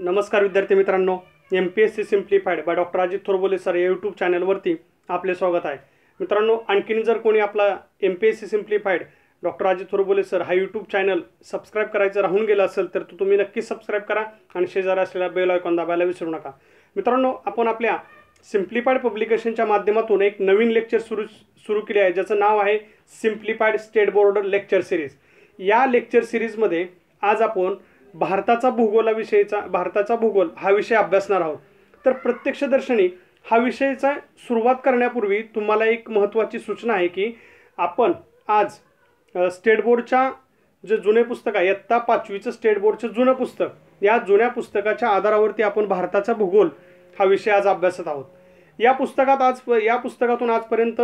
नमस्कार विद्यार्थी मित्रांनो M P S C simplified by doctor Ajit Thorbole sir या यूट्यूब चॅनलवरती आपले स्वागत आहे मित्रांनो आणखीन जर कोणी आपला M P S C simplified doctor Ajit Thorbole sir हा यूट्यूब चॅनल सबस्क्राईब करायचं राहून गेलं असेल तर तो तुम्ही नक्की सबस्क्राईब करा आणि शेजारी असलेला बेल आयकॉन दाबायला विसरू नका मित्रांनो आपण आपल्या सिम्प्लिफाईड पब्लिकेशनच्या माध्यमातून एक नवीन लेक्चर सुरू सुरू केले आहे ज्याचं नाव आहे simplified state board lecture series या लेक्चर सिरीजमध्ये आज आपण भारताचा भूगोलाविषयीचा भारताचा भूगोल हा विषय अभ्यासणार आहोत तर प्रत्यक्षदर्शनी हा विषयीचा सुरुवात करण्यापूर्वी तुम्हाला एक महत्त्वाची सूचना आहे की आपण आज स्टेट बोर्डच्या जे जुने पुस्तक आहे इयत्ता पाचवीचं स्टेट बोर्डचं जुनं पुस्तक या जुन्या पुस्तकाच्या आधारावरती आपण भारताचा भूगोल हा विषय आज अभ्यासत आहोत या पुस्तकात आज या पुस्तकातून आजपर्यंत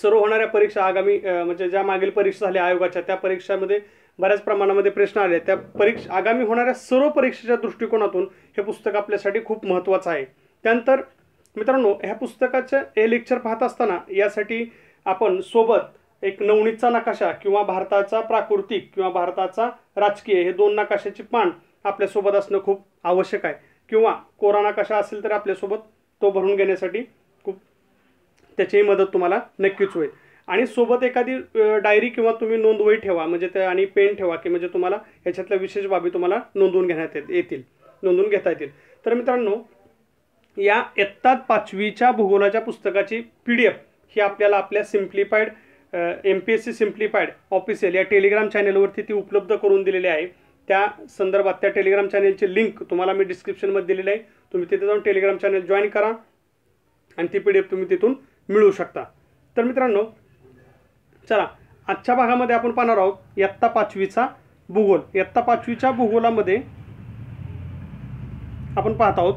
सुरू होणाऱ्या परीक्षा आगामी म्हणजे ज्या मागील परीक्षा झाल्या आयोगाच्या त्या परीक्षामध्ये बऱ्याच प्रमाणामध्ये प्रश्न आले त्या परीक्षा आगामी होणाऱ्या सर्व परीक्षेच्या दृष्टिकोनातून हे पुस्तक आपल्यासाठी खूप महत्त्वाचं आहे त्यानंतर मित्रांनो ह्या पुस्तकाचं हे लेक्चर पाहत असताना यासाठी आपण सोबत एक नवणीचा नकाशा किंवा भारताचा प्राकृतिक किंवा भारताचा राजकीय हे दोन नकाशाची पान आपल्यासोबत असणं खूप आवश्यक आहे किंवा कोरा कशा असेल तर आपल्यासोबत तो भरून घेण्यासाठी खूप त्याचीही मदत तुम्हाला नक्कीच होईल आणि सोबत एखादी डायरी किंवा तुम्ही नोंदवही ठेवा म्हणजे त्या आणि पेन ठेवा की म्हणजे तुम्हाला ह्याच्यातल्या विशेष बाबी तुम्हाला नोंदवून घेण्यात येतील नोंदवून घेता येतील तर मित्रांनो या इयत्ता पाचवीच्या भूगोलाच्या पुस्तकाची पी डी एफ ही आपल्याला आपल्या simplified M P S C simplified official या टेलिग्राम चॅनेलवरती ती उपलब्ध करून दिलेली आहे त्या संदर्भात त्या टेलिग्राम चॅनेलची लिंक तुम्हाला मी डिस्क्रिप्शनमध्ये दिलेली आहे तुम्ही तिथे जाऊन टेलिग्राम चॅनेल जॉईन करा आणि ती पी डी एफ तुम्ही तिथून मिळवू शकता तर मित्रांनो चला आजच्या भागामध्ये आपण पाहणार आहोत इयत्ता पाचवीचा भूगोल इयत्ता पाचवीच्या भूगोलामध्ये आपण पाहत आहोत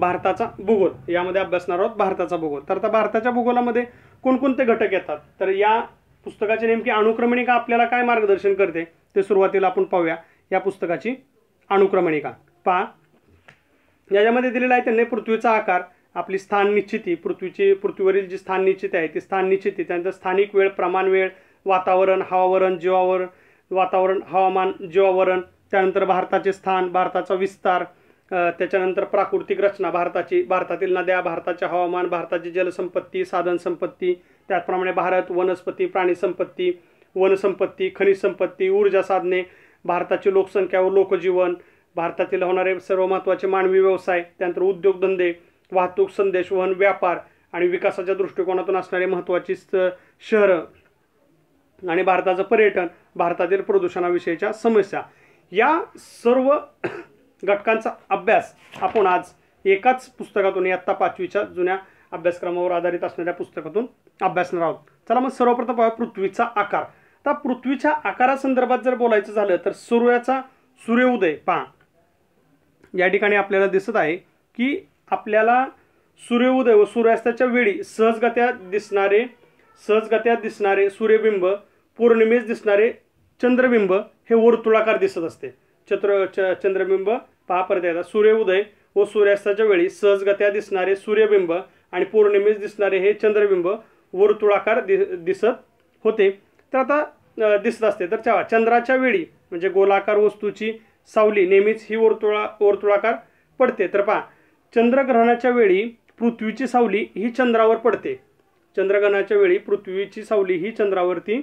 भारताचा भूगोल यामध्ये अभ्यासणार आहोत भारताचा भूगोल तर आता भारताच्या भूगोलामध्ये कोणकोणते घटक येतात तर या पुस्तकाची नेमकी अनुक्रमणिका आपल्याला काय मार्गदर्शन करते ते सुरुवातीला आपण पाहूया या पुस्तकाची अनुक्रमणिका पहा याच्यामध्ये दिलेला आहे त्यांनी पृथ्वीचा आकार आपली स्थान निश्चिती पृथ्वीची पृथ्वीवरील जी स्थान निश्चिती आहे ती स्थान निश्चिती त्यानंतर स्थानिक वेळ प्रमाण वेळ वातावरण हवावरण जीवावर वातावरण हवामान जीवावरण त्यानंतर भारताचे स्थान भारताचा विस्तार त्याच्यानंतर प्राकृतिक रचना भारताची भारतातील नद्या भारताचे हवामान भारताची जलसंपत्ती साधनसंपत्ती त्याचप्रमाणे भारत वनस्पती प्राणीसंपत्ती वनसंपत्ती खनिज संपत्ती ऊर्जा साधने भारताची लोकसंख्या व लोकजीवन भारतातील होणारे सर्व महत्त्वाचे मानवी व्यवसाय त्यानंतर उद्योगधंदे वाहतूक संदेश वहन व्यापार आणि विकासाच्या दृष्टिकोनातून असणारे महत्त्वाची शहरं आणि भारताचं पर्यटन भारतातील प्रदूषणाविषयीच्या समस्या या सर्व घटकांचा अभ्यास आपण आज एकाच पुस्तकातून इयत्ता पाचवीच्या जुन्या अभ्यासक्रमावर आधारित असणाऱ्या पुस्तकातून अभ्यासणार आहोत चला मग सर्वप्रथम पाहू पृथ्वीचा आकार आता पृथ्वीच्या आकारासंदर्भात जर बोलायचं झालं तर सूर्याचा सूर्योदय पहा या ठिकाणी आपल्याला दिसत आहे की आपल्याला सूर्योदय व सूर्यास्ताच्या वेळी सहजगत्या दिसणारे सहजगत्या दिसणारे सूर्यबिंब पौर्णिमेस दिसणारे चंद्रबिंब हे वर्तुळाकार दिसत असते चत्र च चंद्रबिंब पहा परत येतात सूर्योदय व सूर्यास्ताच्या वेळी सहजगत्या दिसणारे सूर्यबिंब आणि पौर्णिमेस दिसणारे हे चंद्रबिंब वर्तुळाकार दि दिसत होते तर आता दिसत असते तर चवा चंद्राच्या वेळी म्हणजे गोलाकार वस्तूची सावली नेहमीच ही वर्तुळा वर्तुळाकार पडते तर पहा चंद्रग्रहणाच्या वेळी पृथ्वीची सावली ही चंद्रावर पडते चंद्रग्रहणाच्या वेळी पृथ्वीची सावली ही चंद्रावरती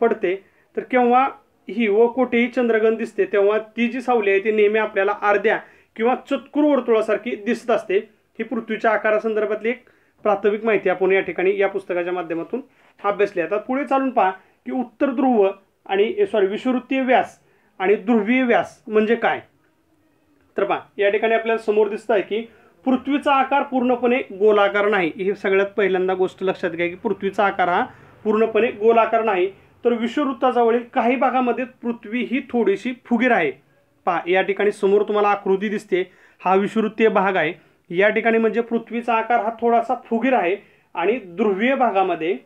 पडते तर केव्हा ही व कोठेही चंद्रग्रहण दिसते तेव्हा ती जी सावली आहे ती नेहमी आपल्याला अर्ध्या किंवा चतकुर वर्तुळासारखी दिसत असते ही पृथ्वीच्या आकारासंदर्भातली एक प्राथमिक माहिती आपण या ठिकाणी या पुस्तकाच्या माध्यमातून अभ्यासली आता पुढे चालून पहा की उत्तर ध्रुव आणि सॉरी विषुवृत्तीय व्यास आणि ध्रुवीय व्यास म्हणजे काय तर पहा या ठिकाणी आपल्याला समोर दिसत आहे की पृथ्वीचा आकार पूर्णपणे गोलाकार नाही ही सगळ्यात पहिल्यांदा गोष्ट लक्षात घ्या की पृथ्वीचा आकार हा पूर्णपणे गोलाकार नाही तर विषुववृत्ताजवळील काही भागामध्ये पृथ्वी ही थोडीशी फुगीर आहे पहा या ठिकाणी समोर तुम्हाला आकृती दिसते हा विषुवृत्तीय भाग आहे या ठिकाणी म्हणजे पृथ्वीचा आकार हा थोडासा फुगीर आहे आणि ध्रुवीय भागामध्ये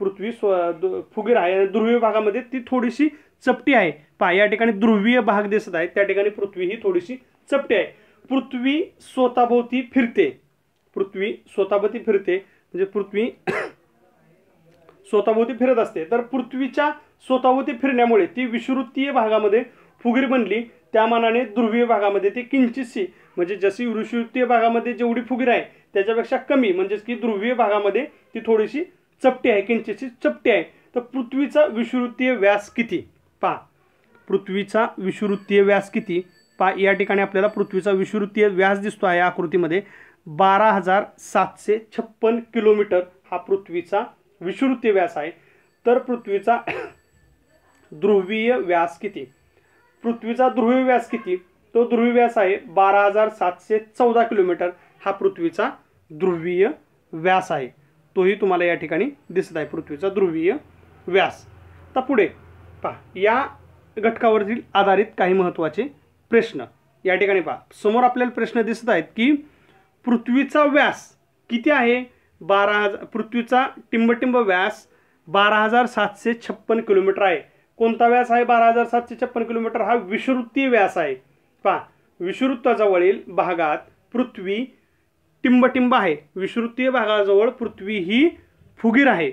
पृथ्वी स्व फुगीर आहे आणि ध्रुवीय भागामध्ये ती थोडीशी चपटी आहे पहा या ठिकाणी ध्रुवीय भाग दिसत आहे त्या ठिकाणी पृथ्वी ही थोडीशी चपटी आहे पृथ्वी स्वतःभोवती फिरते पृथ्वी स्वतःभोवती फिरते म्हणजे पृथ्वी स्वतःभोवती फिरत असते तर पृथ्वीच्या स्वतःभोवती फिरण्यामुळे ती विषुवृत्तीय भागामध्ये फुगीर बनली त्या मानाने ध्रुवीय भागामध्ये ती किंचितशी म्हणजे जशी विषुवृत्तीय भागामध्ये जेवढी फुगीर आहे त्याच्यापेक्षा कमी म्हणजेच की ध्रुवीय भागामध्ये ती थोडीशी चपटी आहे किंचितशी चपटी आहे तर पृथ्वीचा विषुवृत्तीय व्यास किती पा पृथ्वीचा विषुवृत्तीय व्यास किती पा या ठिकाणी आपल्याला पृथ्वीचा विषुवृत्तीय व्यास दिसतो आहे आकृतीमध्ये बारा हजार सातशे छप्पन किलोमीटर हा पृथ्वीचा विषुवृत्तीय व्यास आहे तर पृथ्वीचा ध्रुवीय व्यास किती पृथ्वीचा ध्रुवीय व्यास किती तो ध्रुवीय व्यास आहे बारा हजार सातशे चौदा किलोमीटर हा पृथ्वीचा ध्रुवीय व्यास आहे तोही तुम्हाला या ठिकाणी दिसत आहे पृथ्वीचा ध्रुवीय व्यास आता पुढे पहा या घटकावरील आधारित काही महत्त्वाचे प्रश्न या ठिकाणी पहा समोर आपल्याला प्रश्न दिसत आहेत की पृथ्वीचा व्यास किती आहे बारा हजार पृथ्वीचा टिंबटिंब व्यास बारा हजार सातशे छप्पन किलोमीटर आहे कोणता व्यास आहे बारा हजार सातशे छप्पन किलोमीटर हा विषुवृत्तीय व्यास आहे पहा विषुवृत्ताजवळील भागात पृथ्वी टिंबटिंब आहे विषुवृत्तीय भागाजवळ पृथ्वी ही फुगीर आहे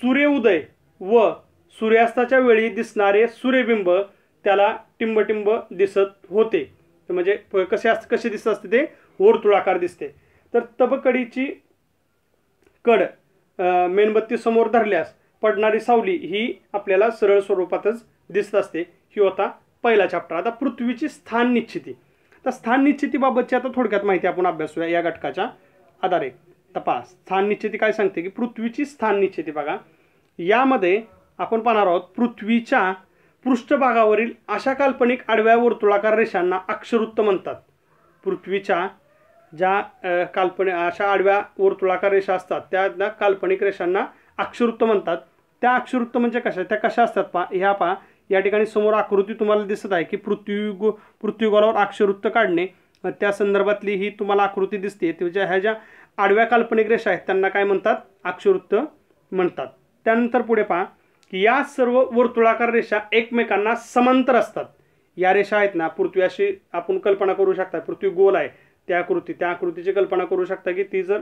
सूर्योदय व सूर्यास्ताच्या वेळी दिसणारे सूर्यबिंब त्याला टिंबटिंब दिसत होते म्हणजे कसे असते कसे दिसत असते ते वर्तुळाकार दिसते तर तबकडीची कड मेणबत्ती समोर धरल्यास पडणारी सावली ही आपल्याला सरळ स्वरूपातच दिसत असते ही होता पहिला चॅप्टर आता पृथ्वीची स्थान निश्चिती तर स्थान निश्चितीबाबतची आता थोडक्यात माहिती आपण अभ्यासूया या घटकाच्या आधारे तपास स्थान निश्चिती काय सांगते की पृथ्वीची स्थान निश्चिती बघा यामध्ये आपण पाहणार आहोत पृथ्वीच्या पृष्ठभागावरील अशा काल्पनिक आडव्या वर्तुळाकार रेषांना अक्षरवृत्त म्हणतात पृथ्वीच्या ज्या काल्पनिक अशा आडव्या वर्तुळाकार रेषा असतात त्या काल्पनिक रेषांना अक्षरुत्त म्हणतात त्या अक्षरुत्त म्हणजे कशा त्या कशा असतात पा ह्या पहा या ठिकाणी समोर आकृती तुम्हाला दिसत आहे की पृथ्वी पृथ्वी पृथ्वीगोलावर अक्षरवृत्त काढणे त्या संदर्भातली ही तुम्हाला आकृती दिसते त्याच्या ह्या ज्या आडव्या काल्पनिक रेषा आहेत त्यांना काय म्हणतात अक्षरवृत्त म्हणतात त्यानंतर पुढे पहा की या सर्व वर्तुळाकार रेषा एकमेकांना समांतर असतात या रेषा आहेत ना पृथ्वी अशी आपण कल्पना करू शकता पृथ्वी गोल आहे त्या आकृती त्या आकृतीची कल्पना करू शकता की ती जर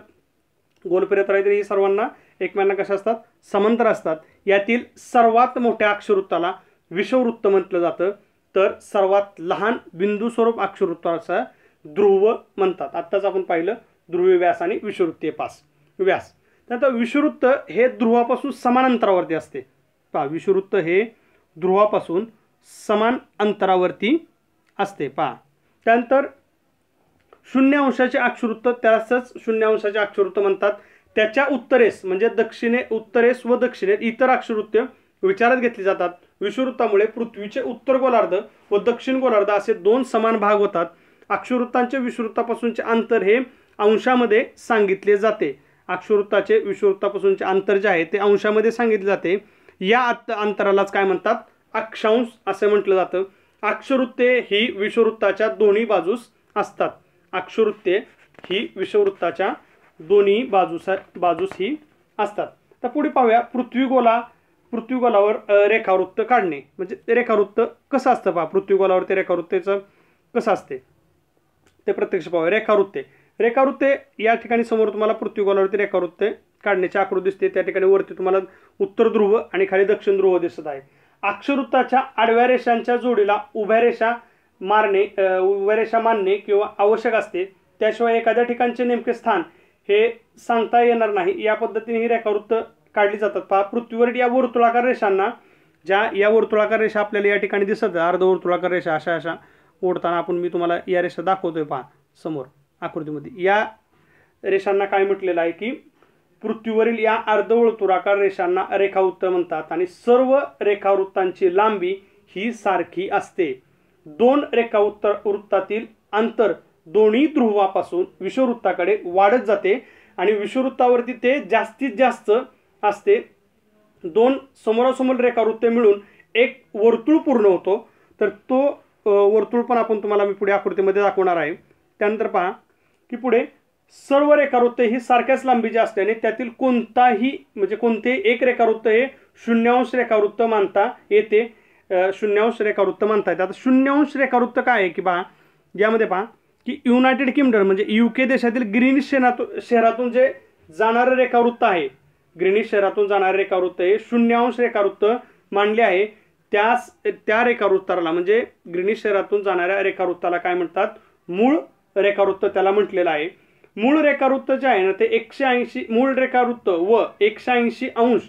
गोल फिरत राहील तर ही सर्वांना एकमेकांना कशा असतात समांतर असतात यातील सर्वात मोठ्या अक्षरवृत्ताला विषववृत्त म्हटलं जातं तर सर्वात लहान बिंदू स्वरूप अक्षरवृत्ताचा ध्रुव म्हणतात आत्ताच आपण पाहिलं ध्रुवी व्यास आणि विषववृत्तीय पास व्यास त्यानंतर विषवृत्त हे ध्रुवापासून समान अंतरावरती असते पहा विषुवृत्त हे ध्रुवापासून समान अंतरावरती असते पहा त्यानंतर शून्य अंशाचे अक्षवृत्त त्यासच शून्य अंशाचे अक्षवृत्त म्हणतात त्याच्या उत्तरेस म्हणजे दक्षिणे उत्तरेस व दक्षिणे इतर अक्षवृत्त विचारात घेतली जातात विषुवृत्तामुळे पृथ्वीचे उत्तर गोलार्ध व दक्षिण गोलार्ध असे दोन समान भाग होतात अक्षवृत्तांचे विषुवृत्तापासूनचे अंतर हे अंशामध्ये सांगितले जाते अक्षवृत्ताचे विषुवृत्तापासूनचे अंतर जे आहे ते अंशामध्ये सांगितले जाते या अंतरालाच काय म्हणतात अक्षांश असे म्हटलं जातं अक्षवृत्ते ही विषवृत्ताच्या दोन्ही बाजूस असतात अक्षवृत्ते ही विषवृत्ताच्या दोन्ही बाजूस बाजूस ही असतात तर पुढे पाहूया पृथ्वीगोला पृथ्वीगोलावर रेखावृत्त काढणे म्हणजे रेखावृत्त कसं असतं पहा पृथ्वीगोलावर ते रेखावृत्तेचं कसं असते ते प्रत्यक्ष पाहूया रेखावृत्ते रेखावृत्ते या ठिकाणी समोर तुम्हाला पृथ्वीगोलावरती रेखावृत्ते काढण्याची आकृती दिसते त्या ठिकाणी वरती तुम्हाला उत्तर ध्रुव आणि खाली दक्षिण ध्रुव दिसत आहे अक्षरवृत्ताच्या आडव्या रेषांच्या जोडीला उभ्या रेषा मारणे उभ्या रेषा मानणे किंवा आवश्यक असते त्याशिवाय एखाद्या ठिकाणचे नेमके स्थान हे सांगता येणार नाही या पद्धतीने ही रेखावृत्त काढली जातात पहा पृथ्वीवर या वर्तुळाकार रेषांना ज्या या वर्तुळाकार रेषा आपल्याला या ठिकाणी दिसत अर्धवर्तुळाकार रेषा अशा अशा ओढताना आपण मी तुम्हाला या रेषा दाखवतोय पहा समोर आकृतीमध्ये या रेषांना काय म्हटलेलं आहे की पृथ्वीवरील या अर्धवर्तुराकार रेषांना रेखावृत्त म्हणतात आणि सर्व रेखावृत्तांची लांबी ही सारखी असते दोन रेखावृत्त वृत्तातील अंतर दोन्ही ध्रुवापासून विषुववृत्ताकडे वाढत जाते आणि विषुववृत्तावरती ते जास्तीत जास्त असते दोन समोरासमोर रेखावृत्त मिळून एक वर्तुळ पूर्ण होतो तर तो वर्तुळ पण आपण तुम्हाला मी पुढे आकृतीमध्ये दाखवणार आहे त्यानंतर पहा की पुढे सर्व रेखावृत्त ही सारख्याच लांबीचे असल्याने त्यातील कोणताही म्हणजे कोणतेही एक रेखावृत्त हे शून्यांश रेखावृत्त मानता येते शून्यांश रेखावृत्त मानता येते आता शून्यांश रेखावृत्त काय आहे की पहा यामध्ये पहा की युनायटेड किंगडम म्हणजे यू के देशातील ग्रीनिश शहरातून शहरातून जे जाणारं रेखावृत्त आहे ग्रीनिश शहरातून जाणारे रेखावृत्त हे शून्यांश रेखावृत्त मानले आहे त्यास त्या रेखावृत्ताला म्हणजे ग्रीनिश शहरातून जाणाऱ्या रेखावृत्ताला काय म्हणतात मूळ रेखावृत्त त्याला म्हटलेलं आहे मूळ रेखावृत्त जे आहे ना ते एकशे ऐंशी मूळ रेखावृत्त व एकशे ऐंशी अंश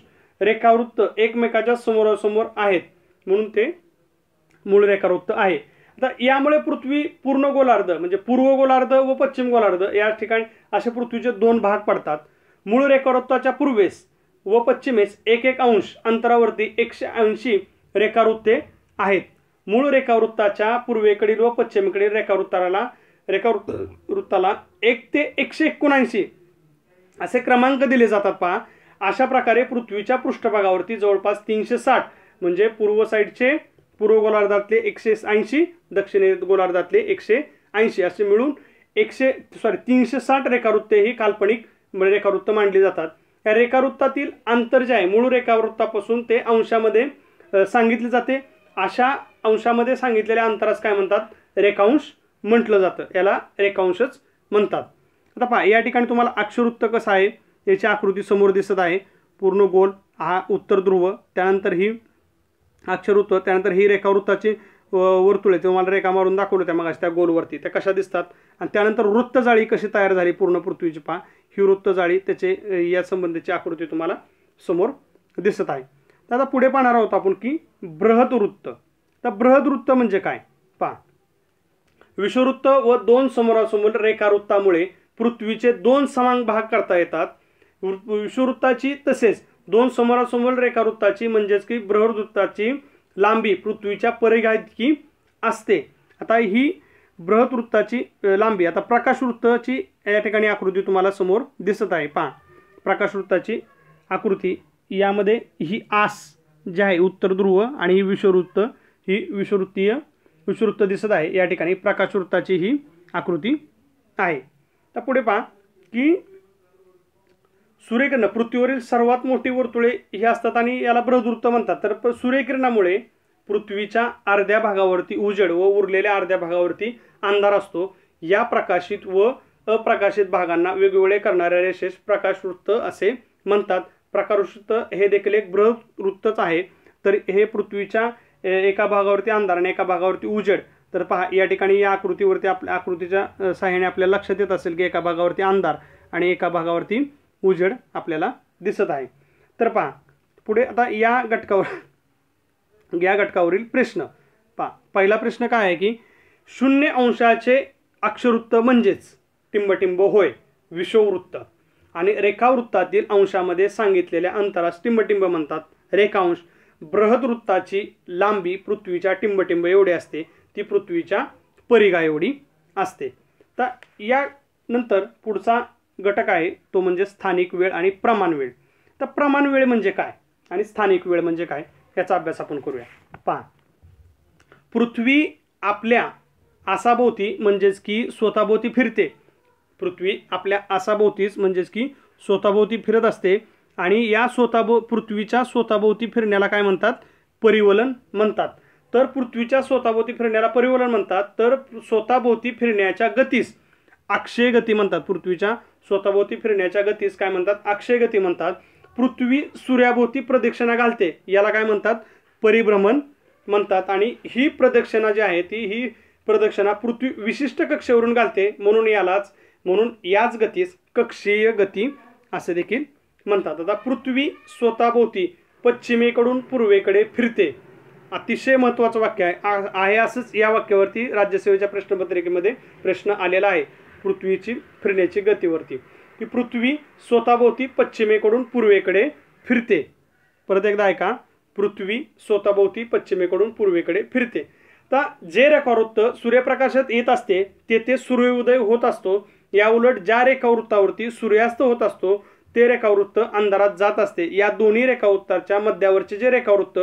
रेखावृत्त एकमेकाच्या समोरासमोर आहेत म्हणून ते मूळ रेखावृत्त आहे आता यामुळे पृथ्वी पूर्ण गोलार्ध म्हणजे पूर्व गोलार्ध व पश्चिम गोलार्ध या ठिकाणी अशा पृथ्वीचे दोन भाग पडतात मूळ रेखावृत्ताच्या पूर्वेस व पश्चिमेस एक एक अंश अंतरावरती एकशे ऐंशी रेखावृत्ते आहेत मूळ रेखावृत्ताच्या पूर्वेकडील व पश्चिमेकडील रेखावृत्ताला रेखावृत्त वृत्ताला एक ते एकशे एकोणऐंशी असे क्रमांक दिले जातात पहा अशा प्रकारे पृथ्वीच्या पृष्ठभागावरती जवळपास तीनशे साठ म्हणजे पूर्व साईडचे पूर्व गोलार्धातले एकशे ऐंशी दक्षिणे गोलार्धातले एकशे ऐंशी असे मिळून एकशे सॉरी तीनशे साठ रेखावृत्ते ही काल्पनिक रेखावृत्त मांडली जातात या रेखावृत्तातील अंतर जे आहे मूळ रेखावृत्तापासून ते अंशामध्ये सांगितले जाते अशा अंशामध्ये सांगितलेल्या अंतरास काय म्हणतात रेखांश म्हटलं जातं याला रेखांशच म्हणतात आता पहा या ठिकाणी तुम्हाला अक्षरवृत्त कसं आहे याची आकृती समोर दिसत आहे पूर्ण गोल हा उत्तर ध्रुव त्यानंतर ही अक्षरवृत्त त्यानंतर ही रेखावृत्ताची आहे तुम्हाला रेखा मारून दाखवलं त्या मागास त्या गोलवरती त्या कशा दिसतात आणि त्यानंतर वृत्तजाळी कशी तयार झाली पूर्ण पृथ्वीची पहा ही जाळी त्याचे या संबंधीची आकृती तुम्हाला समोर दिसत आहे आता पुढे पाहणार आहोत आपण की वृत्त तर बृहदवृत्त म्हणजे काय पहा विषुवृत्त व दोन समोरासमोर रेखावृत्तामुळे पृथ्वीचे दोन समांग भाग करता येतात विषुवृत्ताची तसेच दोन समोरासमोर रेखावृत्ताची म्हणजेच की बृहवृत्ताची लांबी पृथ्वीच्या परिघा असते आता ही बृहतवृत्ताची लांबी आता प्रकाशवृत्ताची या ठिकाणी आकृती तुम्हाला समोर दिसत आहे पहा प्रकाशवृत्ताची आकृती यामध्ये ही आस जी आहे उत्तर ध्रुव आणि ही विषुवृत्त ही विषवृत्तीय विषुवृत्त दिसत आहे या ठिकाणी प्रकाशवृत्ताची ही आकृती आहे तर पुढे पहा की सूर्यकिरण पृथ्वीवरील सर्वात मोठी वर्तुळे हे असतात आणि याला बृहदवृत्त म्हणतात तर सूर्यकिरणामुळे पृथ्वीच्या अर्ध्या भागावरती उजड व उरलेल्या अर्ध्या भागावरती अंधार असतो या प्रकाशित व अप्रकाशित भागांना वेगवेगळे करणाऱ्या रेषेस प्रकाशवृत्त असे म्हणतात प्रकाशवृत्त हे देखील एक बृहद वृत्तच आहे तर हे पृथ्वीच्या एका भागावरती अंधार आणि एका भागावरती उजेड तर पहा या ठिकाणी या आकृतीवरती आपल्या आकृतीच्या साह्याने आपल्याला लक्षात येत असेल की एका भागावरती अंधार आणि एका भागावरती उजेड आपल्याला दिसत आहे तर पहा पुढे आता या घटकावर या घटकावरील प्रश्न पहा पहिला प्रश्न काय आहे की शून्य अंशाचे अक्षवृत्त म्हणजेच टिंबटिंब होय विषववृत्त आणि रेखावृत्तातील अंशामध्ये सांगितलेल्या अंतरास टिंबटिंब म्हणतात रेखांश बृहदवृत्ताची लांबी पृथ्वीच्या टिंबटिंब एवढी असते ती पृथ्वीच्या परिघा एवढी असते तर यानंतर पुढचा घटक आहे तो म्हणजे स्थानिक वेळ आणि प्रमाण वेळ तर प्रमाण वेळ म्हणजे काय आणि स्थानिक वेळ म्हणजे काय याचा अभ्यास आपण करूया पहा पृथ्वी आपल्या आसाभोवती म्हणजेच की स्वतःभोवती फिरते पृथ्वी आपल्या आसाभोवतीच म्हणजेच की स्वतःभोवती फिरत असते आणि या स्वतःभो पृथ्वीच्या स्वतःभोवती फिरण्याला काय म्हणतात परिवलन म्हणतात तर पृथ्वीच्या स्वतःभोवती फिरण्याला परिवलन म्हणतात तर स्वतःभोवती फिरण्याच्या गतीस अक्षय गती म्हणतात पृथ्वीच्या स्वतःभोवती फिरण्याच्या गतीस काय म्हणतात अक्षय गती म्हणतात पृथ्वी सूर्याभोवती प्रदक्षिणा घालते याला काय म्हणतात परिभ्रमण म्हणतात आणि ही प्रदक्षिणा जी आहे ती ही प्रदक्षिणा पृथ्वी विशिष्ट कक्षेवरून घालते म्हणून यालाच म्हणून याच गतीस कक्षीय गती असे देखील म्हणतात आता पृथ्वी स्वतःभोवती पश्चिमेकडून पूर्वेकडे फिरते अतिशय महत्त्वाचं वाक्य आहे आहे असंच या वाक्यावरती राज्यसेवेच्या प्रश्नपत्रिकेमध्ये प्रश्न आलेला आहे पृथ्वीची फिरण्याची गतीवरती की पृथ्वी स्वतःभोवती पश्चिमेकडून पूर्वेकडे फिरते परत एकदा ऐका पृथ्वी स्वतःभोवती पश्चिमेकडून पूर्वेकडे फिरते तर जे रेखावृत्त सूर्यप्रकाशात येत असते तेथे सूर्योदय होत असतो या उलट ज्या रेखावृत्तावरती सूर्यास्त होत असतो ते रेखावृत्त अंधारात जात असते या दोन्ही रेखावृत्ताच्या मध्यावरचे जे रेखावृत्त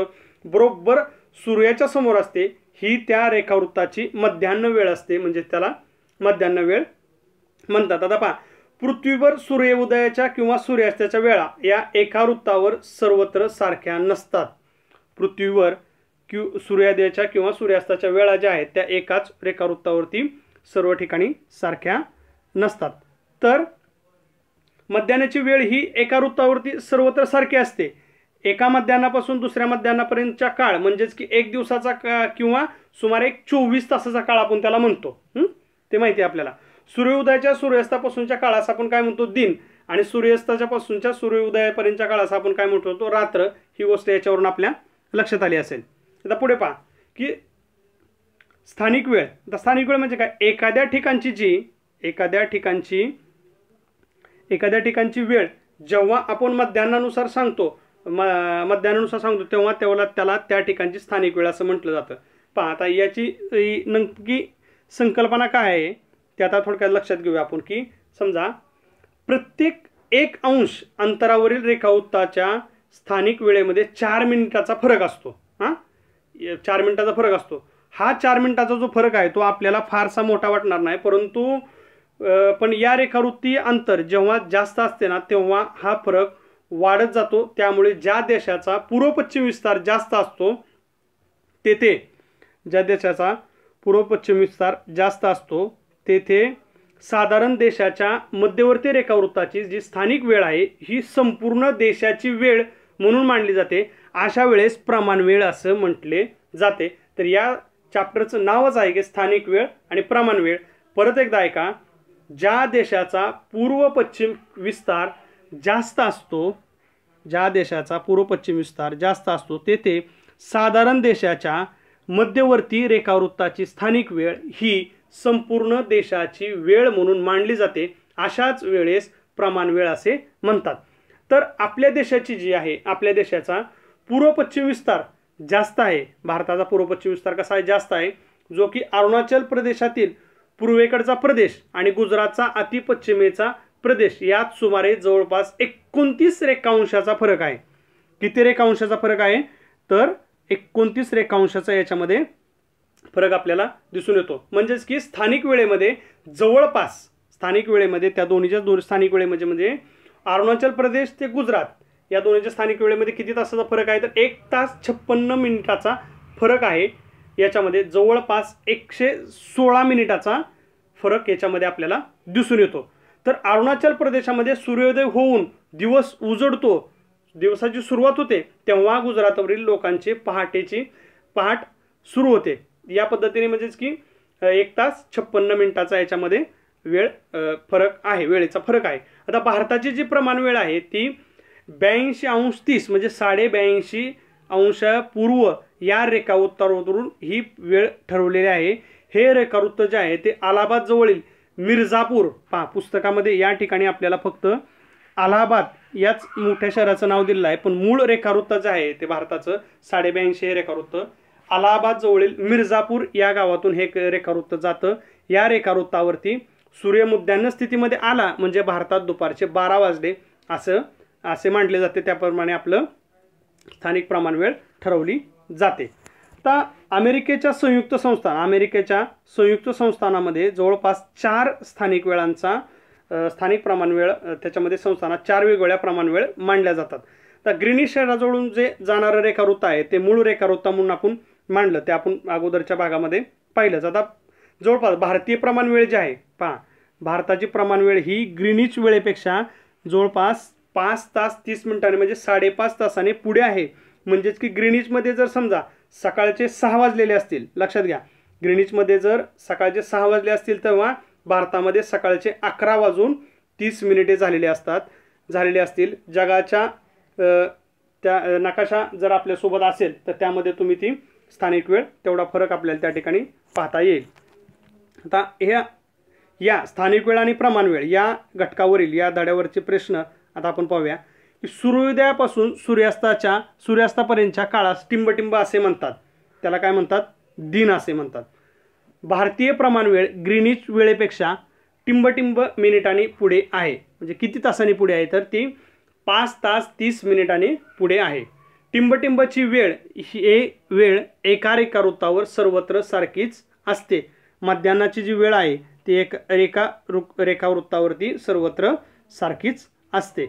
बरोबर सूर्याच्या समोर असते ही त्या रेखावृत्ताची मध्यान्न वेळ असते म्हणजे त्याला मध्यान्न वेळ म्हणतात आता पहा पृथ्वीवर सूर्योदयाच्या किंवा सूर्यास्ताच्या वेळा या एका वृत्तावर सर्वत्र सारख्या नसतात पृथ्वीवर कि सूर्योदयाच्या किंवा सूर्यास्ताच्या वेळा ज्या आहेत त्या एकाच रेखावृत्तावरती सर्व ठिकाणी सारख्या नसतात तर मध्यानाची वेळ ही एका वृत्तावरती सर्वत्र सारखी असते एका मध्यानापासून दुसऱ्या मध्यानापर्यंतचा काळ म्हणजेच की एक दिवसाचा का किंवा सुमारे एक चोवीस तासाचा काळ आपण त्याला म्हणतो ते माहिती आहे आपल्याला सूर्योदयाच्या सूर्यास्तापासूनच्या काळास आपण काय म्हणतो दिन आणि सूर्यास्ताच्या पासूनच्या सूर्योदयापर्यंतच्या काळास आपण काय म्हणतो तो रात्र ही गोष्ट याच्यावरून आपल्या लक्षात आली असेल आता पुढे पहा की स्थानिक वेळ आता स्थानिक वेळ म्हणजे काय एखाद्या ठिकाणची जी एखाद्या ठिकाणची एखाद्या ठिकाणची वेळ जेव्हा आपण मध्यान्नानुसार सांगतो म मध्यान्हानुसार सांगतो तेव्हा तेव्हा त्याला त्या ठिकाणची स्थानिक वेळ असं म्हटलं जातं पहा आता याची नक्की संकल्पना काय आहे ते आता थोडक्यात लक्षात घेऊया आपण की समजा प्रत्येक एक अंश अंतरावरील रेखावृत्ताच्या स्थानिक वेळेमध्ये चार मिनिटाचा फरक असतो हां चार मिनिटाचा फरक असतो हा चार मिनिटाचा जो फरक आहे तो आपल्याला फारसा मोठा वाटणार नाही परंतु पण या रेखावृत्ती अंतर जेव्हा जास्त असते ना तेव्हा हा फरक वाढत जातो त्यामुळे ज्या देशाचा पूर्वपश्चिम विस्तार जास्त असतो तेथे ज्या देशाचा पूर्वपश्चिम विस्तार जास्त असतो तेथे साधारण देशाच्या मध्यवर्ती रेखावृत्ताची जी स्थानिक वेळ आहे ही संपूर्ण देशाची वेळ म्हणून मानली जाते अशा वेळेस प्रमाण वेळ असं म्हटले जाते तर या चॅप्टरचं नावच आहे की स्थानिक वेळ आणि प्रमाण वेळ परत एकदा ऐका ज्या देशाचा पूर्व पश्चिम विस्तार जास्त असतो ज्या देशाचा पूर्व पश्चिम विस्तार जास्त असतो तेथे साधारण देशाच्या मध्यवर्ती रेखावृत्ताची स्थानिक वेळ ही संपूर्ण देशाची वेळ म्हणून मांडली जाते अशाच वेळेस प्रमाण वेळ असे म्हणतात तर आपल्या देशाची जी आहे आपल्या देशाचा पूर्व पश्चिम विस्तार जास्त आहे भारताचा पूर्व पश्चिम विस्तार कसा आहे जास्त आहे जो की अरुणाचल प्रदेशातील पूर्वेकडचा प्रदेश आणि गुजरातचा अतिपश्चिमेचा प्रदेश यात सुमारे जवळपास एकोणतीस रेखांशाचा फरक आहे किती रेखांशाचा फरक आहे तर एकोणतीस रेखांशाचा याच्यामध्ये फरक आपल्याला दिसून येतो म्हणजेच की स्थानिक वेळेमध्ये जवळपास स्थानिक वेळेमध्ये त्या दोन्हीच्या दोन स्थानिक वेळेमध्ये म्हणजे अरुणाचल प्रदेश ते गुजरात या दोन्हीच्या स्थानिक वेळेमध्ये किती तासाचा फरक आहे तर एक तास छप्पन्न मिनिटाचा फरक आहे याच्यामध्ये जवळपास एकशे सोळा मिनिटाचा फरक याच्यामध्ये आपल्याला दिसून येतो तर अरुणाचल प्रदेशामध्ये सूर्योदय होऊन दिवस उजडतो दिवसाची सुरुवात होते तेव्हा गुजरातवरील लोकांचे पहाटेची पहाट सुरू होते या पद्धतीने म्हणजेच की एक तास छप्पन्न मिनिटाचा याच्यामध्ये वेळ फरक आहे वेळेचा फरक आहे आता भारताची जी प्रमाण वेळ आहे ती ब्याऐंशी अंश तीस म्हणजे साडे ब्याऐंशी अंश पूर्व या रेखा उत्तरावरून ही वेळ ठरवलेली आहे हे रेखावृत्त जे आहे ते अलाहाबाद जवळील मिर्झापूर पहा पुस्तकामध्ये या ठिकाणी आपल्याला फक्त अलाहाबाद याच मोठ्या शहराचं नाव दिलेलं आहे पण मूळ रेखावृत्त जे आहे ते भारताचं साडेब्याऐंशी हे रेखावृत्त अलाहाबाद जवळील मिर्झापूर या गावातून हे रेखावृत्त जातं या रेखावृत्तावरती सूर्य स्थितीमध्ये आला म्हणजे भारतात दुपारचे बारा वाजले असं असे मांडले जाते त्याप्रमाणे आपलं स्थानिक प्रमाण वेळ ठरवली जाते तर अमेरिकेच्या संयुक्त संस्थान अमेरिकेच्या संयुक्त संस्थानामध्ये जवळपास चार स्थानिक वेळांचा स्थानिक प्रमाण वेळ त्याच्यामध्ये संस्थाना चार वेगवेगळ्या वेळ मांडल्या जातात तर ग्रीनिश शहराजवळून जे जाणारं रेखावृत्त आहे ते मूळ रेखावृत्त म्हणून आपण मांडलं ते आपण अगोदरच्या भागामध्ये पाहिलंच आता जवळपास भारतीय प्रमाण वेळ जे आहे पहा भारताची प्रमाण वेळ ही ग्रीनिच वेळेपेक्षा जवळपास पाच तास तीस मिनिटांनी म्हणजे साडेपाच तासाने पुढे आहे म्हणजेच की ग्रीनिचमध्ये जर समजा सकाळचे सहा वाजलेले असतील लक्षात घ्या ग्रिनिचमध्ये जर सकाळचे सहा वाजले असतील तेव्हा भारतामध्ये सकाळचे अकरा वाजून तीस मिनिटे झालेले असतात झालेले असतील जगाच्या त्या नकाशा जर आपल्यासोबत असेल तर त्यामध्ये तुम्ही ती स्थानिक वेळ तेवढा फरक आपल्याला त्या ठिकाणी पाहता येईल आता ह्या या स्थानिक वेळ आणि प्रमाण वेळ या घटकावरील या धड्यावरचे प्रश्न आता आपण पाहूया सूर्योदयापासून सूर्यास्ताच्या सूर्यास्तापर्यंतच्या काळास टिंबटिंब असे म्हणतात त्याला काय म्हणतात दिन असे म्हणतात भारतीय प्रमाण वेळ ग्रीनिच वेळेपेक्षा टिंबटिंब मिनिटांनी पुढे आहे म्हणजे किती तासांनी पुढे आहे तर ती पाच तास तीस मिनिटांनी पुढे आहे टिंबटिंबची वेळ हे वेळ एका रेखा वृत्तावर सर्वत्र सारखीच असते मध्यान्नाची जी वेळ आहे ती एक रेखा रु रेखावृत्तावरती सर्वत्र सारखीच असते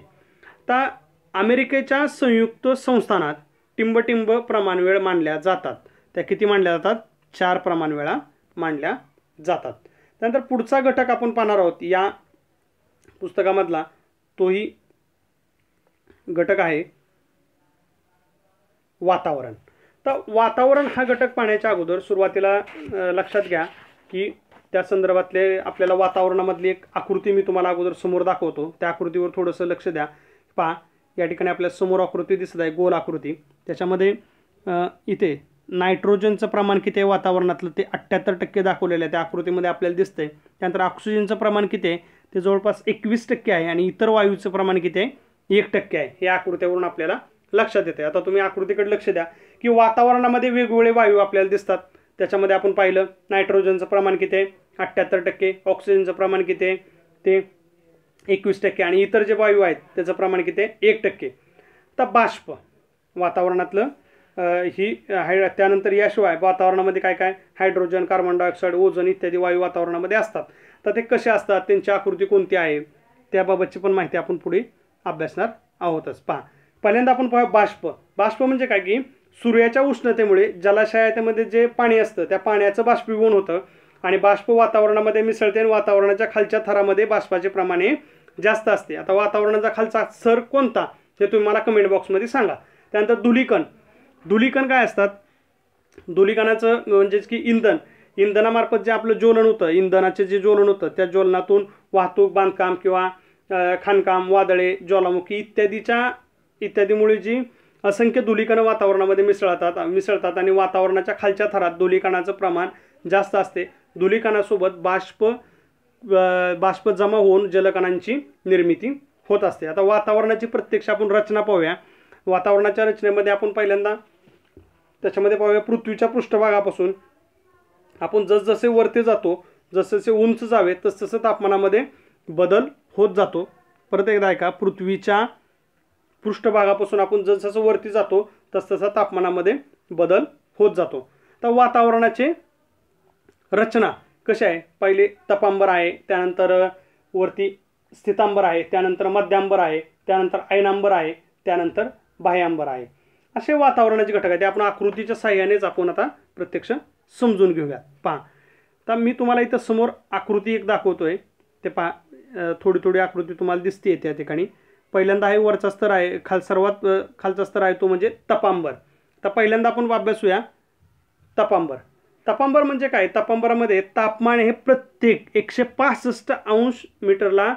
आता अमेरिकेच्या संयुक्त संस्थानात टिंबटिंब प्रमाणवेळ मानल्या जातात त्या किती मानल्या जातात चार प्रमाणवेळा मांडल्या जातात त्यानंतर पुढचा घटक आपण पाहणार आहोत या पुस्तकामधला तोही घटक आहे वातावरण तर वातावरण हा घटक पाहण्याच्या अगोदर सुरुवातीला लक्षात घ्या की त्या संदर्भातले आपल्याला वातावरणामधली एक आकृती मी तुम्हाला अगोदर समोर दाखवतो त्या आकृतीवर थोडंसं लक्ष द्या पहा या ठिकाणी आपल्या समोर आकृती दिसत आहे गोल आकृती त्याच्यामध्ये इथे नायट्रोजनचं प्रमाण किती आहे वातावरणातलं ते अठ्ठ्याहत्तर टक्के दाखवलेलं आहे त्या आकृतीमध्ये आपल्याला दिसतंय त्यानंतर ऑक्सिजनचं प्रमाण किती आहे ते जवळपास एकवीस टक्के आहे आणि इतर वायूचं प्रमाण किती आहे एक टक्के आहे या आकृत्यावरून आपल्याला लक्षात येतं आता तुम्ही आकृतीकडे लक्ष द्या की वातावरणामध्ये वेगवेगळे वायू आपल्याला दिसतात त्याच्यामध्ये आपण पाहिलं नायट्रोजनचं प्रमाण किती आहे अठ्ठ्याहत्तर टक्के ऑक्सिजनचं प्रमाण किती आहे ते एकवीस टक्के आणि इतर जे वायू आहेत त्याचं प्रमाण किती आहे एक टक्के तर बाष्प वातावरणातलं ही हाय त्यानंतर याशिवाय वातावरणामध्ये काय काय हायड्रोजन कार्बन डायऑक्साईड ओझोन इत्यादी वायू वातावरणामध्ये असतात तर ते कसे असतात त्यांची आकृती कोणती आहे त्याबाबतची पण माहिती आपण पुढे अभ्यासणार आहोतच पहा पहिल्यांदा आपण पाहू बाष्प बाष्प म्हणजे काय की सूर्याच्या उष्णतेमुळे जलाशयामध्ये जे पाणी असतं त्या पाण्याचं बाष्पीभवन होतं आणि बाष्प वातावरणामध्ये मिसळते आणि वातावरणाच्या खालच्या थरामध्ये बाष्पाचे प्रमाणे जास्त असते आता वातावरणाचा खालचा सर कोणता हे तुम्ही मला कमेंट बॉक्समध्ये सांगा त्यानंतर धुलिकण धुलिकण काय असतात धुलीकणाचं म्हणजेच की इंधन इंधनामार्फत जे आपलं ज्वलन होतं इंधनाचे जे ज्वलन होतं त्या ज्वलनातून वाहतूक बांधकाम किंवा खाणकाम वादळे ज्वालामुखी इत्यादीच्या इत्यादीमुळे जी असंख्य धुलीकणं वातावरणामध्ये मिसळतात मिसळतात आणि वातावरणाच्या खालच्या थरात धुलीकणाचं प्रमाण जास्त असते धुलीकणासोबत बाष्प बाष्प जमा होऊन जलकणांची निर्मिती होत असते आता वातावरणाची प्रत्यक्ष आपण रचना पाहूया वातावरणाच्या रचनेमध्ये आपण पहिल्यांदा त्याच्यामध्ये पाहूया पृथ्वीच्या पृष्ठभागापासून आपण जसजसे वरती जातो जसजसे उंच जावे तसतसं तापमानामध्ये बदल होत जातो परत एकदा ऐका पृथ्वीच्या पृष्ठभागापासून आपण जसजसं वरती जातो तसतसा तापमानामध्ये बदल होत जातो तर वातावरणाचे रचना कशी आहे पहिले तपांबर आहे त्यानंतर वरती स्थितांबर आहे त्यानंतर मध्यांबर आहे त्यानंतर ऐनांबर आहे त्यानंतर बाह्यांबर आहे असे वातावरणाचे घटक आहे ते आपण आकृतीच्या साह्यानेच आपण आता प्रत्यक्ष समजून घेऊयात पहा तर मी तुम्हाला इथं समोर आकृती एक दाखवतो आहे ते पहा थोडी थोडी आकृती तुम्हाला दिसते त्या ठिकाणी पहिल्यांदा आहे वरचा स्तर आहे खाल सर्वात खालचा स्तर आहे तो म्हणजे तपांबर तर पहिल्यांदा आपण अभ्यासूया तपांबर तपांबर म्हणजे काय तपांबरामध्ये तापमान हे प्रत्येक एकशे पासष्ट अंश मीटरला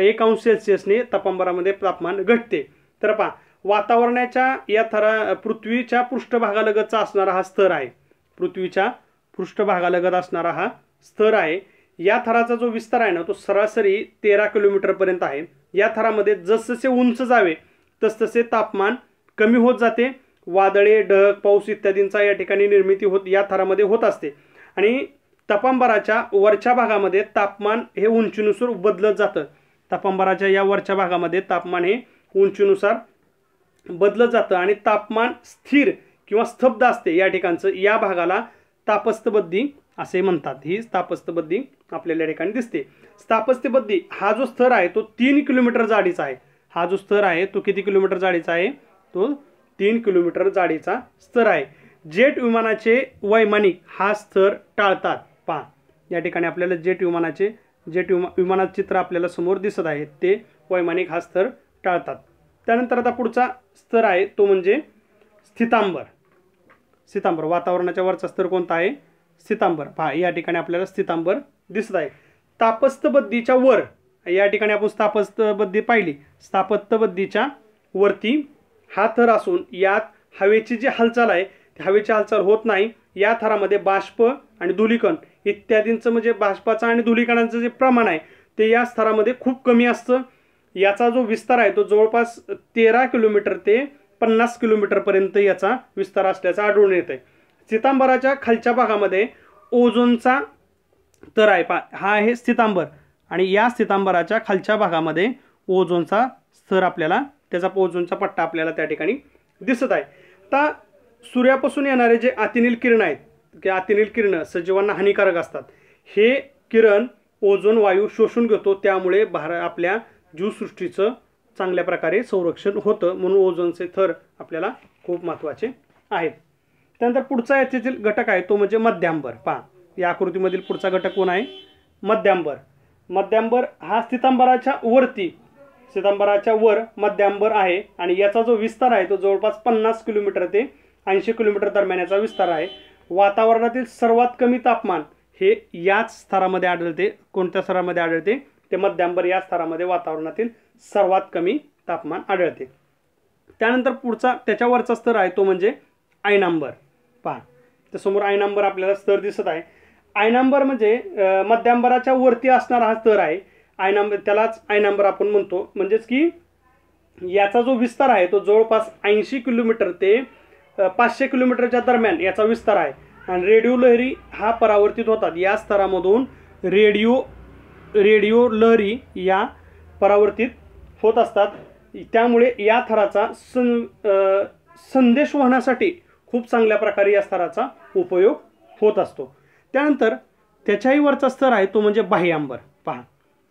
एक अंश सेल्सिअसने तपांबरामध्ये तापमान घटते तर पहा वातावरणाच्या या थरा पृथ्वीच्या पृष्ठभागालगतचा असणारा हा स्तर आहे पृथ्वीच्या पृष्ठभागालगत असणारा हा स्तर आहे या थराचा जो विस्तार आहे ना तो सरासरी तेरा किलोमीटरपर्यंत आहे या थरामध्ये जसजसे उंच जावे तसतसे तापमान कमी होत जाते वादळे ढग पाऊस इत्यादींचा या ठिकाणी निर्मिती होत या थरामध्ये होत असते आणि तपांबराच्या वरच्या भागामध्ये तापमान हे उंचीनुसार बदलत जातं तपांबराच्या या वरच्या भागामध्ये तापमान हे उंचीनुसार बदलत जातं आणि तापमान स्थिर किंवा स्तब्ध असते या ठिकाणचं या भागाला तापस्थबद्धी असे म्हणतात ही स्थापस्थबद्धी आपल्याला या ठिकाणी दिसते स्थापस्थबद्धी हा जो स्तर आहे तो तीन किलोमीटर जाडीचा आहे हा जो स्तर आहे तो किती किलोमीटर जाडीचा आहे तो तीन किलोमीटर जाडीचा स्तर आहे जेट विमानाचे वैमानिक हा स्तर टाळतात पहा या ठिकाणी आपल्याला जेट विमानाचे जेट विमा विमानाचे चित्र आपल्याला समोर दिसत आहे ते वैमानिक हा स्तर टाळतात त्यानंतर आता पुढचा स्तर आहे तो म्हणजे स्थितांबर स्थितांबर वातावरणाच्या वरचा स्तर कोणता आहे स्थितांबर पहा या ठिकाणी आपल्याला स्थितांबर दिसत आहे तापस्तबद्धीच्या वर या ठिकाणी आपण स्थापस्तबद्धी पाहिली स्थापत्यबद्धीच्या वरती हा थर असून यात हवेची जी हालचाल आहे ती हवेची हालचाल होत नाही या थरामध्ये बाष्प आणि धुलिकण इत्यादींचं म्हणजे बाष्पाचं आणि धुलिकणांचं जे प्रमाण आहे ते या स्थरामध्ये खूप कमी असतं याचा जो विस्तार आहे तो जवळपास तेरा किलोमीटर ते पन्नास किलोमीटरपर्यंत याचा विस्तार असल्याचं आढळून येत आहे सितांबराच्या खालच्या भागामध्ये ओझोनचा तर आहे पा हा आहे स्थितांबर आणि या स्थितांबराच्या खालच्या भागामध्ये ओझोनचा स्तर आपल्याला त्याचा ओझोनचा पट्टा आपल्याला त्या ठिकाणी दिसत आहे आता सूर्यापासून येणारे जे अतिनील किरण आहेत किंवा अतिनील किरणं सजीवांना हानिकारक असतात हे किरण ओझोन वायू शोषून घेतो त्यामुळे भार आपल्या जीवसृष्टीचं चांगल्या प्रकारे संरक्षण होतं म्हणून ओझोनचे थर आपल्याला खूप महत्त्वाचे आहेत त्यानंतर पुढचा याचे जे घटक आहे तो म्हणजे मध्यांबर पहा या आकृतीमधील पुढचा घटक कोण आहे मध्यांबर मध्यांबर हा स्थितांबराच्या वरती चिदंबराच्या वर मध्यांबर आहे आणि याचा जो विस्तार आहे तो जवळपास पन्नास किलोमीटर ते ऐंशी किलोमीटर दरम्यान याचा विस्तार आहे वातावरणातील सर्वात कमी तापमान हे याच स्तरामध्ये आढळते कोणत्या स्तरामध्ये आढळते ते मध्यांबर या स्तरामध्ये वातावरणातील सर्वात कमी तापमान आढळते त्यानंतर पुढचा त्याच्यावरचा स्तर आहे तो म्हणजे आयनांबर पहा तर समोर आयनांबर आपल्याला स्तर दिसत आहे आयनांबर म्हणजे मध्यांबराच्या वरती असणारा हा स्तर आहे आय नंबर त्यालाच आय नंबर आपण म्हणतो म्हणजेच की याचा जो विस्तार आहे तो जवळपास ऐंशी किलोमीटर ते पाचशे किलोमीटरच्या दरम्यान याचा विस्तार आहे आणि रेडिओ लहरी हा परावर्तित होतात या स्तरामधून रेडिओ रेडिओ लहरी या परावर्तित होत असतात त्यामुळे या थराचा सं संदेश वाहण्यासाठी खूप चांगल्या प्रकारे या स्तराचा उपयोग होत असतो त्यानंतर त्याच्याही वरचा स्तर आहे तो म्हणजे बाह्यांबर पहा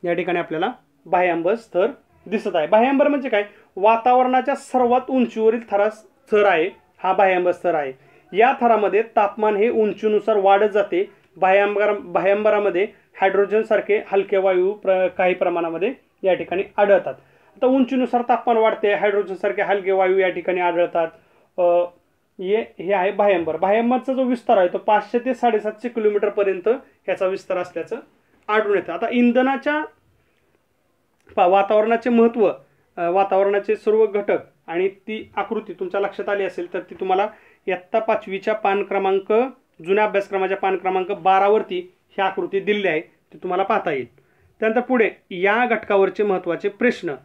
या ठिकाणी आपल्याला बाह्यांबर स्थर दिसत आहे बाह्यांबर म्हणजे काय वातावरणाच्या सर्वात उंचीवरील थरा स्थर आहे हा भायंबर स्थर आहे या थरामध्ये तापमान हे उंचीनुसार वाढत जाते बाह्यांबर हायड्रोजन सारखे हलके वायू प्र काही प्रमाणामध्ये या ठिकाणी आढळतात आता उंचीनुसार तापमान वाढते हायड्रोजन सारखे हलके वायू या ठिकाणी आढळतात ये हे आहे भायंबर बाह्यांबरचा जो विस्तार आहे तो पाचशे ते साडेसातशे किलोमीटरपर्यंत याचा विस्तार असल्याचं आढळून येतं आता इंधनाच्या पा वातावरणाचे महत्त्व वातावरणाचे सर्व घटक आणि ती आकृती तुमच्या लक्षात आली असेल तर ती तुम्हाला इयत्ता पाचवीच्या पान क्रमांक जुन्या अभ्यासक्रमाच्या पान क्रमांक बारावरती ही आकृती दिलेली आहे ती तुम्हाला पाहता येईल त्यानंतर पुढे या घटकावरचे महत्त्वाचे प्रश्न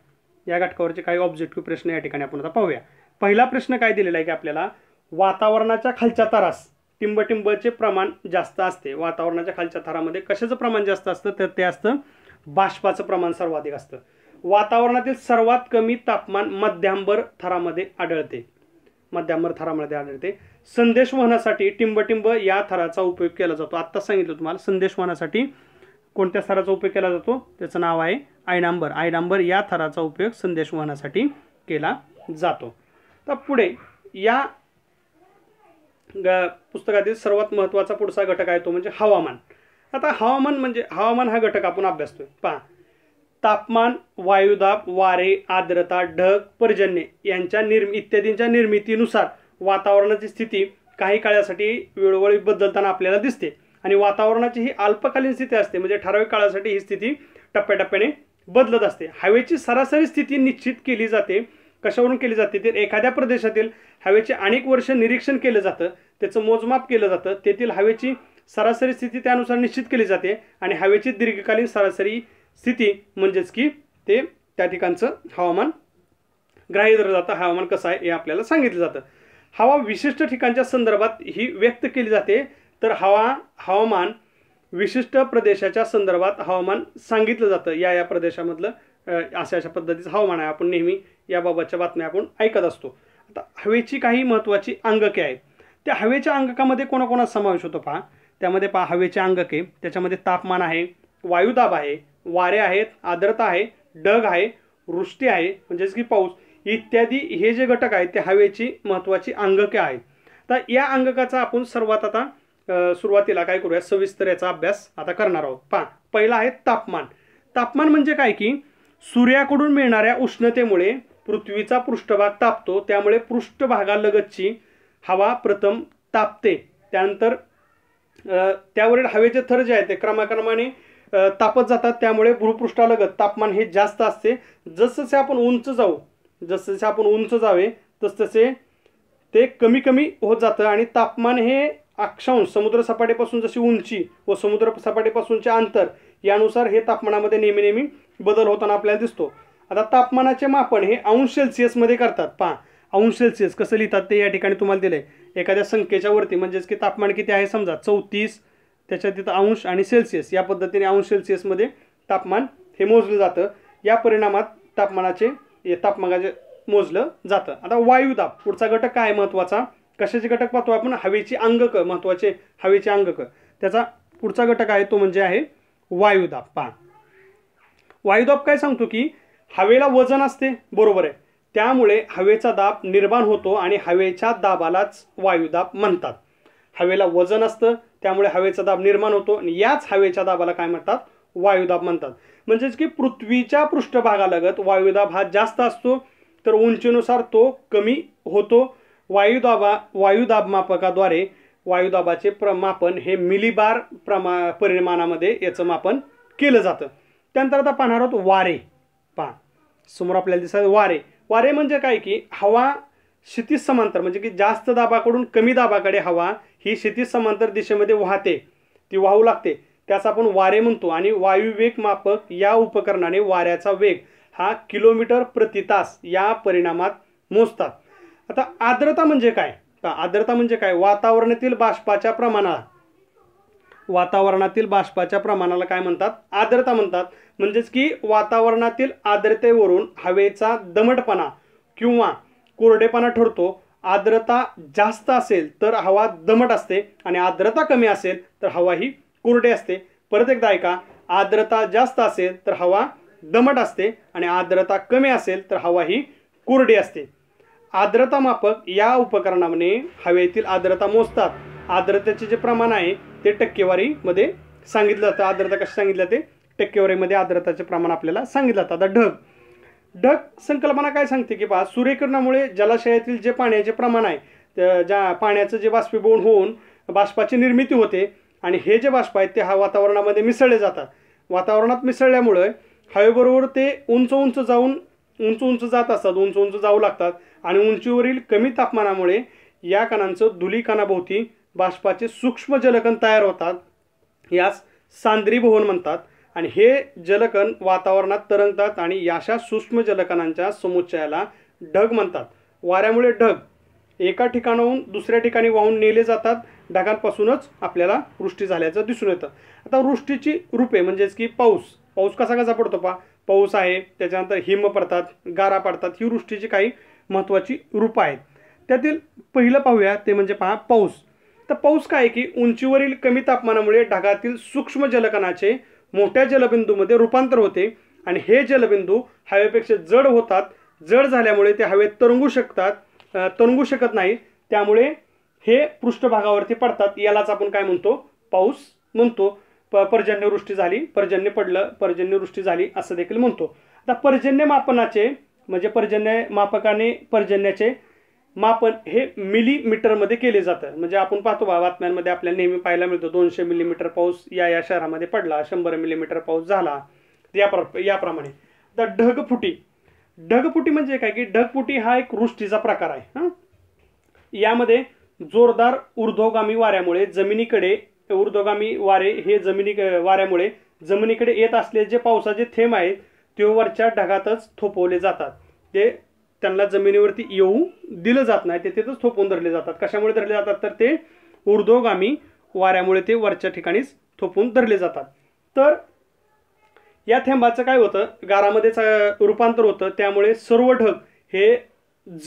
या घटकावरचे काही ऑब्जेक्टिव्ह प्रश्न या ठिकाणी आपण आता पाहूया पहिला प्रश्न काय दिलेला आहे की आपल्याला वातावरणाच्या खालच्या तरास टिंबटिंबचे प्रमाण जास्त असते वातावरणाच्या खालच्या थरामध्ये कशाचं प्रमाण जास्त असतं तर ते असतं बाष्पाचं प्रमाण सर्वाधिक असतं वातावरणातील सर्वात कमी तापमान मध्यांबर थरामध्ये आढळते मध्यांबर थरामध्ये आढळते संदेश वहनासाठी टिंबटिंब या थराचा उपयोग केला जातो आत्ता सांगितलं तुम्हाला संदेश वहनासाठी कोणत्या थराचा उपयोग केला जातो त्याचं नाव आहे आयनांबर आयनांबर या थराचा उपयोग संदेश वहनासाठी केला जातो तर पुढे या गा पुस्तकातील सर्वात महत्त्वाचा पुढचा घटक आहे तो म्हणजे हवामान आता हवामान म्हणजे हवामान हा घटक आपण अभ्यासतोय पहा तापमान वायुदाब वारे आर्द्रता ढग पर्जन्य यांच्या निर्म इत्यादींच्या निर्मितीनुसार वातावरणाची स्थिती काही काळासाठी वेळोवेळी बदलताना आपल्याला दिसते आणि वातावरणाची ही अल्पकालीन स्थिती असते म्हणजे ठराविक काळासाठी ही स्थिती टप्प्याटप्प्याने बदलत असते हवेची सरासरी स्थिती निश्चित केली जाते कशावरून केली जाते तर एखाद्या प्रदेशातील हवेचे अनेक वर्ष निरीक्षण केलं जातं त्याचं मोजमाप केलं जातं तेथील हवेची सरासरी स्थिती त्यानुसार निश्चित केली जाते आणि हवेची दीर्घकालीन सरासरी स्थिती म्हणजेच की ते त्या ठिकाणचं हवामान ग्राह्य धरलं जातं हवामान कसं आहे हे आपल्याला सांगितलं जातं हवा विशिष्ट ठिकाणच्या संदर्भात ही व्यक्त केली जाते तर हवा हवामान विशिष्ट प्रदेशाच्या संदर्भात हवामान सांगितलं जातं या या प्रदेशामधलं अशा अशा पद्धतीचं हवामान आहे आपण नेहमी याबाबतच्या बातम्या आपण ऐकत असतो आता हवेची काही महत्त्वाची अंगके आहेत त्या हवेच्या अंगकामध्ये कोणाकोणाचा समावेश होतो पहा त्यामध्ये पहा हवेचे अंगके त्याच्यामध्ये तापमान आहे वायुदाब आहे वारे आहेत आर्द्रता आहे डग आहे वृष्टी आहे म्हणजेच की पाऊस इत्यादी हे जे घटक आहेत ते हवेची महत्त्वाची अंगके आहेत तर या अंगकाचा आपण सर्वात आता सुरुवातीला काय करूया सविस्तर याचा अभ्यास आता करणार आहोत पहा पहिला आहे तापमान तापमान म्हणजे काय की सूर्याकडून मिळणाऱ्या उष्णतेमुळे पृथ्वीचा पृष्ठभाग तापतो त्यामुळे पृष्ठभागालगतची हवा प्रथम तापते त्यानंतर त्यावरील हवेचे थर जे आहेत ते क्रमाक्रमाने तापत जातात त्यामुळे भूपृष्ठालगत तापमान हे जास्त असते जसजसे आपण उंच जाऊ जसजसे आपण उंच जावे तसतसे ते कमी कमी होत जातं आणि तापमान हे अक्षांश समुद्रसपाटीपासून जशी उंची व समुद्र सपाटीपासूनचे अंतर यानुसार हे तापमानामध्ये नेहमी नेहमी बदल होताना आपल्याला दिसतो आता तापमानाचे मापन हे अंश सेल्सिअसमध्ये करतात पहा अंश सेल्सिअस कसं लिहितात ते या ठिकाणी तुम्हाला दिलं आहे एखाद्या संख्येच्या वरती म्हणजेच की तापमान किती आहे समजा चौतीस त्याच्यात तिथं अंश आणि सेल्सिअस या पद्धतीने अंश सेल्सिअसमध्ये तापमान हे मोजलं जातं या परिणामात तापमानाचे तापमानाचे मोजलं जातं आता वायुदाब पुढचा घटक काय महत्त्वाचा कशाचे घटक पाहतो आपण हवेची अंगक महत्त्वाचे हवेचे अंगक त्याचा पुढचा घटक आहे तो म्हणजे आहे वायुदाब पहा वायुदाब काय सांगतो की हवेला वजन असते बरोबर आहे त्यामुळे हवेचा दाब निर्माण होतो आणि हवेच्या दाबालाच वायुदाब म्हणतात हवेला वजन असतं त्यामुळे हवेचा दाब निर्माण होतो आणि याच हवेच्या दाबाला काय म्हणतात वायुदाब म्हणतात म्हणजेच की पृथ्वीच्या पृष्ठभागालगत वायुदाब हा जास्त असतो तर उंचीनुसार तो कमी होतो वायुदाबा वायुदाब मापकाद्वारे वायुदाबाचे प्रमापन हे मिलीबार प्रमा परिमाणामध्ये याचं मापन केलं जातं त्यानंतर आता पाहणार आहोत वारे पहा समोर आपल्याला दिसत वारे वारे म्हणजे काय की हवा क्षितिज समांतर म्हणजे की जास्त दाबाकडून कमी दाबाकडे हवा ही क्षितिज समांतर दिशेमध्ये वाहते ती वाहू लागते त्याचा आपण वारे म्हणतो आणि वायुवेग मापक या उपकरणाने वाऱ्याचा वेग हा किलोमीटर प्रति तास या परिणामात मोजतात आता आर्द्रता म्हणजे काय आर्द्रता म्हणजे काय वातावरणातील बाष्पाच्या प्रमाणात वातावरणातील बाष्पाच्या प्रमाणाला काय म्हणतात आर्द्रता म्हणतात म्हणजेच की वातावरणातील आर्द्रतेवरून हवेचा दमटपणा किंवा कोरडेपणा ठरतो आर्द्रता जास्त असेल तर हवा दमट असते आणि आर्द्रता कमी असेल तर हवा ही कोरडी असते परत एकदा ऐका आर्द्रता जास्त असेल तर हवा दमट असते आणि आर्द्रता कमी असेल तर हवा ही कोरडी असते आर्द्रता मापक या उपकरणाने हवेतील आर्द्रता मोजतात आर्द्रतेचे जे प्रमाण आहे ते टक्केवारीमध्ये सांगितलं जातं आर्द्रता कशी सांगितलं जाते टक्केवारीमध्ये आर्द्रताचे प्रमाण आपल्याला सांगितलं जातं आता ढग ढग संकल्पना काय सांगते की पहा सूर्यकिरणामुळे जलाशयातील जे पाण्याचे प्रमाण आहे ज्या पाण्याचं जे बाष्पीभवन होऊन बाष्पाची निर्मिती होते आणि हे जे बाष्प आहेत ते हा वातावरणामध्ये मिसळले जातात वातावरणात मिसळल्यामुळे हवेबरोबर ते उंच उंच जाऊन उंच उंच जात असतात उंच उंच जाऊ लागतात आणि उंचीवरील कमी तापमानामुळे या कणांचं कानाभोवती बाष्पाचे सूक्ष्म जलकण तयार होतात यास सांद्री म्हणतात आणि हे जलकण वातावरणात तरंगतात आणि याशा सूक्ष्म जलकणांच्या समुच्चयाला ढग म्हणतात वाऱ्यामुळे ढग एका ठिकाणाहून दुसऱ्या ठिकाणी वाहून नेले जातात ढगांपासूनच आपल्याला वृष्टी झाल्याचं दिसून येतं आता वृष्टीची रूपे म्हणजेच की पाऊस पाऊस कसा कसा पडतो पा पाऊस आहे त्याच्यानंतर हिम पडतात गारा पडतात ही वृष्टीची काही महत्त्वाची रूपं आहेत त्यातील पहिलं पाहूया ते म्हणजे पहा पाऊस तर पाऊस काय की उंचीवरील कमी तापमानामुळे ढगातील सूक्ष्म जलकणाचे मोठ्या जलबिंदूमध्ये रूपांतर होते आणि हे जलबिंदू हवेपेक्षा जड होतात जड झाल्यामुळे ते हवेत तरंगू शकतात तरंगू शकत नाही त्यामुळे हे पृष्ठभागावरती पडतात यालाच आपण काय म्हणतो पाऊस म्हणतो प पर्जन्यवृष्टी झाली पर्जन्य पडलं पर्जन्यवृष्टी झाली असं देखील म्हणतो आता पर्जन्यमापनाचे म्हणजे पर्जन्य मापकाने पर्जन्याचे मापन हे मिलीमीटरमध्ये केले जातं म्हणजे आपण पाहतो बा बातम्यांमध्ये आपल्याला नेहमी पाहायला मिळतो दोनशे मिलीमीटर पाऊस या या शहरामध्ये पडला शंभर मिलीमीटर पाऊस झाला या याप्रमाणे द ढगफुटी ढगफुटी म्हणजे काय की ढगफुटी हा एक वृष्टीचा प्रकार आहे हां यामध्ये जोरदार ऊर्ध्वगामी वाऱ्यामुळे जमिनीकडे ऊर्ध्वगामी वारे हे जमिनी वाऱ्यामुळे जमिनीकडे येत असलेले जे पावसाचे थेंब आहेत ते वरच्या ढगातच थोपवले जातात ते त्यांना जमिनीवरती येऊ दिलं जात नाही ते तिथंच थोपवून धरले जातात कशामुळे धरले जातात तर ते ऊर्ध्वगामी वाऱ्यामुळे ते वरच्या ठिकाणीच थोपून धरले जातात तर या थेंबाचं काय होतं गारामध्येच रूपांतर होतं त्यामुळे सर्व ढग हे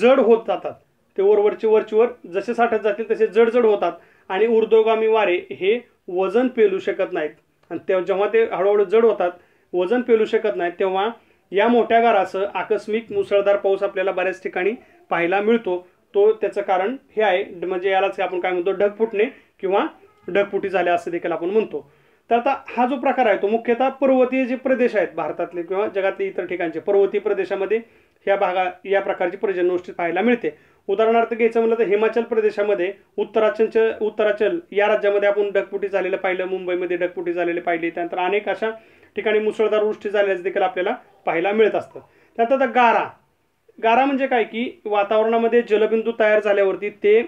जड होत जातात ते वरवरचे वरचीवर जसे साठत जातील तसे जड जड होतात आणि ऊर्ध्वगामी वारे हे वजन पेलू शकत नाहीत आणि ते जेव्हा ते हळूहळू जड होतात वजन पेलू शकत नाहीत तेव्हा या मोठ्या गारासह आकस्मिक मुसळधार पाऊस आपल्याला बऱ्याच ठिकाणी पाहायला मिळतो तो त्याचं कारण हे आहे म्हणजे यालाच आपण काय म्हणतो ढग फुटणे किंवा ढगफुटी झाल्या असं देखील आपण म्हणतो तर आता हा जो प्रकार आहे तो मुख्यतः पर्वतीय जे प्रदेश आहेत भारतातले किंवा जगातले इतर ठिकाणचे पर्वतीय प्रदेशामध्ये ह्या भागा या प्रकारची पर्जन्यवृष्टी पाहायला मिळते उदाहरणार्थ घ्यायचं म्हटलं तर हिमाचल प्रदेशामध्ये उत्तराचलच्या उत्तराचल या राज्यामध्ये आपण ढगपुटी झालेलं पाहिलं मुंबईमध्ये ढगपुटी झालेले पाहिले त्यानंतर अनेक अशा ठिकाणी मुसळधार वृष्टी झाल्याचं देखील आपल्याला पाहायला मिळत असतं त्यात आता गारा गारा म्हणजे काय की वातावरणामध्ये जलबिंदू तयार झाल्यावरती ते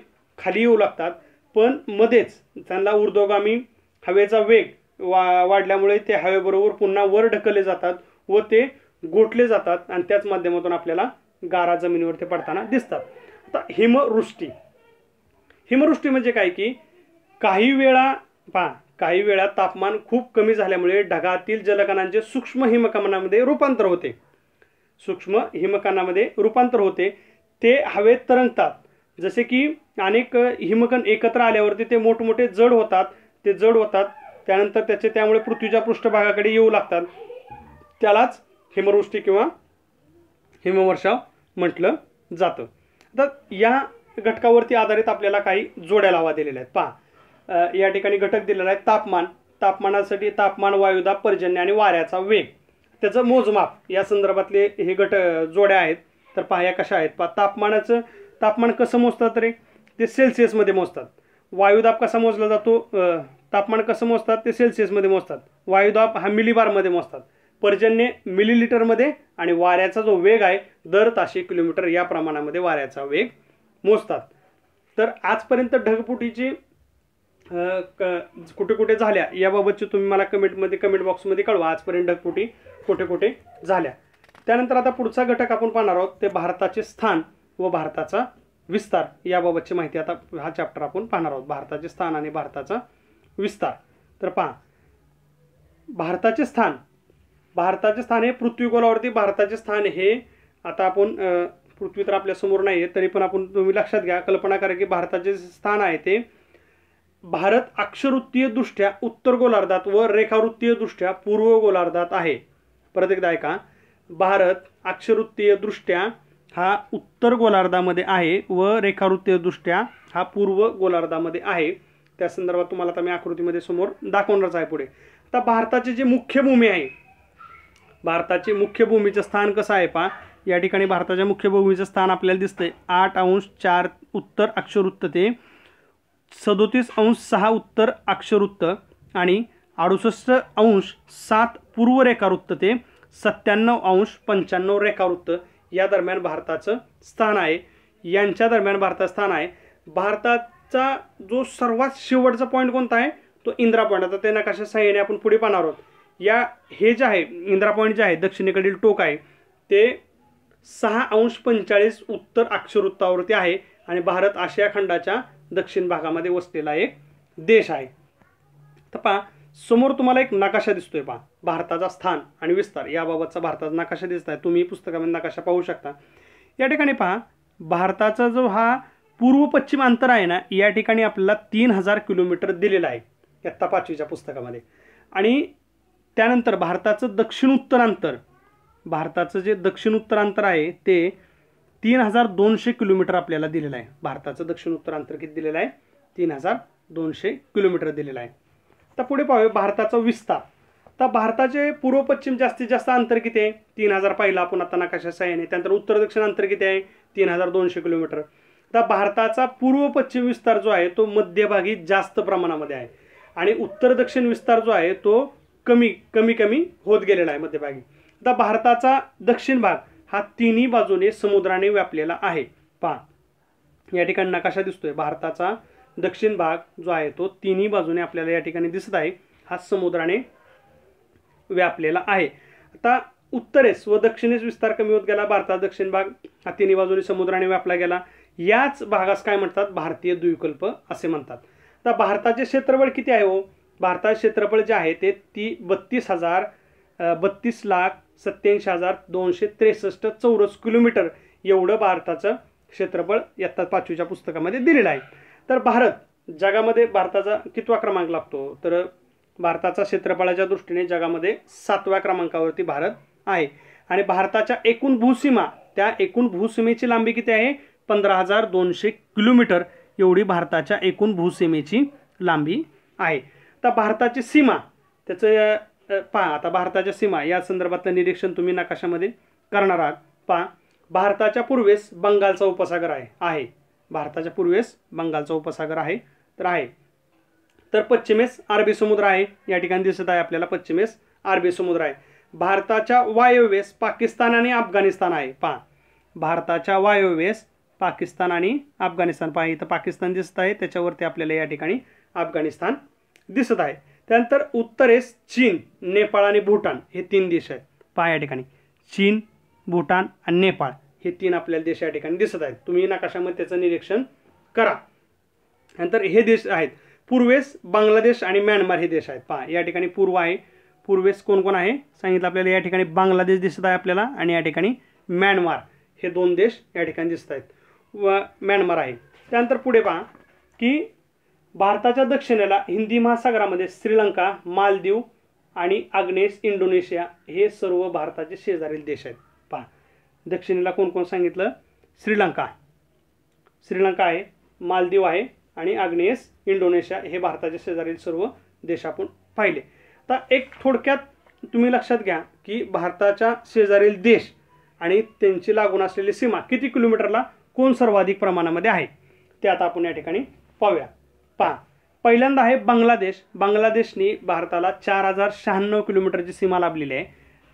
खाली येऊ लागतात पण मध्येच त्यांना ऊर्ध्वगामी हवेचा वेग वा वाढल्यामुळे ते हवेबरोबर पुन्हा वर ढकलले जातात व ते गोठले जातात आणि त्याच माध्यमातून आपल्याला गारा जमिनीवरती पडताना दिसतात आता हिमवृष्टी हिमवृष्टी म्हणजे काय की काही वेळा पहा काही वेळा तापमान खूप कमी झाल्यामुळे ढगातील जलकणांचे सूक्ष्म हिमकणामध्ये रूपांतर होते सूक्ष्म हिमकणामध्ये रूपांतर होते ते हवेत तरंगतात जसे की अनेक हिमकण एकत्र आल्यावरती ते मोठमोठे जड होतात ते जड होतात त्यानंतर त्याचे त्यामुळे पृथ्वीच्या पृष्ठभागाकडे येऊ लागतात त्यालाच हिमवृष्टी किंवा हिमवर्षाव म्हटलं जातं तर या घटकावरती आधारित आपल्याला काही जोड्या लावा दिलेल्या आहेत पहा या ठिकाणी घटक दिलेला आहे तापमान तापमानासाठी तापमान वायुदाब पर्जन्य आणि वाऱ्याचा वेग त्याचं मोजमाप या संदर्भातले हे गट जोड्या आहेत तर पहा या कशा आहेत पहा तापमानाचं तापमान कसं मोजतात रे ते सेल्सिअसमध्ये मोजतात वायुदाब कसा मोजला जातो तापमान कसं मोजतात ते सेल्सिअसमध्ये मोजतात वायुदाब हा मिलीबारमध्ये मोजतात पर्जन्य मिलीलिटरमध्ये आणि वाऱ्याचा जो वेग आहे दर ताशे किलोमीटर या प्रमाणामध्ये वाऱ्याचा वेग मोजतात तर आजपर्यंत ढगपुटीची कुठे कुठे झाल्या याबाबतची तुम्ही मला कमेंटमध्ये कमेंट बॉक्समध्ये कळवा आजपर्यंत ढकपुटी कुठे कुठे झाल्या त्यानंतर आता पुढचा घटक आपण पाहणार आहोत ते भारताचे स्थान व भारताचा विस्तार याबाबतची माहिती आता हा चॅप्टर आपण पाहणार आहोत भारताचे स्थान आणि भारताचा विस्तार तर पहा भारताचे स्थान भारताचे स्थान हे पृथ्वीगोलावरती भारताचे स्थान हे आता आपण पृथ्वी तर आपल्यासमोर नाही आहे तरी पण आपण तुम्ही लक्षात घ्या कल्पना करा की भारताचे स्थान आहे ते भारत दृष्ट्या उत्तर गोलार्धात व दृष्ट्या पूर्व गोलार्धात आहे परत एकदा ऐका भारत दृष्ट्या हा उत्तर गोलार्धामध्ये आहे व दृष्ट्या हा पूर्व गोलार्धामध्ये आहे त्या संदर्भात तुम्हाला आता मी आकृतीमध्ये समोर दाखवणारच आहे पुढे आता भारताची जी मुख्य भूमी आहे भारताचे मुख्य भूमीचं स्थान कसं आहे पहा या ठिकाणी भारताच्या मुख्य भूमीचं स्थान आपल्याला दिसतंय आठ अंश चार उत्तर अक्षरवृत्त ते सदोतीस अंश सहा उत्तर अक्षरवृत्त आणि अडुसष्ट अंश सात पूर्व रेखावृत्त ते सत्त्याण्णव अंश पंच्याण्णव रेखावृत्त या दरम्यान भारताचं स्थान आहे यांच्या दरम्यान भारताचं स्थान आहे भारताचा जो सर्वात शेवटचा पॉईंट कोणता आहे तो इंदिरा पॉईंट आता ते नकाशा सहाय्याने आपण पुढे पाहणार आहोत या हे जे आहे इंदिरा पॉईंट जे आहे दक्षिणेकडील टोक आहे ते सहा अंश पंचेचाळीस उत्तर अक्षरवृत्तावरती आहे आणि भारत आशिया खंडाच्या दक्षिण भागामध्ये वसलेला एक देश आहे तर पहा समोर तुम्हाला एक नकाशा दिसतोय पहा भारताचा स्थान आणि विस्तार याबाबतचा भारताचा नकाशा दिसत आहे तुम्ही पुस्तकामध्ये नकाशा पाहू शकता या ठिकाणी पहा भारताचा जो हा पूर्व पश्चिम अंतर आहे ना या ठिकाणी आपल्याला तीन हजार किलोमीटर दिलेला आहे या पाचवीच्या पुस्तकामध्ये आणि त्यानंतर भारताचं दक्षिण उत्तर अंतर भारताचं जे दक्षिण उत्तर अंतर आहे ते तीन हजार दोनशे किलोमीटर आपल्याला दिलेलं आहे भारताचं दक्षिण उत्तर अंतर किती दिलेलं आहे तीन हजार दोनशे किलोमीटर दिलेलं आहे तर पुढे पाहूया भारताचा विस्तार तर भारताचे पूर्व पश्चिम जास्तीत जास्त अंतर किती आहे तीन हजार पाहिलं आपण आता नकाशा साह्याने त्यानंतर उत्तर दक्षिण अंतर किती आहे तीन हजार दोनशे किलोमीटर आता भारताचा पूर्व पश्चिम विस्तार जो आहे तो मध्यभागी जास्त प्रमाणामध्ये आहे आणि उत्तर दक्षिण विस्तार जो आहे तो कमी कमी कमी होत गेलेला आहे मध्यभागी आता भारताचा दक्षिण भाग हा तिन्ही बाजूने समुद्राने व्यापलेला आहे पहा या ठिकाणी नकाशा दिसतोय भारताचा दक्षिण भाग जो आहे तो तिन्ही बाजूने आपल्याला या ठिकाणी दिसत आहे हा समुद्राने व्यापलेला आहे आता उत्तरेस व दक्षिणेस विस्तार कमी होत गेला भारताचा दक्षिण भाग हा तिन्ही बाजूने समुद्राने व्यापला गेला याच भागास काय म्हणतात भारतीय द्विकल्प असे म्हणतात आता भारताचे क्षेत्रफळ किती आहे हो भारताचे क्षेत्रफळ जे आहे ते ती बत्तीस हजार बत्तीस लाख सत्त्याऐंशी हजार दोनशे त्रेसष्ट चौरस किलोमीटर एवढं भारताचं क्षेत्रफळ इयत्ता पाचवीच्या पुस्तकामध्ये दिलेलं आहे तर भारत जगामध्ये भारताचा कितवा क्रमांक लागतो तर भारताचा क्षेत्रफळाच्या दृष्टीने जगामध्ये सातव्या क्रमांकावरती भारत आहे आणि भारताच्या एकूण भूसीमा त्या एकूण भूसीमेची लांबी किती आहे पंधरा हजार दोनशे किलोमीटर एवढी भारताच्या एकूण भूसीमेची लांबी आहे तर भारताची सीमा त्याचं पहा आता भारताच्या सीमा या संदर्भातलं निरीक्षण तुम्ही नकाशामध्ये करणार आहात पहा भारताच्या पूर्वेस बंगालचा उपसागर आहे आहे भारताच्या पूर्वेस बंगालचा उपसागर आहे तर आहे तर पश्चिमेस अरबी समुद्र आहे या ठिकाणी दिसत आहे आपल्याला पश्चिमेस अरबी समुद्र आहे भारताच्या वायव्येस पाकिस्तान आणि अफगाणिस्तान आहे पहा भारताच्या वायव्येस पाकिस्तान आणि अफगाणिस्तान पहा इथं पाकिस्तान दिसत आहे त्याच्यावरती आपल्याला या ठिकाणी अफगाणिस्तान दिसत आहे त्यानंतर उत्तरेस चीन नेपाळ आणि भूटान हे तीन देश आहेत पहा या ठिकाणी चीन भूटान आणि नेपाळ हे तीन आपल्याला देश या ठिकाणी दिसत आहेत तुम्ही नकाशामध्ये त्याचं निरीक्षण करा नंतर हे देश आहेत पूर्वेस बांगलादेश आणि म्यानमार हे देश आहेत पहा या ठिकाणी पूर्व आहे पूर्वेस कोण कोण आहे सांगितलं आपल्याला या ठिकाणी बांगलादेश दिसत आहे आपल्याला आणि या ठिकाणी म्यानमार हे दोन देश या ठिकाणी दिसत आहेत व म्यानमार आहे त्यानंतर पुढे पहा की भारताच्या दक्षिणेला हिंदी महासागरामध्ये श्रीलंका मालदीव आणि आग्नेस इंडोनेशिया हे सर्व भारताचे शेजारील देश आहेत पहा दक्षिणेला कोण कोण सांगितलं श्रीलंका श्रीलंका आहे मालदीव आहे आणि आग्नेयस इंडोनेशिया हे भारताचे शेजारील सर्व देश आपण पाहिले तर एक थोडक्यात तुम्ही लक्षात घ्या की भारताच्या शेजारील देश आणि त्यांची लागून असलेली सीमा किती किलोमीटरला कोण सर्वाधिक प्रमाणामध्ये आहे ते आता आपण या ठिकाणी पाहूया पहा पहिल्यांदा आहे बांगलादेश बांगलादेशने भारताला चार हजार शहाण्णव किलोमीटरची सीमा लाभलेली आहे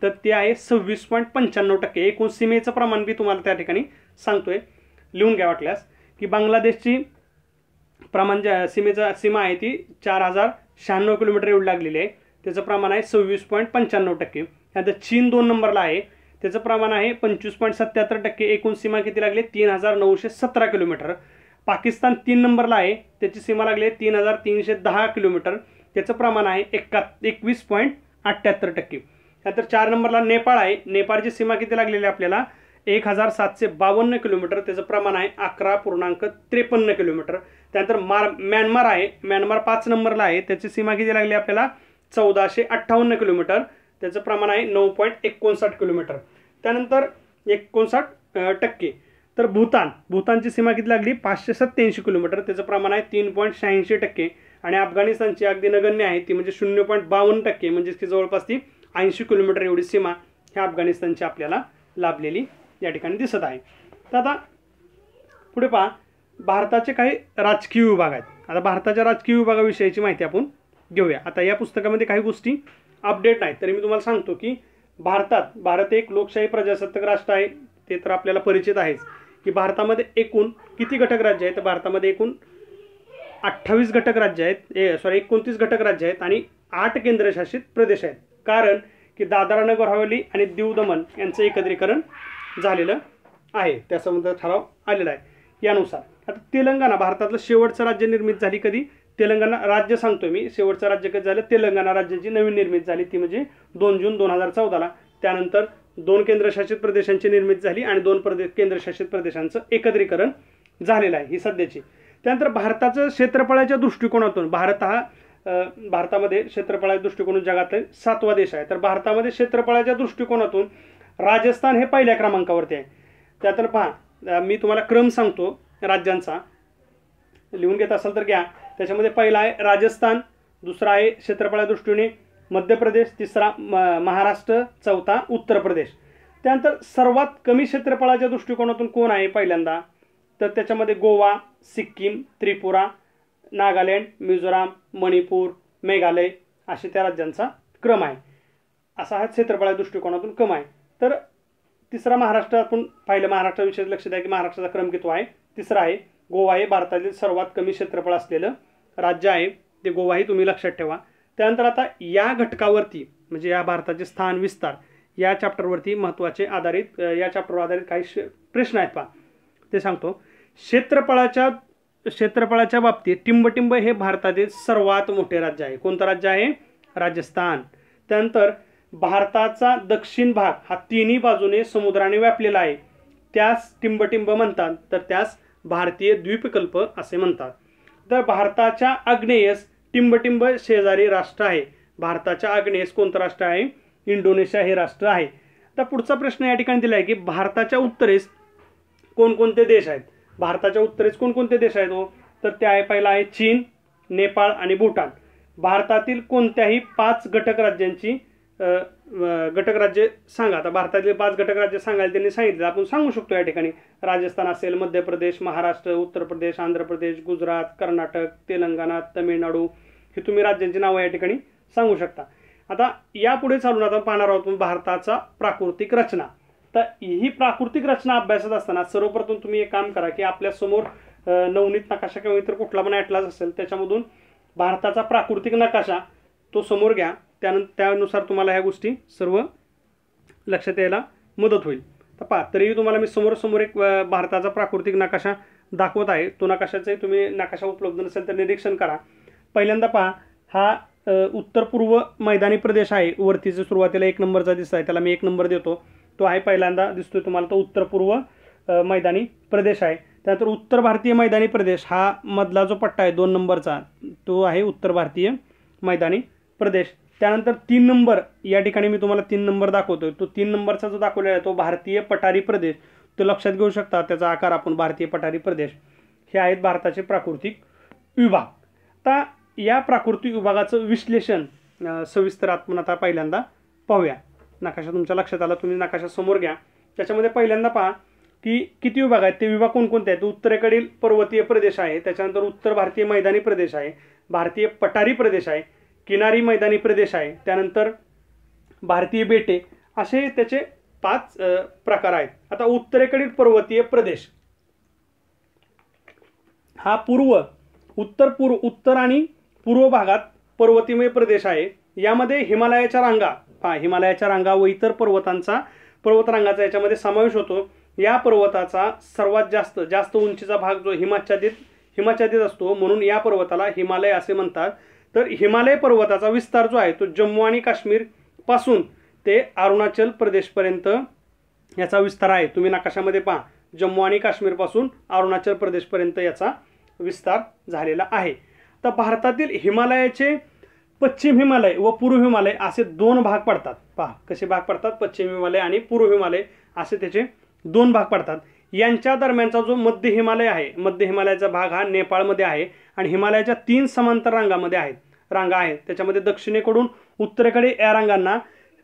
तर ते आहे सव्वीस पॉईंट पंच्याण्णव टक्के एकूण सीमेचं प्रमाण मी तुम्हाला त्या ठिकाणी सांगतो आहे लिहून घ्या वाटल्यास की बांगलादेशची प्रमाण ज्या सीमेचा सीमा आहे ती चार हजार शहाण्णव किलोमीटर एवढी लागलेली आहे त्याचं प्रमाण आहे सव्वीस पॉईंट पंच्याण्णव टक्के त्यानंतर चीन दोन नंबरला आहे त्याचं प्रमाण आहे पंचवीस पॉईंट सत्याहत्तर टक्के एकूण सीमा किती लागली तीन हजार नऊशे सतरा किलोमीटर पाकिस्तान तीन नंबरला आहे त्याची सीमा लागली आहे तीन हजार तीनशे दहा किलोमीटर त्याचं प्रमाण आहे एका एकवीस पॉईंट अठ्ठ्याहत्तर टक्के त्यानंतर चार नंबरला नेपाळ आहे नेपाळची सीमा किती लागलेली आहे आपल्याला एक हजार सातशे बावन्न किलोमीटर त्याचं प्रमाण आहे अकरा पूर्णांक त्रेपन्न किलोमीटर त्यानंतर मार म्यानमार आहे म्यानमार पाच नंबरला आहे त्याची सीमा किती लागली आहे आपल्याला चौदाशे अठ्ठावन्न किलोमीटर त्याचं प्रमाण आहे नऊ पॉईंट एकोणसाठ किलोमीटर त्यानंतर एकोणसाठ टक्के तर भूतान भूतानची सीमा किती लागली पाचशे सत्त्याऐंशी किलोमीटर त्याचं प्रमाण आहे तीन पॉईंट शहाऐंशी टक्के आणि अफगाणिस्तानची अगदी नगण्य आहे ती म्हणजे शून्य पॉईंट बावन्न टक्के म्हणजे की जवळपास ती ऐंशी किलोमीटर एवढी सीमा ह्या अफगाणिस्तानची आपल्याला लाभलेली या ठिकाणी दिसत आहे तर आता पुढे पहा भारताचे काही राजकीय विभाग आहेत आता भारताच्या राजकीय विभागाविषयीची माहिती आपण घेऊया आता या पुस्तकामध्ये काही गोष्टी अपडेट नाहीत तरी मी तुम्हाला सांगतो की भारतात भारत एक लोकशाही प्रजासत्ताक राष्ट्र आहे ते तर आपल्याला परिचित आहेच की भारतामध्ये एकूण किती घटक राज्य आहेत भारतामध्ये एकूण अठ्ठावीस घटक राज्य आहेत ए सॉरी एकोणतीस घटक राज्य आहेत आणि आठ केंद्रशासित प्रदेश आहेत कारण की दादरा नगर हवेली आणि दीव दमन यांचं एकत्रीकरण झालेलं आहे त्या ठराव आलेला आहे यानुसार आता तेलंगणा भारतातलं शेवटचं राज्य निर्मित झाली कधी तेलंगणा राज्य सांगतो मी शेवटचं राज्य कधी झालं तेलंगणा राज्याची नवीन निर्मित झाली ती म्हणजे दोन जून दोन हजार चौदाला त्यानंतर दोन केंद्रशासित प्रदेशांची निर्मिती झाली आणि दोन प्रदेश केंद्रशासित प्रदेशांचं एकत्रीकरण झालेलं आहे ही सध्याची त्यानंतर भारताचं क्षेत्रफळाच्या दृष्टिकोनातून भारत हा भारतामध्ये क्षेत्रफळाच्या दृष्टिकोनातून जगातला सातवा देश आहे तर भारतामध्ये क्षेत्रफळाच्या दृष्टिकोनातून राजस्थान हे पहिल्या क्रमांकावरती आहे त्यानंतर पहा मी तुम्हाला क्रम सांगतो राज्यांचा लिहून घेत असाल तर घ्या त्याच्यामध्ये पहिला आहे राजस्थान दुसरा आहे क्षेत्रफळाच्या दृष्टीने मध्य प्रदेश तिसरा महाराष्ट्र चौथा उत्तर प्रदेश त्यानंतर सर्वात कमी क्षेत्रफळाच्या दृष्टिकोनातून कोण आहे पहिल्यांदा तर त्याच्यामध्ये गोवा सिक्कीम त्रिपुरा नागालँड मिझोराम मणिपूर मेघालय असे त्या राज्यांचा क्रम आहे असा हा क्षेत्रफळाच्या दृष्टिकोनातून क्रम आहे तर तिसरा महाराष्ट्र आपण पाहिलं महाराष्ट्राविषयी लक्ष द्या की महाराष्ट्राचा क्रम किती आहे तिसरा आहे गोवा हे भारतातील सर्वात कमी क्षेत्रफळ असलेलं राज्य आहे ते गोवाही तुम्ही लक्षात ठेवा त्यानंतर आता या घटकावरती म्हणजे या भारताचे स्थान विस्तार या चॅप्टरवरती महत्त्वाचे आधारित या चॅप्टरवर आधारित काही प्रश्न आहेत पहा ते सांगतो क्षेत्रफळाच्या क्षेत्रफळाच्या बाबतीत टिंबटिंब हे भारतातील सर्वात मोठे राज्य आहे कोणतं राज्य आहे राजस्थान त्यानंतर भारताचा दक्षिण भाग हा तिन्ही बाजूने समुद्राने व्यापलेला आहे त्यास टिंबटिंब म्हणतात तर त्यास भारतीय द्वीपकल्प असे म्हणतात तर भारताच्या आग्नेयस टिंबटिंब शेजारी राष्ट्र आहे भारताच्या आग्नेस कोणतं राष्ट्र आहे इंडोनेशिया हे राष्ट्र आहे आता पुढचा प्रश्न या ठिकाणी दिला आहे की भारताच्या उत्तरेस कोणकोणते देश आहेत भारताच्या उत्तरेस कोणकोणते देश आहेत हो तर ते आहे पहिला आहे चीन नेपाळ आणि भूटान भारतातील कोणत्याही पाच घटक राज्यांची घटक राज्य सांगा आता भारतातील पाच घटक राज्य सांगायला त्यांनी सांगितलं आपण सांगू शकतो या ठिकाणी राजस्थान असेल मध्य प्रदेश महाराष्ट्र उत्तर प्रदेश आंध्र प्रदेश गुजरात कर्नाटक तेलंगणा तमिळनाडू हे तुम्ही राज्यांची नावं या ठिकाणी सांगू शकता आता यापुढे चालून आता पाहणार आहोत भारताचा प्राकृतिक रचना तर ही प्राकृतिक रचना अभ्यासत असताना सर्वप्रथम तुम्ही एक काम करा की आपल्यासमोर नवनीत नकाशा किंवा इतर कुठला पण ऐटलाच असेल त्याच्यामधून भारताचा प्राकृतिक नकाशा तो समोर घ्या त्यानंतर त्यानुसार तुम्हाला ह्या गोष्टी सर्व लक्षात यायला मदत होईल तर पहा तरीही तुम्हाला मी समोर समोर एक भारताचा प्राकृतिक नकाशा दाखवत आहे तो नकाशाचे तुम्ही नकाशा उपलब्ध नसेल तर निरीक्षण करा पहिल्यांदा पहा हा उत्तर पूर्व मैदानी प्रदेश आहे वरतीचे सुरुवातीला एक नंबरचा दिसत आहे त्याला मी एक नंबर देतो तो आहे पहिल्यांदा दिसतोय तुम्हाला तो उत्तर पूर्व मैदानी प्रदेश आहे त्यानंतर उत्तर भारतीय मैदानी प्रदेश हा मधला जो पट्टा आहे दोन नंबरचा तो आहे उत्तर भारतीय मैदानी प्रदेश त्यानंतर तीन नंबर या ठिकाणी मी तुम्हाला तीन नंबर दाखवतोय तो तीन नंबरचा जो दाखवलेला आहे तो भारतीय पठारी प्रदेश तो लक्षात घेऊ शकता त्याचा आकार आपण भारतीय पठारी प्रदेश हे आहेत भारताचे प्राकृतिक विभाग आता या प्राकृतिक विभागाचं विश्लेषण सविस्तर आपण आता पहिल्यांदा पाहूया नकाशा तुमच्या लक्षात आला तुम्ही नकाशा समोर घ्या त्याच्यामध्ये पहिल्यांदा पहा की किती विभाग आहेत ते विभाग कोणकोणते आहेत उत्तरेकडील पर्वतीय प्रदेश आहे त्याच्यानंतर उत्तर भारतीय मैदानी प्रदेश आहे भारतीय पठारी प्रदेश आहे किनारी मैदानी प्रदेश आहे त्यानंतर भारतीय बेटे असे त्याचे पाच प्रकार आहेत आता उत्तरेकडील पर्वतीय प्रदेश हा पूर्व उत्तर पूर्व उत्तर आणि पूर्व भागात पर्वतीमय प्रदेश आहे यामध्ये हिमालयाच्या रांगा हा हिमालयाच्या रांगा व इतर पर्वतांचा पर्वतरांगाचा याच्यामध्ये समावेश होतो या पर्वताचा सर्वात जास्त जास्त उंचीचा भाग जो हिमाच्छादित हिमाच्छादित असतो म्हणून या पर्वताला हिमालय असे म्हणतात तर हिमालय पर्वताचा विस्तार जो आहे तो जम्मू आणि काश्मीरपासून ते अरुणाचल प्रदेशपर्यंत याचा विस्तार आहे तुम्ही नकाशामध्ये पहा जम्मू आणि काश्मीरपासून अरुणाचल प्रदेशपर्यंत याचा विस्तार झालेला आहे तर भारतातील हिमालयाचे पश्चिम हिमालय व पूर्व हिमालय असे दोन भाग पडतात पहा कसे भाग पडतात पश्चिम हिमालय आणि पूर्व हिमालय असे त्याचे दोन भाग पडतात यांच्या दरम्यानचा जो मध्य हिमालय आहे मध्य हिमालयाचा भाग हा नेपाळमध्ये आहे आणि हिमालयाच्या तीन समांतर रांगामध्ये आहेत रांगा आहेत त्याच्यामध्ये दक्षिणेकडून उत्तरेकडे या रांगांना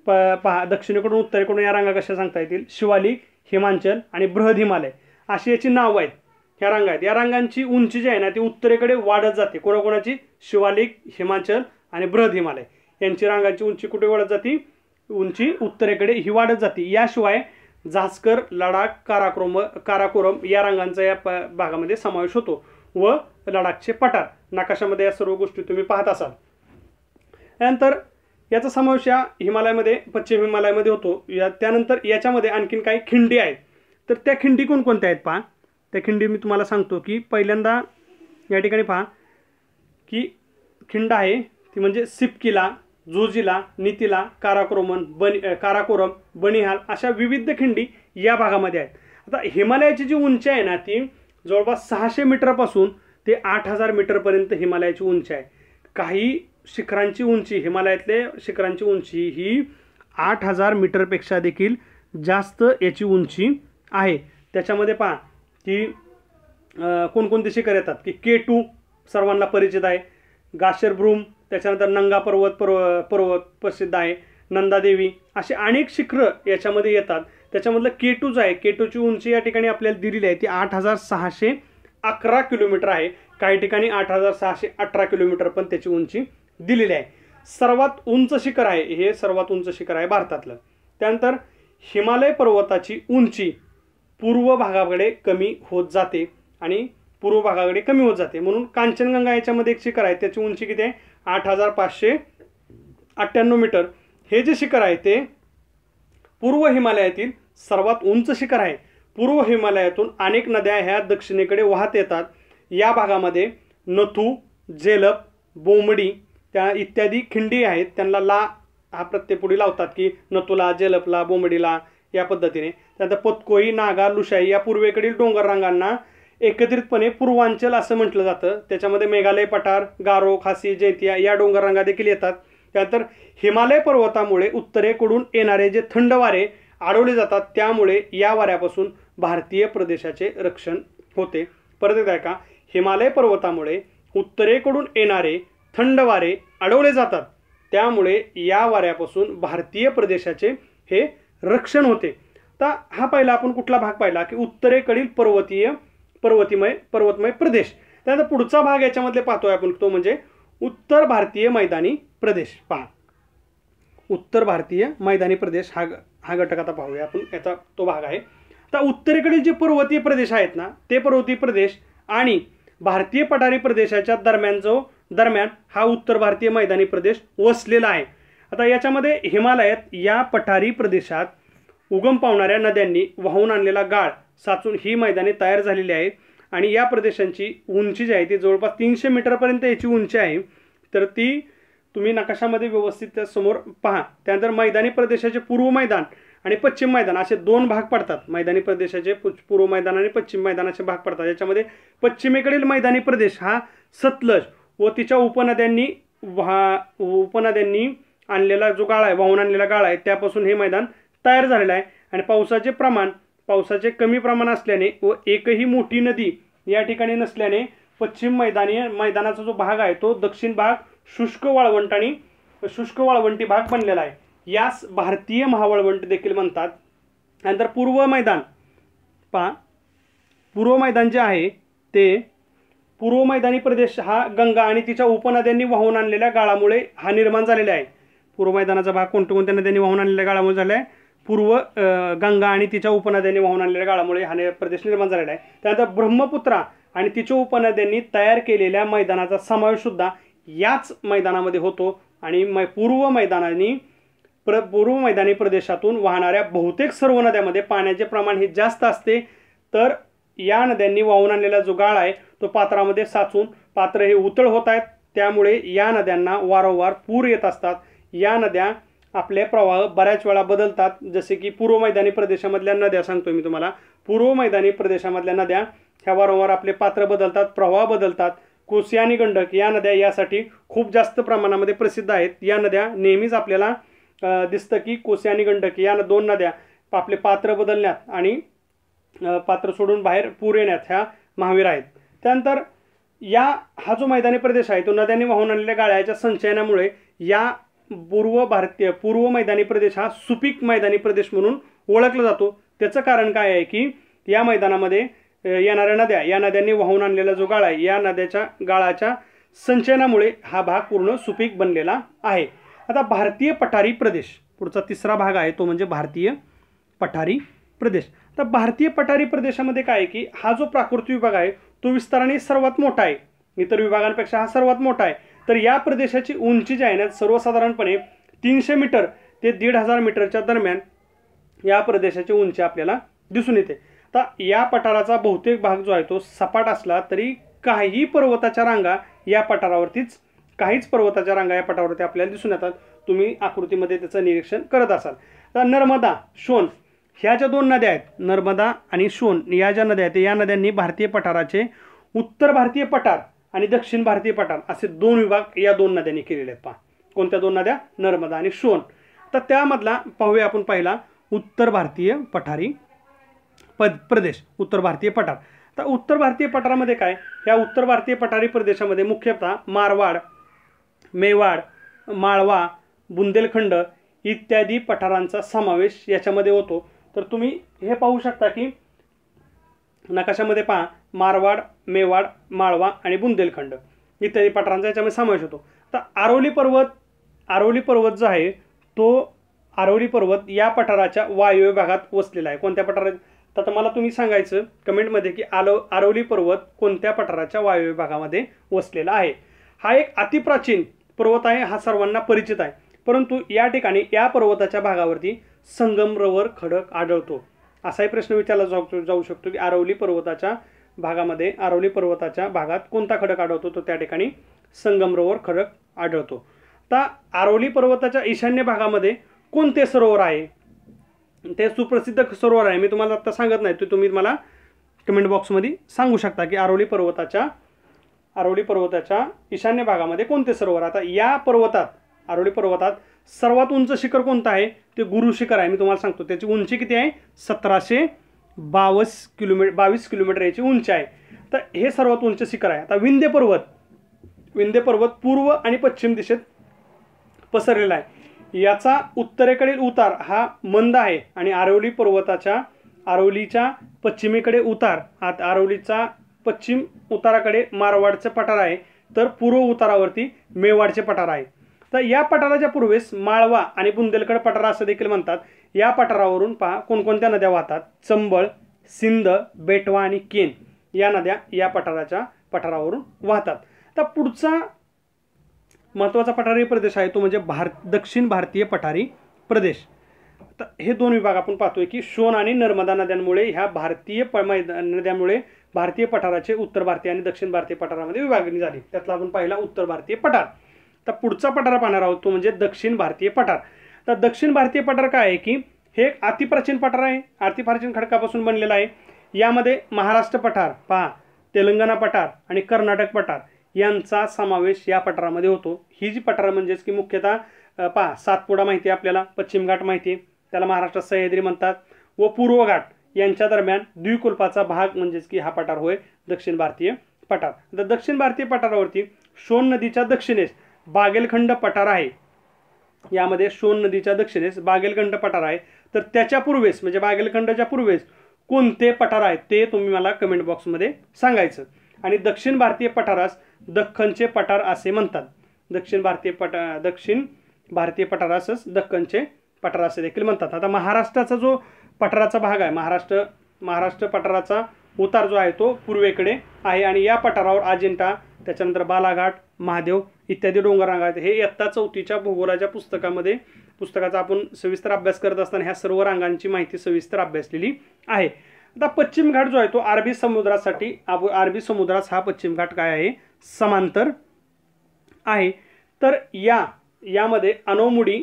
प पहा दक्षिणेकडून उत्तरेकडून या रांगा कशा सांगता येतील शिवालिक हिमांचल आणि बृहद हिमालय अशी याची नावं आहेत ह्या रांगा आहेत या रांगांची उंची जी आहे ना ती उत्तरेकडे वाढत जाते कोणाकोणाची शिवालिक हिमाचल आणि बृहद हिमालय यांची रांगांची उंची कुठे वाढत जाते उंची उत्तरेकडे ही वाढत जाते याशिवाय झास्कर लडाख काराक्रोम काराकोरम या रांगांचा या भागामध्ये समावेश होतो व लडाखचे पठार नकाशामध्ये या सर्व गोष्टी तुम्ही पाहत असाल यानंतर याचा समावेश या हिमालयामध्ये पश्चिम हिमालयामध्ये होतो या त्यानंतर याच्यामध्ये आणखीन काही खिंडी आहेत तर त्या खिंडी कोणकोणत्या आहेत पहा त्या खिंडी मी तुम्हाला सांगतो की पहिल्यांदा या ठिकाणी पहा की खिंड आहे ती म्हणजे सिपकिला जोजिला नितीला काराकोरमन बनी काराकोरम बनिहाल अशा विविध खिंडी या भागामध्ये आहेत आता हिमालयाची जी उंची आहे ना ती जवळपास सहाशे मीटरपासून ते आठ हजार मीटरपर्यंत हिमालयाची उंची आहे काही शिखरांची उंची हिमालयातले शिखरांची उंची ही आठ हजार मीटरपेक्षा देखील जास्त याची उंची आहे त्याच्यामध्ये पहा की कोणकोणते शिखर येतात की के टू सर्वांना परिचित आहे गाशर ब्रूम त्याच्यानंतर नंगा पर्वत पर्व पर्वत प्रसिद्ध आहे नंदादेवी असे अनेक शिखरं याच्यामध्ये येतात त्याच्यामधलं के जो आहे के टूची उंची या ठिकाणी आपल्याला दिलेली आहे ती आठ हजार सहाशे अकरा किलोमीटर आहे काही ठिकाणी आठ हजार सहाशे अठरा किलोमीटर पण त्याची उंची दिलेली आहे सर्वात उंच शिखर आहे हे सर्वात उंच शिखर आहे भारतातलं त्यानंतर हिमालय पर्वताची उंची पूर्व भागाकडे कमी होत जाते आणि पूर्व भागाकडे कमी होत जाते म्हणून कांचनगंगा याच्यामध्ये एक शिखर आहे त्याची उंची किती आहे आठ हजार पाचशे अठ्ठ्याण्णव मीटर हे जे शिखर आहे ते पूर्व हिमालयातील सर्वात उंच शिखर आहे पूर्व हिमालयातून अनेक नद्या ह्या दक्षिणेकडे वाहत येतात या भागामध्ये नथू जेलप बोंबडी त्या इत्यादी खिंडी आहेत त्यांना ला हा प्रत्येक पुढे लावतात की नथूला जेलपला बोमडीला या पद्धतीने त्यानंतर पोतकोई नागा लुशाई या पूर्वेकडील डोंगर रांगांना एकत्रितपणे पूर्वांचल असं म्हटलं जातं त्याच्यामध्ये मेघालय पठार गारो खासी जैतिया या डोंगर रांगा देखील येतात त्यानंतर हिमालय पर्वतामुळे उत्तरेकडून येणारे जे थंड वारे आढळले जातात त्यामुळे या वाऱ्यापासून भारतीय प्रदेशाचे रक्षण होते परत एकदा का हिमालय पर्वतामुळे उत्तरेकडून येणारे थंड वारे अडवले जातात त्यामुळे या वाऱ्यापासून भारतीय प्रदेशाचे हे रक्षण होते तर हा पहिला आपण कुठला भाग पाहिला की उत्तरेकडील पर्वतीय पर्वतीमय पर्वतमय प्रदेश त्यानंतर पुढचा भाग याच्यामधले पाहतोय आपण तो म्हणजे उत्तर भारतीय मैदानी प्रदेश पहा उत्तर भारतीय मैदानी प्रदेश हा हा घटक आता पाहूया आपण याचा तो भाग आहे तर उत्तरेकडील जे पर्वतीय प्रदेश आहेत ना ते पर्वतीय प्रदेश आणि भारतीय पठारी प्रदेशाच्या दरम्यान जो दरम्यान हा उत्तर भारतीय मैदानी प्रदेश वसलेला आहे आता याच्यामध्ये हिमालयात या पठारी प्रदेशात उगम पावणाऱ्या नद्यांनी वाहून आणलेला गाळ साचून ही मैदाने तयार झालेली आहेत आणि या प्रदेशांची उंची जी आहे ती जवळपास तीनशे मीटरपर्यंत याची उंची आहे तर ती तुम्ही नकाशामध्ये व्यवस्थित त्या समोर पहा त्यानंतर मैदानी प्रदेशाचे पूर्व मैदान आणि पश्चिम मैदान असे दोन भाग पडतात मैदानी प्रदेशाचे पूर्व मैदान आणि पश्चिम मैदानाचे भाग पडतात याच्यामध्ये पश्चिमेकडील मैदानी प्रदेश हा सतलज व तिच्या उपनद्यांनी वा उपनद्यांनी आणलेला जो गाळा आहे वाहून आणलेला गाळा आहे त्यापासून हे मैदान तयार झालेलं आहे आणि पावसाचे प्रमाण पावसाचे कमी प्रमाण असल्याने व एकही मोठी नदी या ठिकाणी नसल्याने पश्चिम मैदानी मैदानाचा जो भाग आहे तो दक्षिण भाग शुष्क वाळवंट आणि शुष्क वाळवंटी भाग बनलेला आहे यास भारतीय महावाळवंट देखील म्हणतात नंतर पूर्व मैदान पहा पूर्व मैदान जे आहे ते पूर्व मैदानी प्रदेश हा गंगा आणि तिच्या उपनद्यांनी वाहून आणलेल्या गाळामुळे हा निर्माण झालेला आहे पूर्व मैदानाचा भाग कोणत्या कोणत्या नद्यांनी वाहून आणलेल्या गाळामुळे झाला आहे पूर्व गंगा आणि तिच्या उपनद्यांनी वाहून आणलेल्या गाळामुळे हा प्रदेश निर्माण झालेला आहे त्यानंतर ब्रह्मपुत्रा आणि तिच्या उपनद्यांनी तयार केलेल्या मैदानाचा समावेशसुद्धा याच मैदानामध्ये होतो आणि मै पूर्व मैदानानी प्र पूर्व मैदानी प्रदेशातून वाहणाऱ्या बहुतेक सर्व नद्यांमध्ये पाण्याचे प्रमाण हे जास्त असते तर या नद्यांनी वाहून आणलेला जो गाळ आहे तो पात्रामध्ये साचून पात्र हे उतळ होत आहेत त्यामुळे या नद्यांना वारंवार पूर येत असतात या नद्या आपले प्रवाह बऱ्याच वेळा बदलतात जसे की पूर्व मैदानी प्रदेशामधल्या नद्या सांगतो मी तुम्हाला पूर्व मैदानी प्रदेशामधल्या नद्या ह्या वारंवार आपले पात्र बदलतात प्रवाह बदलतात कोसी आणि गंडक या नद्या यासाठी खूप जास्त प्रमाणामध्ये प्रसिद्ध आहेत या नद्या नेहमीच आपल्याला दिसतं की कोसी आणि गंडक या दोन नद्या आपले पात्र बदलण्यात आणि पात्र सोडून बाहेर पूर येण्यात ह्या महावीर आहेत त्यानंतर या हा जो मैदानी प्रदेश आहे तो नद्यांनी वाहून आणलेल्या गाळ्याच्या संचयनामुळे या पूर्व भारतीय पूर्व मैदानी प्रदेश हा सुपीक मैदानी प्रदेश म्हणून ओळखला जातो त्याचं कारण काय आहे की या मैदानामध्ये येणाऱ्या नद्या या नद्यांनी वाहून आणलेला जो गाळ आहे या नद्याच्या गाळाच्या संचयनामुळे हा भाग पूर्ण सुपीक बनलेला आहे आता भारतीय पठारी प्रदेश पुढचा तिसरा भाग आहे तो म्हणजे भारतीय पठारी प्रदेश आता भारतीय पठारी प्रदेशामध्ये काय आहे की हा जो प्राकृतिक विभाग आहे तो विस्ताराने सर्वात मोठा आहे इतर विभागांपेक्षा हा सर्वात मोठा आहे तर या प्रदेशाची उंची जी आहे ना सर्वसाधारणपणे तीनशे मीटर ते दीड हजार मीटरच्या दरम्यान या प्रदेशाची उंची आपल्याला दिसून येते तर या पठाराचा बहुतेक भाग जो आहे तो सपाट असला तरी काही पर्वताच्या रांगा या पठारावरतीच काहीच पर्वताच्या रांगा या पठारावरती आपल्याला दिसून येतात तुम्ही आकृतीमध्ये त्याचं निरीक्षण करत असाल तर नर्मदा शोन ह्या ज्या दोन नद्या आहेत नर्मदा आणि शोन या ज्या नद्या आहेत या नद्यांनी भारतीय पठाराचे उत्तर भारतीय पठार आणि दक्षिण भारतीय पठार असे दोन विभाग या दोन नद्यांनी केलेले आहेत पहा कोणत्या दोन नद्या नर्मदा आणि सोन तर त्यामधला पाहूया आपण पाहिला उत्तर भारतीय पठारी पद प्रदेश उत्तर भारतीय पठार तर उत्तर भारतीय पठारामध्ये काय या उत्तर भारतीय पठारी प्रदेशामध्ये मुख्यतः मारवाड मेवाड माळवा बुंदेलखंड इत्यादी पठारांचा समावेश याच्यामध्ये होतो तर तुम्ही हे पाहू शकता की नकाशामध्ये पहा मारवाड मेवाड माळवा आणि बुंदेलखंड इत्यादी पठारांचा याच्यामध्ये समावेश होतो तर आरोली पर्वत आरोली पर्वत जो आहे तो आरोली पर्वत या पठाराच्या वायव्य भागात वसलेला आहे कोणत्या पठारात तर मला तुम्ही सांगायचं कमेंटमध्ये की आलो आरोली पर्वत कोणत्या पठाराच्या वायव्य भागामध्ये वसलेला आहे हा एक अतिप्राचीन पर्वत आहे हा सर्वांना परिचित आहे परंतु या ठिकाणी या पर्वताच्या भागावरती संगमरवर खडक आढळतो असाही प्रश्न विचारला जाऊ जाऊ शकतो की आरवली पर्वताच्या भागामध्ये आरवली पर्वताच्या भागात कोणता खडक आढळतो तो त्या ठिकाणी संगमरोवर खडक आढळतो आता आरवली पर्वताच्या ईशान्य भागामध्ये कोणते सरोवर आहे ते सुप्रसिद्ध सरोवर आहे मी तुम्हाला आत्ता सांगत नाही तर तुम्ही मला कमेंट बॉक्समध्ये सांगू शकता की आरवली पर्वताच्या आरवली पर्वताच्या ईशान्य भागामध्ये कोणते सरोवर आता या पर्वतात आरवली पर्वतात सर्वात उंच शिखर कोणतं आहे ते गुरु शिखर आहे मी तुम्हाला सांगतो त्याची उंची किती आहे सतराशे बावीस किलोमीटर बावीस किलोमीटर याची उंची आहे तर हे सर्वात उंच शिखर आहे आता विंध्य पर्वत विंध्य पर्वत पूर्व आणि पश्चिम दिशेत पसरलेला आहे याचा उत्तरेकडील उतार हा मंद आहे आणि आरवली पर्वताच्या आरवलीच्या पश्चिमेकडे उतार आत आरवलीचा पश्चिम उताराकडे मारवाडचं पठार आहे तर पूर्व उतारावरती मेवाडचे पठार आहे तर या पठाराच्या पूर्वेस माळवा आणि बुंदेलकड पठार असं देखील म्हणतात या पठारावरून पहा कोणकोणत्या नद्या वाहतात चंबळ सिंध बेटवा आणि केन या नद्या या पठाराच्या पठारावरून वाहतात तर पुढचा महत्त्वाचा पठारी प्रदेश आहे तो म्हणजे भार दक्षिण भारतीय पठारी प्रदेश तर हे दोन विभाग आपण पाहतोय की सोन आणि नर्मदा नद्यांमुळे ह्या भारतीय प नद्यांमुळे भारतीय पठाराचे उत्तर भारतीय आणि दक्षिण भारतीय पठारामध्ये विभागणी झाली त्यातला आपण पाहिला उत्तर भारतीय पठार तर पुढचा पठार पाहणार आहोत तो म्हणजे दक्षिण भारतीय पठार तर दक्षिण भारतीय पठार काय आहे की हे एक अतिप्राचीन पठार आहे अतिप्राचीन खडकापासून बनलेलं आहे यामध्ये महाराष्ट्र पठार पहा तेलंगणा पठार आणि कर्नाटक पठार यांचा समावेश या पठारामध्ये होतो ही जी पठार म्हणजेच की मुख्यतः पहा सातपुडा माहिती आहे आपल्याला पश्चिम घाट माहिती आहे त्याला महाराष्ट्रात सह्याद्री म्हणतात व पूर्व घाट यांच्या दरम्यान द्विकुल्पाचा भाग म्हणजेच की हा पठार होय दक्षिण भारतीय पठार तर दक्षिण भारतीय पठारावरती शोन नदीच्या दक्षिणेस बागेलखंड पठार आहे यामध्ये सोन नदीच्या दक्षिणेस बागेलखंड पठार आहे तर त्याच्या पूर्वेस म्हणजे बागेलखंडाच्या पूर्वेस कोणते पठार आहेत ते तुम्ही मला कमेंट बॉक्समध्ये सांगायचं आणि दक्षिण भारतीय पठारास दख्खनचे पठार असे म्हणतात दक्षिण भारतीय पठा दक्षिण भारतीय पठारासच दख्खनचे पठार असे देखील म्हणतात आता महाराष्ट्राचा जो पठाराचा भाग आहे महाराष्ट्र महाराष्ट्र पठाराचा उतार जो आहे तो पूर्वेकडे आहे आणि या पठारावर अजिंठा त्याच्यानंतर बालाघाट महादेव इत्यादी डोंगररांगा आहेत हे इयत्ता चौथीच्या भूगोलाच्या पुस्तकामध्ये पुस्तकाचा आपण सविस्तर अभ्यास करत असताना ह्या सर्व रांगांची माहिती सविस्तर अभ्यासलेली आहे आता पश्चिम घाट जो आहे तो अरबी समुद्रासाठी अरबी समुद्रास हा पश्चिम घाट काय आहे समांतर आहे तर या यामध्ये अनोमुडी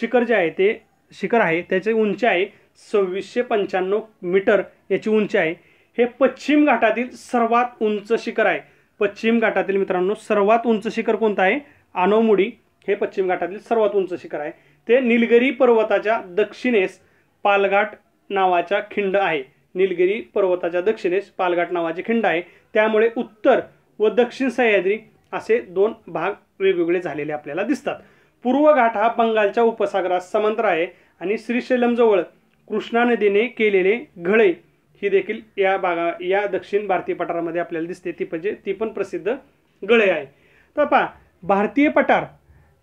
शिखर जे आहे ते शिखर आहे त्याची उंची आहे सव्वीसशे पंच्याण्णव मीटर याची उंची आहे हे पश्चिम घाटातील सर्वात उंच शिखर आहे पश्चिम घाटातील मित्रांनो सर्वात उंच शिखर कोणतं आहे आनोमुडी हे पश्चिम घाटातील सर्वात उंच शिखर आहे ते निलगिरी पर्वताच्या दक्षिणेस पालघाट नावाचा खिंड आहे निलगिरी पर्वताच्या दक्षिणेस पालघाट नावाचे खिंड आहे त्यामुळे उत्तर व दक्षिण सह्याद्री असे दोन भाग वेगवेगळे झालेले आपल्याला दिसतात पूर्व घाट हा बंगालच्या उपसागरास समांतर आहे आणि श्रीशैलमजवळ कृष्णा नदीने केलेले घळे ही देखील या भागा या दक्षिण भारतीय पठारामध्ये आपल्याला दिसते ती म्हणजे ती पण प्रसिद्ध गळे आहे तर पहा भारतीय पठार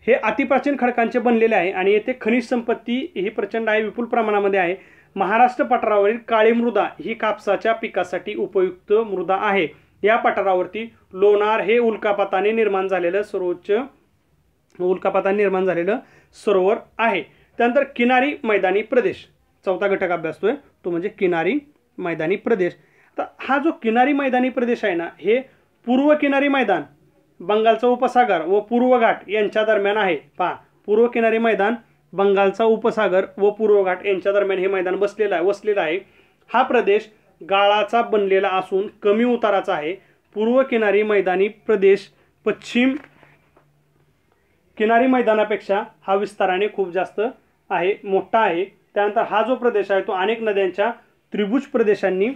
हे अतिप्राचीन खडकांचे बनलेले आहे आणि येथे खनिज संपत्ती ही प्रचंड आहे विपुल प्रमाणामध्ये आहे महाराष्ट्र पठारावरील काळी मृदा ही कापसाच्या पिकासाठी उपयुक्त मृदा आहे या पठारावरती लोणार हे उल्कापाताने निर्माण झालेलं सर्वोच्च उल्कापाताने निर्माण झालेलं सरोवर आहे त्यानंतर किनारी मैदानी प्रदेश चौथा घटक अभ्यासतोय तो म्हणजे किनारी मैदानी प्रदेश तर हा जो किनारी मैदानी प्रदेश आहे ना हे पूर्व किनारी मैदान बंगालचा उपसागर व पूर्व घाट यांच्या दरम्यान आहे पहा पूर्व किनारी मैदान बंगालचा उपसागर व पूर्व घाट यांच्या दरम्यान हे मैदान बसलेलं आहे वसलेलं आहे हा प्रदेश गाळाचा बनलेला असून कमी उताराचा आहे पूर्व किनारी मैदानी प्रदेश पश्चिम किनारी मैदानापेक्षा हा विस्ताराने खूप जास्त आहे मोठा आहे त्यानंतर हा जो प्रदेश आहे तो अनेक नद्यांच्या त्रिभुज प्रदेशांनी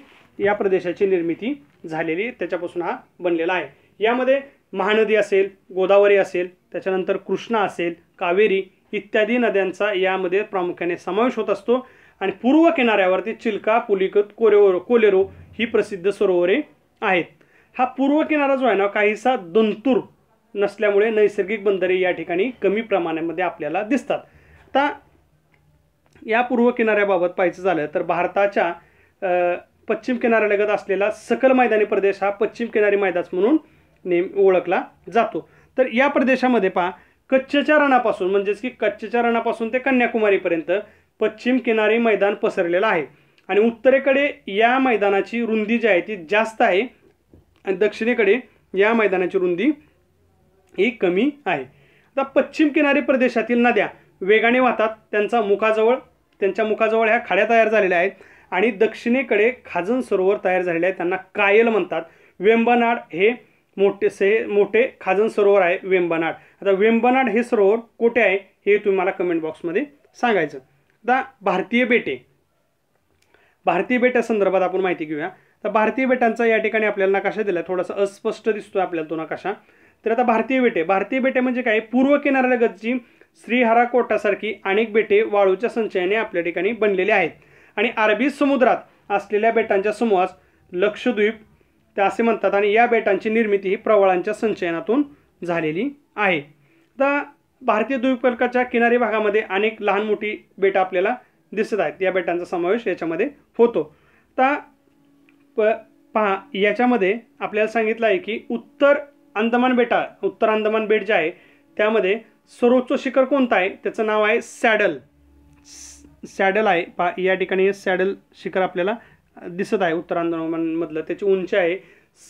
या प्रदेशाची निर्मिती झालेली त्याच्यापासून हा बनलेला आहे यामध्ये महानदी असेल गोदावरी असेल त्याच्यानंतर कृष्णा असेल कावेरी इत्यादी नद्यांचा यामध्ये प्रामुख्याने समावेश होत असतो आणि पूर्व किनाऱ्यावरती चिल्का पुलिकत कोरेवरो कोलेरो ही प्रसिद्ध सरोवरे आहेत हा पूर्व किनारा जो आहे ना काहीसा दंतूर नसल्यामुळे नैसर्गिक बंदरे या ठिकाणी कमी प्रमाणामध्ये आपल्याला दिसतात आता या पूर्व किनाऱ्याबाबत पाहायचं झालं तर भारताच्या पश्चिम किनाऱ्यालगत असलेला सकल मैदानी प्रदेश हा पश्चिम किनारी मैदान म्हणून नेम ओळखला जातो तर या प्रदेशामध्ये पहा कच्छच्या रणापासून म्हणजेच की कच्छच्या रणापासून ते कन्याकुमारीपर्यंत पश्चिम किनारी मैदान पसरलेलं आहे आणि उत्तरेकडे या मैदानाची रुंदी जी आहे ती जास्त आहे आणि दक्षिणेकडे या मैदानाची रुंदी ही कमी आहे आता पश्चिम किनारी प्रदेशातील नद्या वेगाने वाहतात त्यांचा मुखाजवळ त्यांच्या मुखाजवळ ह्या खाड्या तयार झालेल्या आहेत आणि दक्षिणेकडे खाजन सरोवर तयार झालेले आहे त्यांना कायल म्हणतात वेंबनाड हे मोठे से मोठे खाजन सरोवर आहे वेंबनाड आता वेंबनाड हे सरोवर कोठे आहे हे तुम्ही मला कमेंट बॉक्समध्ये सांगायचं आता भारतीय बेटे भारतीय संदर्भात आपण माहिती घेऊया तर भारतीय बेटांचा या ठिकाणी आपल्याला नकाशा दिला थोडासा अस्पष्ट दिसतो आपल्याला तो नकाशा तर आता भारतीय बेटे भारतीय बेटे म्हणजे काय पूर्व किनाऱ्यागतची कोटासारखी अनेक बेटे वाळूच्या संचयाने आपल्या ठिकाणी बनलेली आहेत आणि अरबी समुद्रात असलेल्या बेटांच्या समूहास लक्षद्वीप त्या असे म्हणतात आणि या बेटांची निर्मिती ही प्रवाळांच्या संचयनातून झालेली आहे तर भारतीय द्वीपकल्पाच्या किनारी भागामध्ये अनेक लहान मोठी बेटं आपल्याला दिसत आहेत या बेटांचा समावेश याच्यामध्ये होतो तर प पहा याच्यामध्ये आपल्याला सांगितलं आहे की उत्तर अंदमान बेटा उत्तर अंदमान बेट जे आहे त्यामध्ये सर्वोच्च शिखर कोणतं आहे त्याचं नाव आहे सॅडल सॅडल आहे पा या ठिकाणी सॅडल शिखर आपल्याला दिसत आहे उत्तरांदोलनमधलं त्याची उंची आहे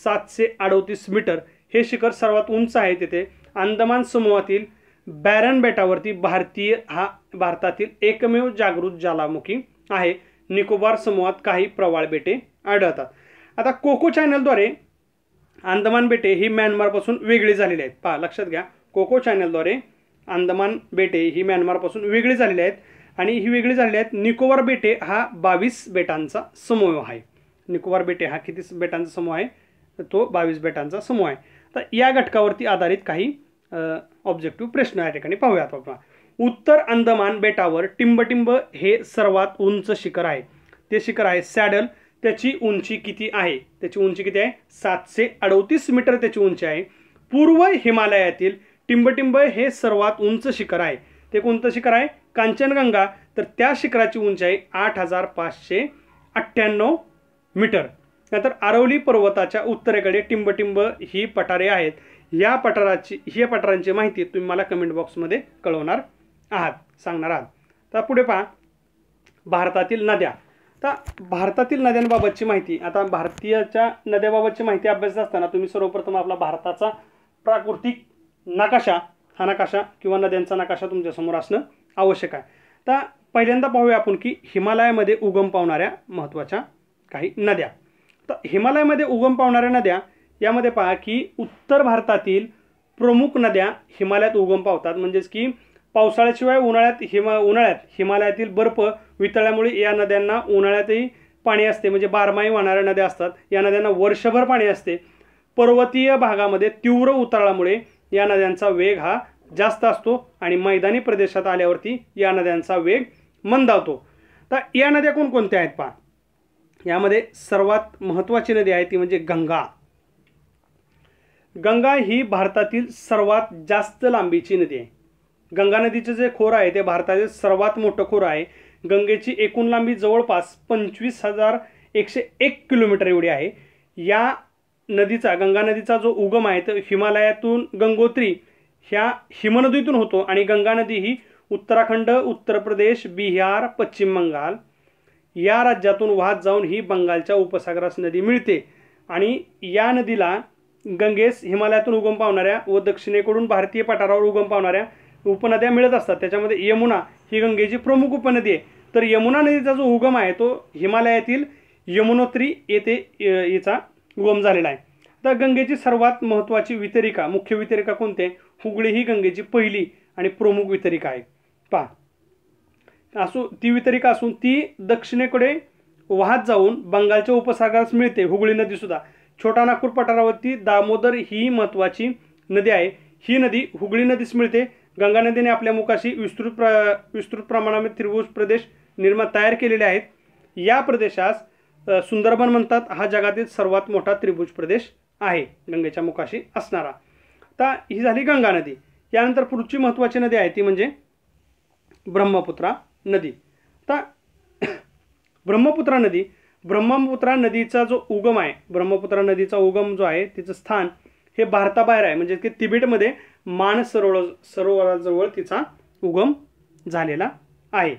सातशे अडोतीस मीटर हे शिखर सर्वात उंच आहे तिथे अंदमान समूहातील बॅरन बेटावरती भारतीय हा भारतातील एकमेव जागृत ज्वालामुखी आहे निकोबार समूहात काही प्रवाळ बेटे आढळतात आता कोको चॅनलद्वारे अंदमान बेटे ही म्यानमारपासून वेगळी झालेली आहेत पहा लक्षात घ्या कोको चॅनलद्वारे अंदमान बेटे ही म्यानमारपासून वेगळी झालेली आहेत आणि ही वेगळी झालेली आहेत निकोबार बेटे हा बावीस बेटांचा समूह आहे निकोबार बेटे हा किती बेटांचा समूह आहे तो बावीस बेटांचा समूह आहे तर या घटकावरती आधारित काही ऑब्जेक्टिव्ह प्रश्न या ठिकाणी पाहूयात आपण उत्तर अंदमान बेटावर टिंबटिंब हे सर्वात उंच शिखर आहे ते शिखर आहे सॅडल त्याची उंची किती आहे त्याची उंची किती आहे सातशे अडतीस मीटर त्याची उंची आहे पूर्व हिमालयातील टिंबटिंब हे सर्वात उंच शिखर आहे ते कोणतं शिखर आहे कांचनगंगा तर त्या शिखराची उंचाई आठ हजार पाचशे अठ्ठ्याण्णव मीटर नंतर आरवली पर्वताच्या उत्तरेकडे टिंबटिंब ही पठारे आहेत या पठाराची ही पठारांची माहिती तुम्ही मला कमेंट बॉक्समध्ये कळवणार आहात सांगणार आहात तर पुढे पहा भारतातील नद्या तर भारतातील नद्यांबाबतची माहिती आता भारतीयाच्या नद्याबाबतची माहिती अभ्यासत असताना तुम्ही सर्वप्रथम आपला भारताचा प्राकृतिक नकाशा हा नकाशा किंवा नद्यांचा नकाशा तुमच्यासमोर असणं आवश्यक आहे तर पहिल्यांदा पाहूया आपण की हिमालयामध्ये उगम पावणाऱ्या महत्त्वाच्या काही नद्या तर हिमालयामध्ये उगम पावणाऱ्या नद्या यामध्ये पहा की उत्तर भारतातील प्रमुख नद्या हिमालयात उगम पावतात म्हणजेच की पावसाळ्याशिवाय उन्हाळ्यात हिमा उन्हाळ्यात हिमालयातील बर्फ वितळल्यामुळे या नद्यांना उन्हाळ्यातही पाणी असते म्हणजे बारमाही वाहणाऱ्या नद्या असतात या नद्यांना वर्षभर पाणी असते पर्वतीय भागामध्ये तीव्र उतारामुळे या नद्यांचा वेग हा जास्त असतो आणि मैदानी प्रदेशात आल्यावरती या नद्यांचा वेग मंदावतो तर या नद्या कोणकोणत्या आहेत पा यामध्ये सर्वात महत्त्वाची नदी आहे ती म्हणजे गंगा गंगा ही भारतातील सर्वात जास्त लांबीची नदी आहे गंगा नदीचे जे खोर आहे ते भारताचे सर्वात मोठं खोर आहे गंगेची एकूण लांबी जवळपास पंचवीस हजार एकशे एक किलोमीटर एवढी आहे या नदीचा गंगा नदीचा जो उगम आहे तो हिमालयातून गंगोत्री ह्या हिमनदीतून होतो आणि गंगा नदी ही उत्तराखंड उत्तर प्रदेश बिहार पश्चिम बंगाल या राज्यातून वाहत जाऊन ही बंगालच्या उपसागरास नदी मिळते आणि या नदीला गंगेस हिमालयातून उगम पावणाऱ्या व दक्षिणेकडून भारतीय पठारावर उगम पावणाऱ्या उपनद्या मिळत असतात त्याच्यामध्ये यमुना ही गंगेची प्रमुख उपनदी आहे तर यमुना नदीचा जो उगम आहे तो हिमालयातील यमुनोत्री येथे याचा उगम झालेला आहे तर गंगेची सर्वात महत्त्वाची वितरिका मुख्य वितरिका कोणते हुगळी ही गंगेची पहिली आणि प्रमुख वितरिका आहे पहा असू ती वितरिका असून ती दक्षिणेकडे वाहत जाऊन बंगालच्या उपसागरास मिळते हुगळी नदीसुद्धा छोटा नागपूर पठारावरती दामोदर ही महत्त्वाची नदी आहे ही नदी हुगळी नदीस मिळते गंगा नदीने आपल्या मुखाशी विस्तृत प्र विस्तृत प्रमाणामध्ये त्रिभुज प्रदेश निर्माण तयार केलेले आहेत या प्रदेशास सुंदरबन म्हणतात हा जगातील सर्वात मोठा त्रिभुज प्रदेश आहे गंगेच्या मुखाशी असणारा तर ही झाली गंगा नदी यानंतर पुढची महत्त्वाची नदी आहे ती म्हणजे ब्रह्मपुत्रा नदी तर ब्रह्मपुत्रा नदी ब्रह्मपुत्रा नदीचा जो उगम आहे ब्रह्मपुत्रा नदीचा उगम जो आहे तिचं स्थान हे भारताबाहेर आहे म्हणजे की तिबेटमध्ये मान सरोवर सरोवराजवळ तिचा उगम झालेला आहे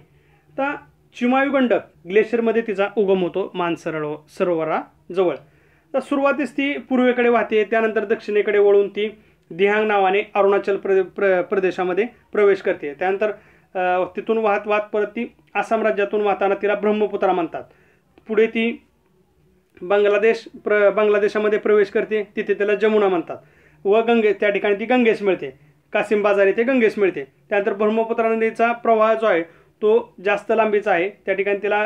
तर चिमायुगंड ग्लेशियरमध्ये तिचा उगम होतो मानसरो सरोवराजवळ तर सुरुवातीस ती पूर्वेकडे वाहते त्यानंतर दक्षिणेकडे वळून ती दिहांग नावाने अरुणाचल प्रदे प्र प्रदेशामध्ये प्रवेश करते त्यानंतर तिथून वाहत वाहत परत ती आसाम राज्यातून वाहताना तिला ब्रह्मपुत्रा म्हणतात पुढे ती बांगलादेश प्र बांगलादेशामध्ये प्रवेश करते तिथे त्याला जमुना म्हणतात व गंगे त्या ठिकाणी ती गंगेश मिळते कासिम बाजार येथे गंगेश मिळते त्यानंतर ब्रह्मपुत्रा नदीचा प्रवाह जो आहे तो जास्त लांबीचा आहे त्या ठिकाणी तिला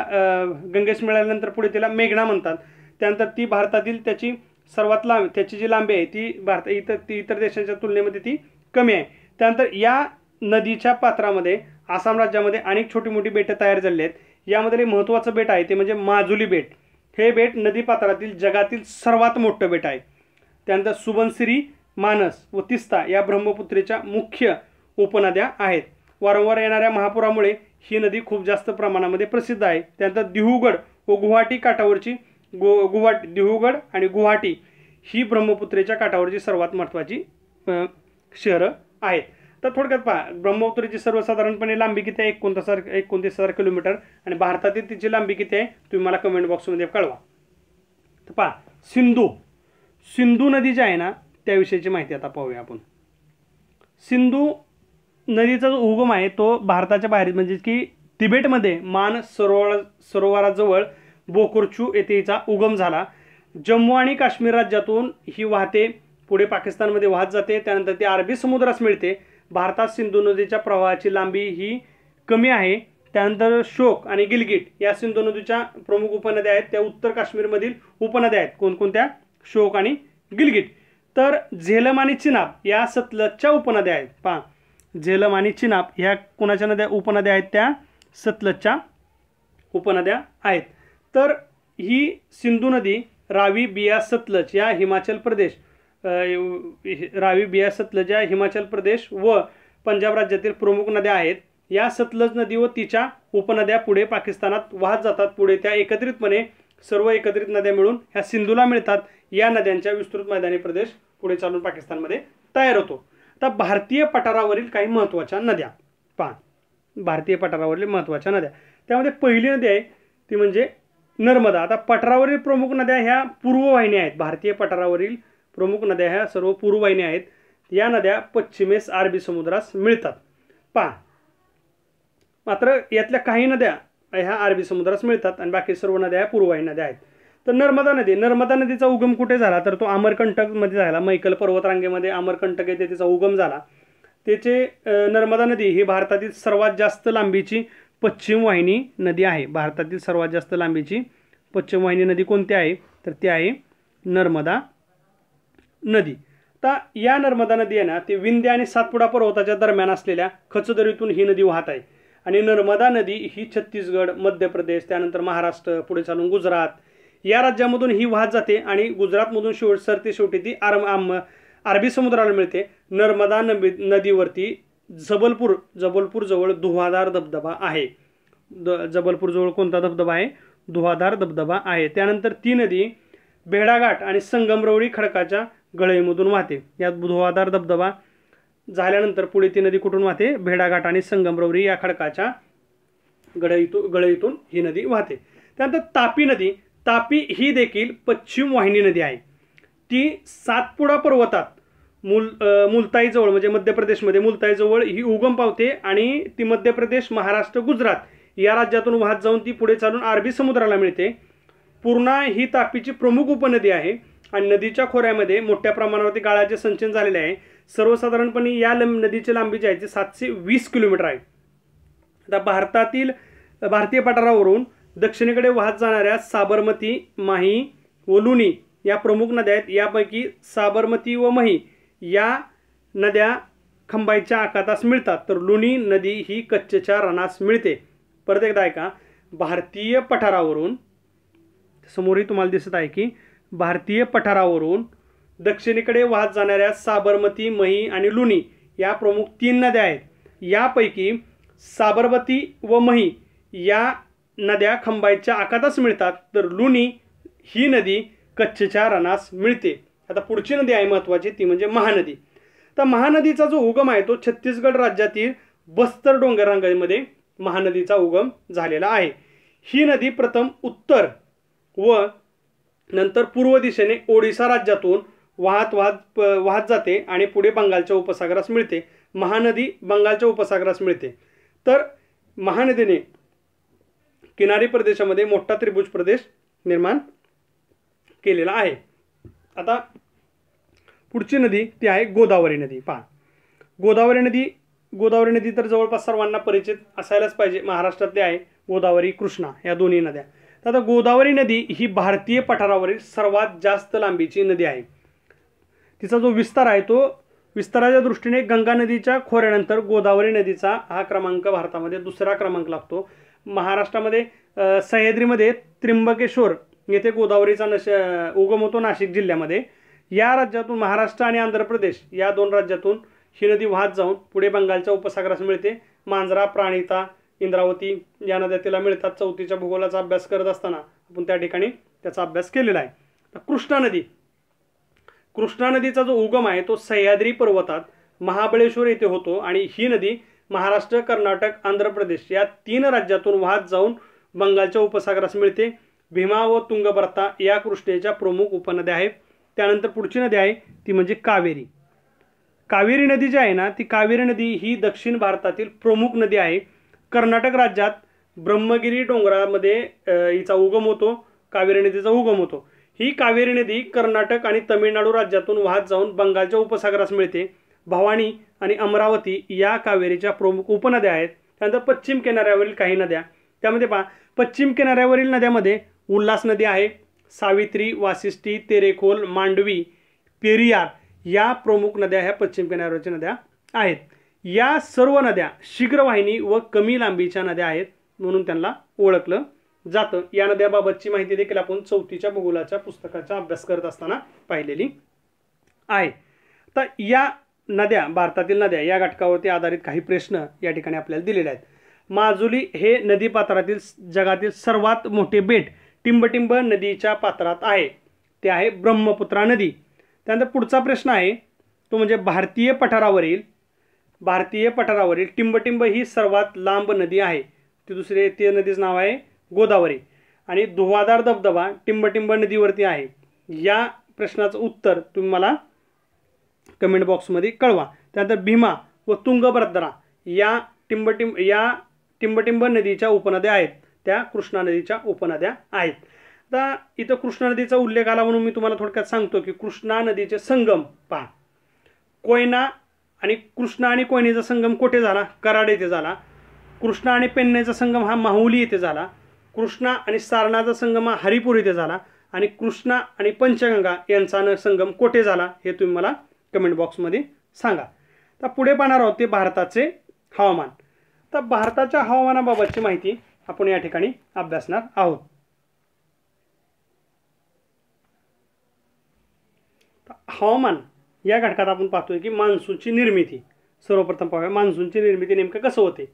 गंगेश मिळाल्यानंतर पुढे तिला मेघना म्हणतात त्यानंतर ती भारतातील त्याची सर्वात लांब त्याची जी लांबी आहे ती भारत इतर ती इतर देशांच्या तुलनेमध्ये ती कमी आहे त्यानंतर या नदीच्या पात्रामध्ये आसाम राज्यामध्ये अनेक छोटी मोठी बेटं तयार झाली आहेत यामधले महत्त्वाचं बेट आहे ते म्हणजे माजुली बेट हे बेट नदीपात्रातील जगातील सर्वात मोठं बेट आहे त्यानंतर सुबनसिरी मानस व तिस्ता या ब्रह्मपुत्रेच्या मुख्य उपनद्या आहेत वारंवार येणाऱ्या महापुरामुळे ही नदी खूप जास्त प्रमाणामध्ये प्रसिद्ध आहे त्यानंतर दिहूगड व गुवाहाटी काठावरची गो गुवाहाटी दिहूगड आणि गुवाहाटी ही ब्रह्मपुत्रेच्या काठावरची सर्वात महत्त्वाची शहरं आहेत तर थोडक्यात पहा ब्रह्मपुत्रेची सर्वसाधारणपणे लांबी किती आहे एकोणतीस हजार एकोणतीस हजार किलोमीटर आणि भारतातील तिची लांबी किती आहे तुम्ही मला कमेंट बॉक्समध्ये कळवा तर पहा सिंधू सिंधू नदी जी आहे ना त्याविषयीची माहिती आता पाहूया आपण सिंधू नदीचा जो उगम आहे तो भारताच्या बाहेर म्हणजे की तिबेटमध्ये मान सरोवर सरोवराजवळ बोकुरचू येथे हिचा उगम झाला जम्मू आणि काश्मीर राज्यातून ही वाहते पुढे पाकिस्तानमध्ये वाहत जाते त्यानंतर ती अरबी समुद्रास मिळते भारतात सिंधू नदीच्या प्रवाहाची लांबी ही कमी आहे त्यानंतर शोक आणि गिलगिट या सिंधू नदीच्या प्रमुख उपनद्या आहेत त्या उत्तर काश्मीरमधील उपनद्या आहेत कोणकोणत्या शोक आणि गिलगिट तर झेलम आणि चिनाब या सतलजच्या उपनद्या आहेत पहा झेलम आणि चिनाब ह्या कुणाच्या नद्या उपनद्या आहेत त्या सतलजच्या उपनद्या आहेत तर ही सिंधू नदी रावी बिया सतलज या हिमाचल प्रदेश रावी बिया सतलज या हिमाचल प्रदेश व पंजाब राज्यातील प्रमुख नद्या आहेत या सतलज नदी व तिच्या उपनद्या पुढे पाकिस्तानात वाहत जातात पुढे त्या एकत्रितपणे सर्व एकत्रित नद्या मिळून ह्या सिंधूला मिळतात या नद्यांच्या विस्तृत मैदानी प्रदेश पुढे चालून पाकिस्तानमध्ये तयार होतो तर भारतीय पठारावरील काही महत्त्वाच्या नद्या पहा भारतीय पठारावरील महत्त्वाच्या नद्या त्यामध्ये पहिली नदी आहे ती म्हणजे नर्मदा आता पठारावरील प्रमुख नद्या ह्या पूर्ववाहिन्या आहेत भारतीय पठारावरील प्रमुख नद्या ह्या सर्व पूर्ववाहिन्या आहेत या नद्या पश्चिमेस अरबी समुद्रास मिळतात पहा मात्र यातल्या काही नद्या ह्या अरबी समुद्रास मिळतात आणि बाकी सर्व नद्या ह्या पूर्ववाहिन्या नद्या आहेत तर नर्मदा नदी नर्मदा नदीचा उगम कुठे झाला तर तो अमरकंटकमध्ये झाला मैकल पर्वतरांगेमध्ये अमरकंटक येथे त्याचा उगम झाला त्याचे नर्मदा नदी ही भारतातील सर्वात जास्त लांबीची पश्चिम वाहिनी नदी आहे भारतातील सर्वात जास्त लांबीची पश्चिम वाहिनी नदी कोणती आहे तर ती आहे नर्मदा नदी तर या नर्मदा नदी आहे ना ते विंध्य आणि सातपुडा पर्वताच्या दरम्यान असलेल्या खचदरीतून ही नदी वाहत आहे आणि नर्मदा नदी ही छत्तीसगड मध्य प्रदेश त्यानंतर महाराष्ट्र पुढे चालून गुजरात या राज्यामधून ही वाहत जाते आणि गुजरातमधून शेवट सरते शेवटी ती आरम आम अरबी समुद्राला मिळते नर्मदा नबी नदीवरती जबलपूर जबलपूरजवळ धुवाधार धबधबा आहे द जबलपूरजवळ कोणता धबधबा आहे धुवाधार धबधबा आहे त्यानंतर ती नदी भेडाघाट आणि संगमरवरी खडकाच्या गळईमधून वाहते यात धुवाधार धबधबा झाल्यानंतर पुढे ती नदी कुठून वाहते भेडाघाट आणि संगमरवरी या खडकाच्या गळईतून गळईतून ही नदी वाहते त्यानंतर तापी नदी तापी ही देखील पश्चिम वाहिनी नदी आहे ती सातपुडा पर्वतात मुल मुलताईजवळ म्हणजे मध्य प्रदेशमध्ये मुलताईजवळ ही उगम पावते आणि ती मध्य प्रदेश महाराष्ट्र गुजरात या राज्यातून वाहत जाऊन ती पुढे चालून अरबी समुद्राला मिळते पूर्णा ही तापीची प्रमुख उपनदी आहे आणि नदीच्या खोऱ्यामध्ये मोठ्या प्रमाणावरती गाळाचे संचन झालेले आहे सर्वसाधारणपणे या लंब नदीची लांबी जी आहे ती सातशे वीस किलोमीटर आहे आता भारतातील भारतीय पठारावरून दक्षिणेकडे वाहत जाणाऱ्या साबरमती माही व लुणी या प्रमुख नद्या आहेत यापैकी साबरमती व मही या नद्या खंबाईच्या आखातास मिळतात तर लुणी नदी ही कच्चेच्या रणास मिळते परत एकदा ऐका भारतीय पठारावरून समोरही तुम्हाला दिसत आहे की भारतीय पठारावरून दक्षिणेकडे वाहत जाणाऱ्या साबरमती मही आणि लुणी या प्रमुख तीन नद्या आहेत यापैकी साबरमती व मही या नद्या खंबाईच्या आखातास मिळतात तर लुणी ही नदी कच्छच्या रणास मिळते आता पुढची नदी आहे महत्त्वाची ती म्हणजे महानदी तर महानदीचा जो उगम आहे तो छत्तीसगड राज्यातील बस्तर डोंगरांगामध्ये महानदीचा उगम झालेला आहे ही नदी प्रथम उत्तर व नंतर पूर्व दिशेने ओडिसा राज्यातून वाहत वाहत वाहत जाते आणि पुढे बंगालच्या उपसागरास मिळते महानदी बंगालच्या उपसागरास मिळते तर महानदीने किनारी प्रदेशामध्ये मोठा त्रिभुज प्रदेश निर्माण केलेला आहे आता पुढची नदी ती आहे गोदावरी नदी पहा गोदावरी नदी गोदावरी नदी तर जवळपास सर्वांना परिचित असायलाच पाहिजे महाराष्ट्रातली आहे गोदावरी कृष्णा या दोन्ही नद्या तर आता गोदावरी नदी ही भारतीय पठारावरील सर्वात जास्त लांबीची नदी आहे तिचा जो विस्तार आहे तो विस्ताराच्या दृष्टीने गंगा नदीच्या खोऱ्यानंतर गोदावरी नदीचा हा क्रमांक भारतामध्ये दुसरा क्रमांक लागतो महाराष्ट्रामध्ये सह्याद्रीमध्ये त्र्यंबकेश्वर येथे गोदावरीचा नश उगम होतो नाशिक जिल्ह्यामध्ये या राज्यातून महाराष्ट्र आणि आंध्र प्रदेश या दोन राज्यातून ही नदी वाहत जाऊन पुढे बंगालच्या उपसागरास मिळते मांजरा प्राणिता इंद्रावती या नद्या तिला मिळतात चौथीच्या भूगोलाचा अभ्यास करत असताना आपण त्या ठिकाणी त्याचा अभ्यास केलेला आहे कृष्णा नदी कृष्णा नदीचा जो उगम आहे तो सह्याद्री पर्वतात महाबळेश्वर येथे होतो आणि ही नदी महाराष्ट्र कर्नाटक आंध्र प्रदेश या तीन राज्यातून वाहत जाऊन बंगालच्या उपसागरास मिळते भीमा व तुंगभरता या कृष्णेच्या प्रमुख उपनद्या आहेत त्यानंतर पुढची नदी आहे ती म्हणजे कावेरी कावेरी नदी जी आहे ना ती कावेरी नदी ही दक्षिण भारतातील प्रमुख नदी आहे कर्नाटक राज्यात ब्रह्मगिरी डोंगरामध्ये हिचा उगम होतो कावेरी नदीचा उगम होतो ही कावेरी नदी कर्नाटक आणि तमिळनाडू राज्यातून वाहत जाऊन बंगालच्या उपसागरास मिळते भवानी आणि अमरावती या कावेरीच्या प्रमुख उपनद्या आहेत त्यानंतर पश्चिम किनाऱ्यावरील काही नद्या त्यामध्ये पहा पश्चिम किनाऱ्यावरील नद्यामध्ये उल्हास नदी आहे सावित्री वासिष्ठी तेरेखोल मांडवी पेरियार या प्रमुख नद्या ह्या पश्चिम किनाऱ्यावरच्या नद्या आहेत या सर्व नद्या शीघ्रवाहिनी व कमी लांबीच्या नद्या आहेत म्हणून त्यांना ओळखलं जातं या नद्याबाबतची माहिती देखील आपण चौथीच्या भूगोलाच्या पुस्तकाचा अभ्यास करत असताना पाहिलेली आहे तर या नद्या भारतातील नद्या या घटकावरती आधारित काही प्रश्न या ठिकाणी आपल्याला दिलेले आहेत माजुली हे नदीपात्रातील जगातील सर्वात मोठे बेट टिंबटिंब नदीच्या पात्रात आहे ते आहे ब्रह्मपुत्रा नदी त्यानंतर पुढचा प्रश्न आहे तो म्हणजे भारतीय पठारावरील भारतीय पठारावरील टिंबटिंब ही सर्वात लांब नदी आहे ती दुसरी ती नदीचं नाव आहे गोदावरी आणि धुवादार धबधबा टिंबटिंब नदीवरती आहे या प्रश्नाचं उत्तर तुम्ही मला कमेंट बॉक्समध्ये कळवा त्यानंतर भीमा व तुंगभद्रा या टिंबटिंब या टिंबटिंब नदीच्या उपनद्या आहेत त्या कृष्णा नदीच्या उपनद्या आहेत आता इथं कृष्णा नदीचा उल्लेख आला म्हणून मी तुम्हाला थोडक्यात सांगतो की कृष्णा नदीचे संगम पहा कोयना आणि कृष्णा आणि कोयनेचा संगम कोठे झाला कराड येथे झाला कृष्णा आणि पेन्नेचा संगम हा माहुली येथे झाला कृष्णा आणि सारणाचा संगम हा हरिपूर येथे झाला आणि कृष्णा आणि पंचगंगा यांचा संगम कोठे झाला हे तुम्ही मला कमेंट बॉक्समध्ये सांगा तर पुढे पाहणार आहोत ते भारताचे हवामान तर भारताच्या हवामानाबाबतची माहिती आपण या ठिकाणी अभ्यासणार आहोत हवामान या घटकात आपण पाहतोय की मान्सूनची निर्मिती सर्वप्रथम पाहूया मान्सूनची निर्मिती नेमकं कसं होते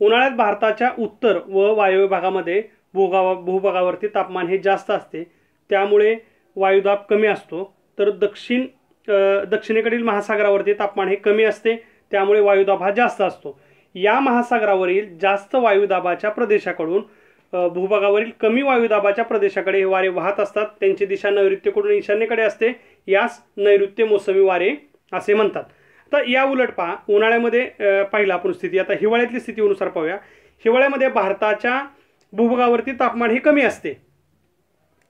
उन्हाळ्यात भारताच्या उत्तर व वायव्य भागामध्ये भूभागावरती तापमान हे जास्त असते त्यामुळे वायुदाब कमी असतो तर दक्षिण दक्षिणेकडील महासागरावरती तापमान हे कमी असते त्यामुळे वायुदाब हा जास्त असतो या महासागरावरील जास्त वायुदाबाच्या प्रदेशाकडून भूभागावरील कमी वायुदाबाच्या प्रदेशाकडे हे वारे वाहत असतात त्यांची दिशा नैऋत्यकडून ईशान्येकडे असते यास नैऋत्य मोसमी वारे असे म्हणतात तर या उलट पहा उन्हाळ्यामध्ये पाहिलं आपण स्थिती आता हिवाळ्यातली स्थितीनुसार पाहूया हिवाळ्यामध्ये भारताच्या भूभागावरती तापमान हे कमी असते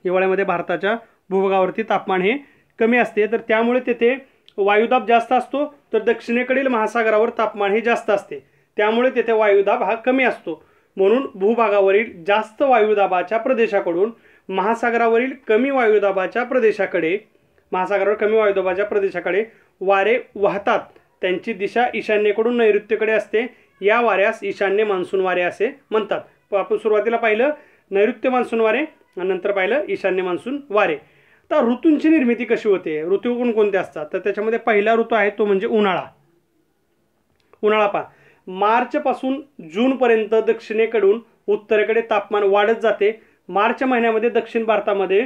हिवाळ्यामध्ये भारताच्या भूभागावरती तापमान हे कमी असते तर त्यामुळे तेथे वायुदाब जास्त असतो तर दक्षिणेकडील महासागरावर तापमान हे जास्त असते त्यामुळे तेथे वायुदाब हा कमी असतो म्हणून भूभागावरील जास्त वायुदाबाच्या प्रदेशाकडून महासागरावरील कमी वायुदाबाच्या प्रदेशाकडे महासागरावर कमी वायुदाबाच्या प्रदेशाकडे वारे वाहतात त्यांची दिशा ईशान्येकडून नैऋत्यकडे असते या वाऱ्यास ईशान्य मान्सून वारे असे म्हणतात आपण सुरुवातीला पाहिलं नैऋत्य मान्सून वारे नंतर पाहिलं ईशान्य मान्सून वारे तर ऋतूंची निर्मिती कशी होते ऋतू कोणकोणते असतात तर त्याच्यामध्ये पहिला ऋतू आहे तो म्हणजे उन्हाळा उन्हाळा पहा मार्चपासून जूनपर्यंत दक्षिणेकडून उत्तरेकडे तापमान वाढत जाते मार्च महिन्यामध्ये दक्षिण भारतामध्ये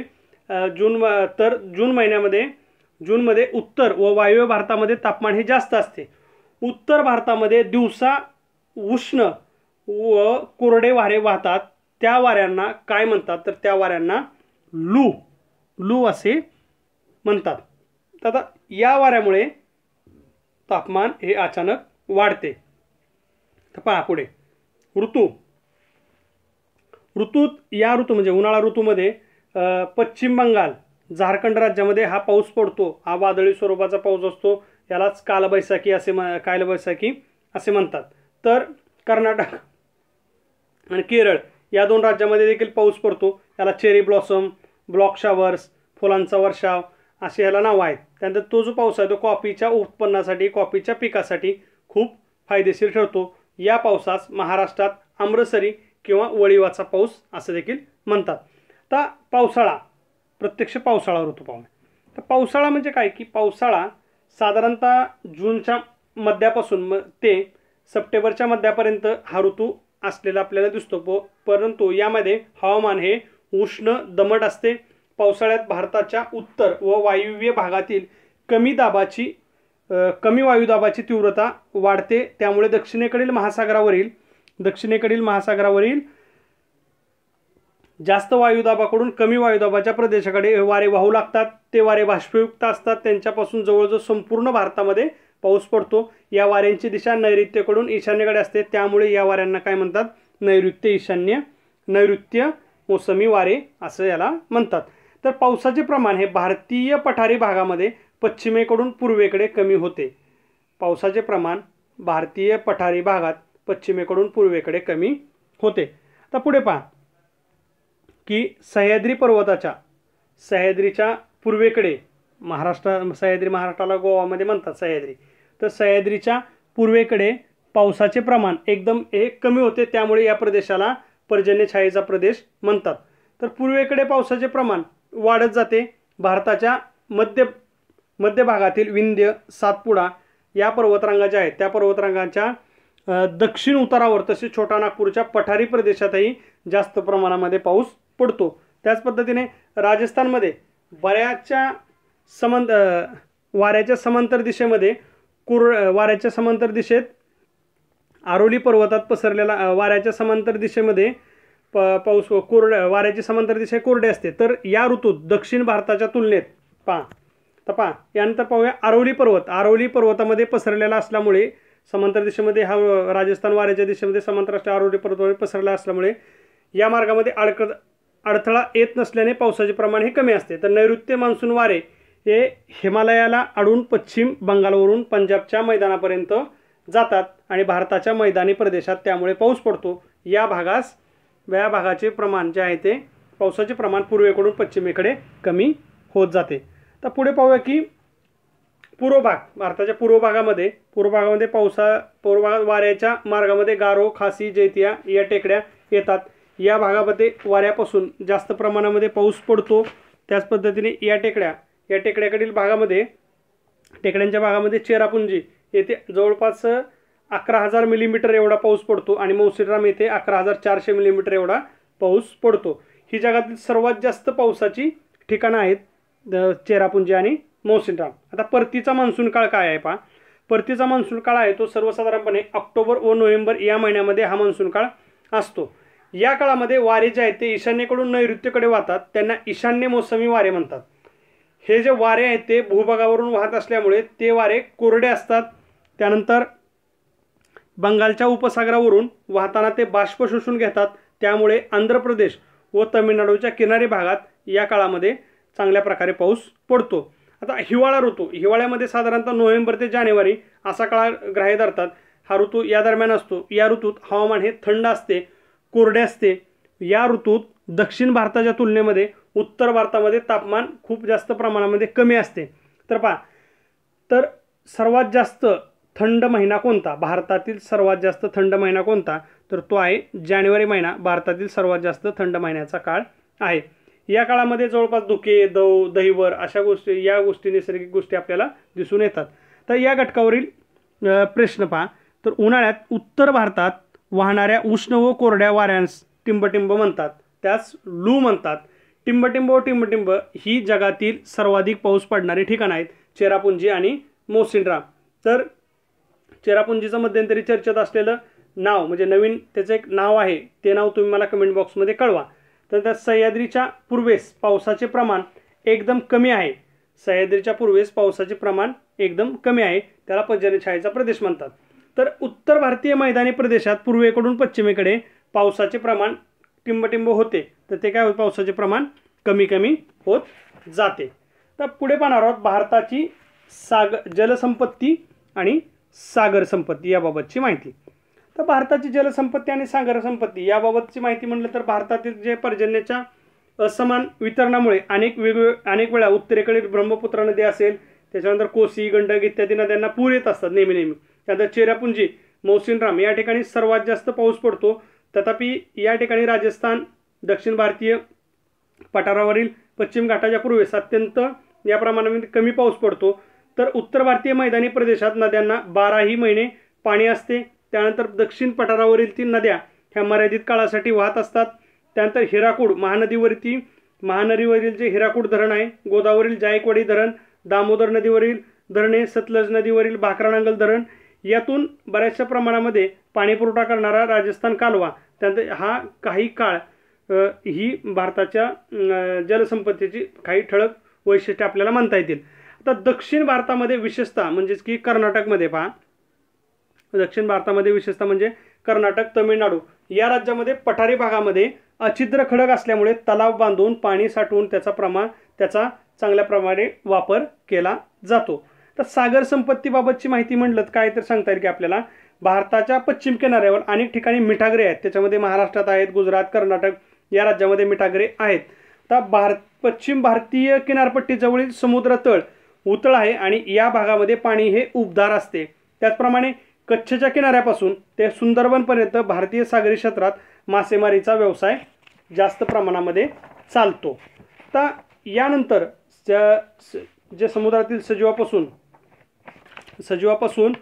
जून तर जून महिन्यामध्ये जूनमध्ये उत्तर व वायव्य भारतामध्ये तापमान हे जास्त असते उत्तर भारतामध्ये दिवसा उष्ण व कोरडे वारे वाहतात त्या वाऱ्यांना काय म्हणतात तर त्या वाऱ्यांना लू लू असे म्हणतात तर आता या वाऱ्यामुळे तापमान हे अचानक वाढते तर पहा पुढे ऋतू ऋतूत या ऋतू म्हणजे उन्हाळा ऋतूमध्ये पश्चिम बंगाल झारखंड राज्यामध्ये हा पाऊस पडतो हा वादळी स्वरूपाचा पाऊस असतो यालाच कालबैसाखी असे म कालबैसाखी असे म्हणतात तर कर्नाटक आणि केरळ या दोन राज्यामध्ये देखील पाऊस पडतो याला चेरी ब्लॉसम ब्लॉक शावर्स फुलांचा वर्षाव असे याला नावं आहेत त्यानंतर तो जो पाऊस आहे तो कॉफीच्या उत्पन्नासाठी कॉफीच्या पिकासाठी खूप फायदेशीर ठरतो या पावसास महाराष्ट्रात आम्रसरी किंवा वळीवाचा पाऊस असं देखील म्हणतात तर पावसाळा प्रत्यक्ष पावसाळा ऋतू पावणे तर पावसाळा म्हणजे काय की पावसाळा साधारणतः जूनच्या मध्यापासून म ते सप्टेंबरच्या मध्यापर्यंत हा ऋतू असलेला आपल्याला दिसतो प परंतु यामध्ये हवामान हे उष्ण दमट असते पावसाळ्यात भारताच्या उत्तर व वायव्य भागातील कमी दाबाची कमी वायुदाबाची तीव्रता वाढते त्यामुळे दक्षिणेकडील महासागरावरील दक्षिणेकडील महासागरावरील जास्त वायुदाबाकडून कमी वायुदाबाच्या प्रदेशाकडे वारे वाहू लागतात ते वारे बाष्पयुक्त असतात त्यांच्यापासून जवळजवळ संपूर्ण भारतामध्ये पाऊस पडतो या वाऱ्यांची दिशा नैऋत्येकडून ईशान्येकडे असते त्यामुळे या वाऱ्यांना काय म्हणतात नैऋत्य ईशान्य नैऋत्य मोसमी वारे असं याला म्हणतात तर पावसाचे प्रमाण हे भारतीय पठारी भागामध्ये पश्चिमेकडून पूर्वेकडे कमी होते पावसाचे प्रमाण भारतीय पठारी भागात पश्चिमेकडून पूर्वेकडे कमी होते आता पुढे पहा की सह्याद्री पर्वताच्या सह्याद्रीच्या पूर्वेकडे महाराष्ट्र सह्याद्री महाराष्ट्राला गोवामध्ये म्हणतात सह्याद्री तर सह्याद्रीच्या पूर्वेकडे पावसाचे प्रमाण एकदम हे एक कमी होते त्यामुळे या प्रदेशाला पर्जन्यछायेचा प्रदेश म्हणतात तर पूर्वेकडे पावसाचे प्रमाण वाढत जाते भारताच्या मध्य मध्य भागातील विंध्य सातपुडा या पर्वतरांगा आहेत त्या पर्वतरांगाच्या दक्षिण उतारावर तसेच छोटा नागपूरच्या पठारी प्रदेशातही जास्त प्रमाणामध्ये पाऊस पडतो त्याच पद्धतीने राजस्थानमध्ये बऱ्याचशा समंत वाऱ्याच्या समांतर दिशेमध्ये कुर वाऱ्याच्या समांतर दिशेत आरोली पर्वतात पसरलेला वाऱ्याच्या समांतर दिशेमध्ये प पाऊस कोरड्या वाऱ्याची समांतर दिशा कोरडे असते तर या ऋतूत दक्षिण भारताच्या तुलनेत पा तर पा यानंतर पाहूया आरवली पर्वत आरवली पर्वतामध्ये पसरलेला असल्यामुळे समांतर दिशेमध्ये हा राजस्थान वाऱ्याच्या दिशेमध्ये समांतर असल्या आरवली पर्वतामध्ये पसरलेला असल्यामुळे या मार्गामध्ये अडक अडथळा येत नसल्याने पावसाचे प्रमाण हे कमी असते तर नैऋत्य मान्सून वारे हे हिमालयाला अडून पश्चिम बंगालवरून पंजाबच्या मैदानापर्यंत जातात आणि भारताच्या मैदानी प्रदेशात त्यामुळे पाऊस पडतो या भागास या भागाचे प्रमाण जे आहे ते पावसाचे प्रमाण पूर्वेकडून पश्चिमेकडे कमी होत जाते तर पुढे पाहूया की पूर्व भाग भारताच्या पूर्व भागामध्ये पूर्व भागामध्ये पावसा पूर्व वाऱ्याच्या मार्गामध्ये गारो खासी जैतिया या टेकड्या येतात या भागामध्ये वाऱ्यापासून जास्त प्रमाणामध्ये पाऊस पडतो त्याच पद्धतीने या टेकड्या या टेकड्याकडील भागामध्ये टेकड्यांच्या भागामध्ये चेरापुंजी येथे जवळपास अकरा हजार मिलीमीटर एवढा पाऊस पडतो आणि मौसीराम येथे अकरा हजार चारशे मिलीमीटर एवढा पाऊस पडतो ही जगातील सर्वात जास्त पावसाची ठिकाणं आहेत चेरापुंजी आणि मौसीनराम आता परतीचा मान्सून काळ काय आहे पहा परतीचा मान्सून काळ आहे तो सर्वसाधारणपणे ऑक्टोबर व नोव्हेंबर या महिन्यामध्ये हा मान्सून काळ असतो या काळामध्ये वारे जे आहेत ते ईशान्येकडून नैऋत्यकडे वाहतात त्यांना ईशान्य मोसमी वारे म्हणतात हे जे वारे आहेत ते भूभागावरून वाहत असल्यामुळे ते वारे कोरडे असतात त्यानंतर बंगालच्या उपसागरावरून वाहताना ते बाष्प शोषून घेतात त्यामुळे आंध्र प्रदेश व तमिळनाडूच्या किनारी भागात या काळामध्ये चांगल्या प्रकारे पाऊस पडतो आता हिवाळा ऋतू हिवाळ्यामध्ये साधारणतः नोव्हेंबर ते जानेवारी असा काळ ग्राह्य धरतात हा ऋतू या दरम्यान असतो या ऋतूत हवामान हे थंड असते कोरडे असते या ऋतूत दक्षिण भारताच्या तुलनेमध्ये उत्तर भारतामध्ये तापमान खूप जास्त प्रमाणामध्ये कमी असते तर पहा तर सर्वात जास्त थंड महिना कोणता भारतातील सर्वात जास्त थंड महिना कोणता तर तो आहे जानेवारी महिना भारतातील सर्वात जास्त थंड महिन्याचा काळ आहे या काळामध्ये जवळपास धुके दव दहीवर अशा गोष्टी या गोष्टी नैसर्गिक गोष्टी आपल्याला दिसून येतात तर या घटकावरील प्रश्न पहा तर उन्हाळ्यात उत्तर भारतात वाहणाऱ्या उष्ण व कोरड्या वाऱ्यांस टिंबटिंब म्हणतात त्यास लू म्हणतात टिंबटिंब व टिंबटिंब ही जगातील सर्वाधिक पाऊस पडणारी ठिकाणं आहेत चेरापुंजी आणि मोसिंड्रा तर चेरापुंजीचं मध्यंतरी चर्चेत असलेलं नाव म्हणजे नवीन त्याचं एक नाव आहे ते नाव तुम्ही मला कमेंट बॉक्समध्ये कळवा तर त्या सह्याद्रीच्या पूर्वेस पावसाचे प्रमाण एकदम कमी आहे सह्याद्रीच्या पूर्वेस पावसाचे प्रमाण एकदम कमी आहे त्याला पर्जन्य प्रदेश म्हणतात तर उत्तर भारतीय मैदानी प्रदेशात पूर्वेकडून पश्चिमेकडे पावसाचे प्रमाण टिंबटिंब होते तर ते काय होत पावसाचे प्रमाण कमी कमी होत जाते तर पुढे पाहणार आहोत भारताची साग जलसंपत्ती आणि सागर संपत्ती याबाबतची माहिती तर भारताची जलसंपत्ती आणि सागर संपत्ती याबाबतची माहिती म्हटलं तर भारतातील जे पर्जन्याच्या असमान वितरणामुळे अनेक वेगवेग अनेक वेळा उत्तरेकडील ब्रह्मपुत्रा नदी असेल त्याच्यानंतर कोसी गंडक इत्यादी नद्यांना पूर येत असतात नेहमी नेहमी त्यानंतर चेरापुंजी मौसिनराम या ठिकाणी सर्वात जास्त पाऊस पडतो तथापि या ठिकाणी राजस्थान दक्षिण भारतीय पठारावरील पश्चिम घाटाच्या पूर्वेस अत्यंत या प्रमाणामध्ये कमी पाऊस पडतो तर उत्तर भारतीय मैदानी प्रदेशात नद्यांना बाराही महिने पाणी असते त्यानंतर दक्षिण पठारावरील तीन नद्या ह्या मर्यादित काळासाठी वाहत असतात त्यानंतर हिराकूड महानदीवरती महानदीवरील जे हिराकूड धरण आहे गोदावरील जायकवाडी धरण दामोदर नदीवरील धरणे सतलज नदीवरील भाकरानांगल धरण यातून बऱ्याचशा प्रमाणामध्ये पाणीपुरवठा करणारा राजस्थान कालवा त्यानंतर हा काही काळ ही भारताच्या जलसंपत्तीची काही ठळक वैशिष्ट्ये आपल्याला म्हणता येतील आता दक्षिण भारतामध्ये विशेषतः म्हणजेच की कर्नाटकमध्ये पहा दक्षिण भारतामध्ये विशेषतः म्हणजे कर्नाटक तमिळनाडू या राज्यामध्ये पठारी भागामध्ये अछिद्र खडक असल्यामुळे तलाव बांधून पाणी साठवून त्याचा प्रमाण त्याचा चांगल्या प्रमाणे वापर केला जातो तर सागर संपत्तीबाबतची माहिती म्हटलं काय तर सांगता येईल की आपल्याला भारताच्या पश्चिम किनाऱ्यावर अनेक ठिकाणी मिठागरे आहेत त्याच्यामध्ये महाराष्ट्रात आहेत गुजरात कर्नाटक या राज्यामध्ये मिठागरे आहेत तर भारत पश्चिम भारतीय किनारपट्टीजवळील समुद्र तळ उतळ आहे आणि या भागामध्ये पाणी हे उबदार असते त्याचप्रमाणे कच्छच्या किनाऱ्यापासून ते सुंदरबनपर्यंत भारतीय सागरी क्षेत्रात मासेमारीचा व्यवसाय जास्त प्रमाणामध्ये चालतो तर यानंतर जे समुद्रातील सजीवापासून सजीवापासून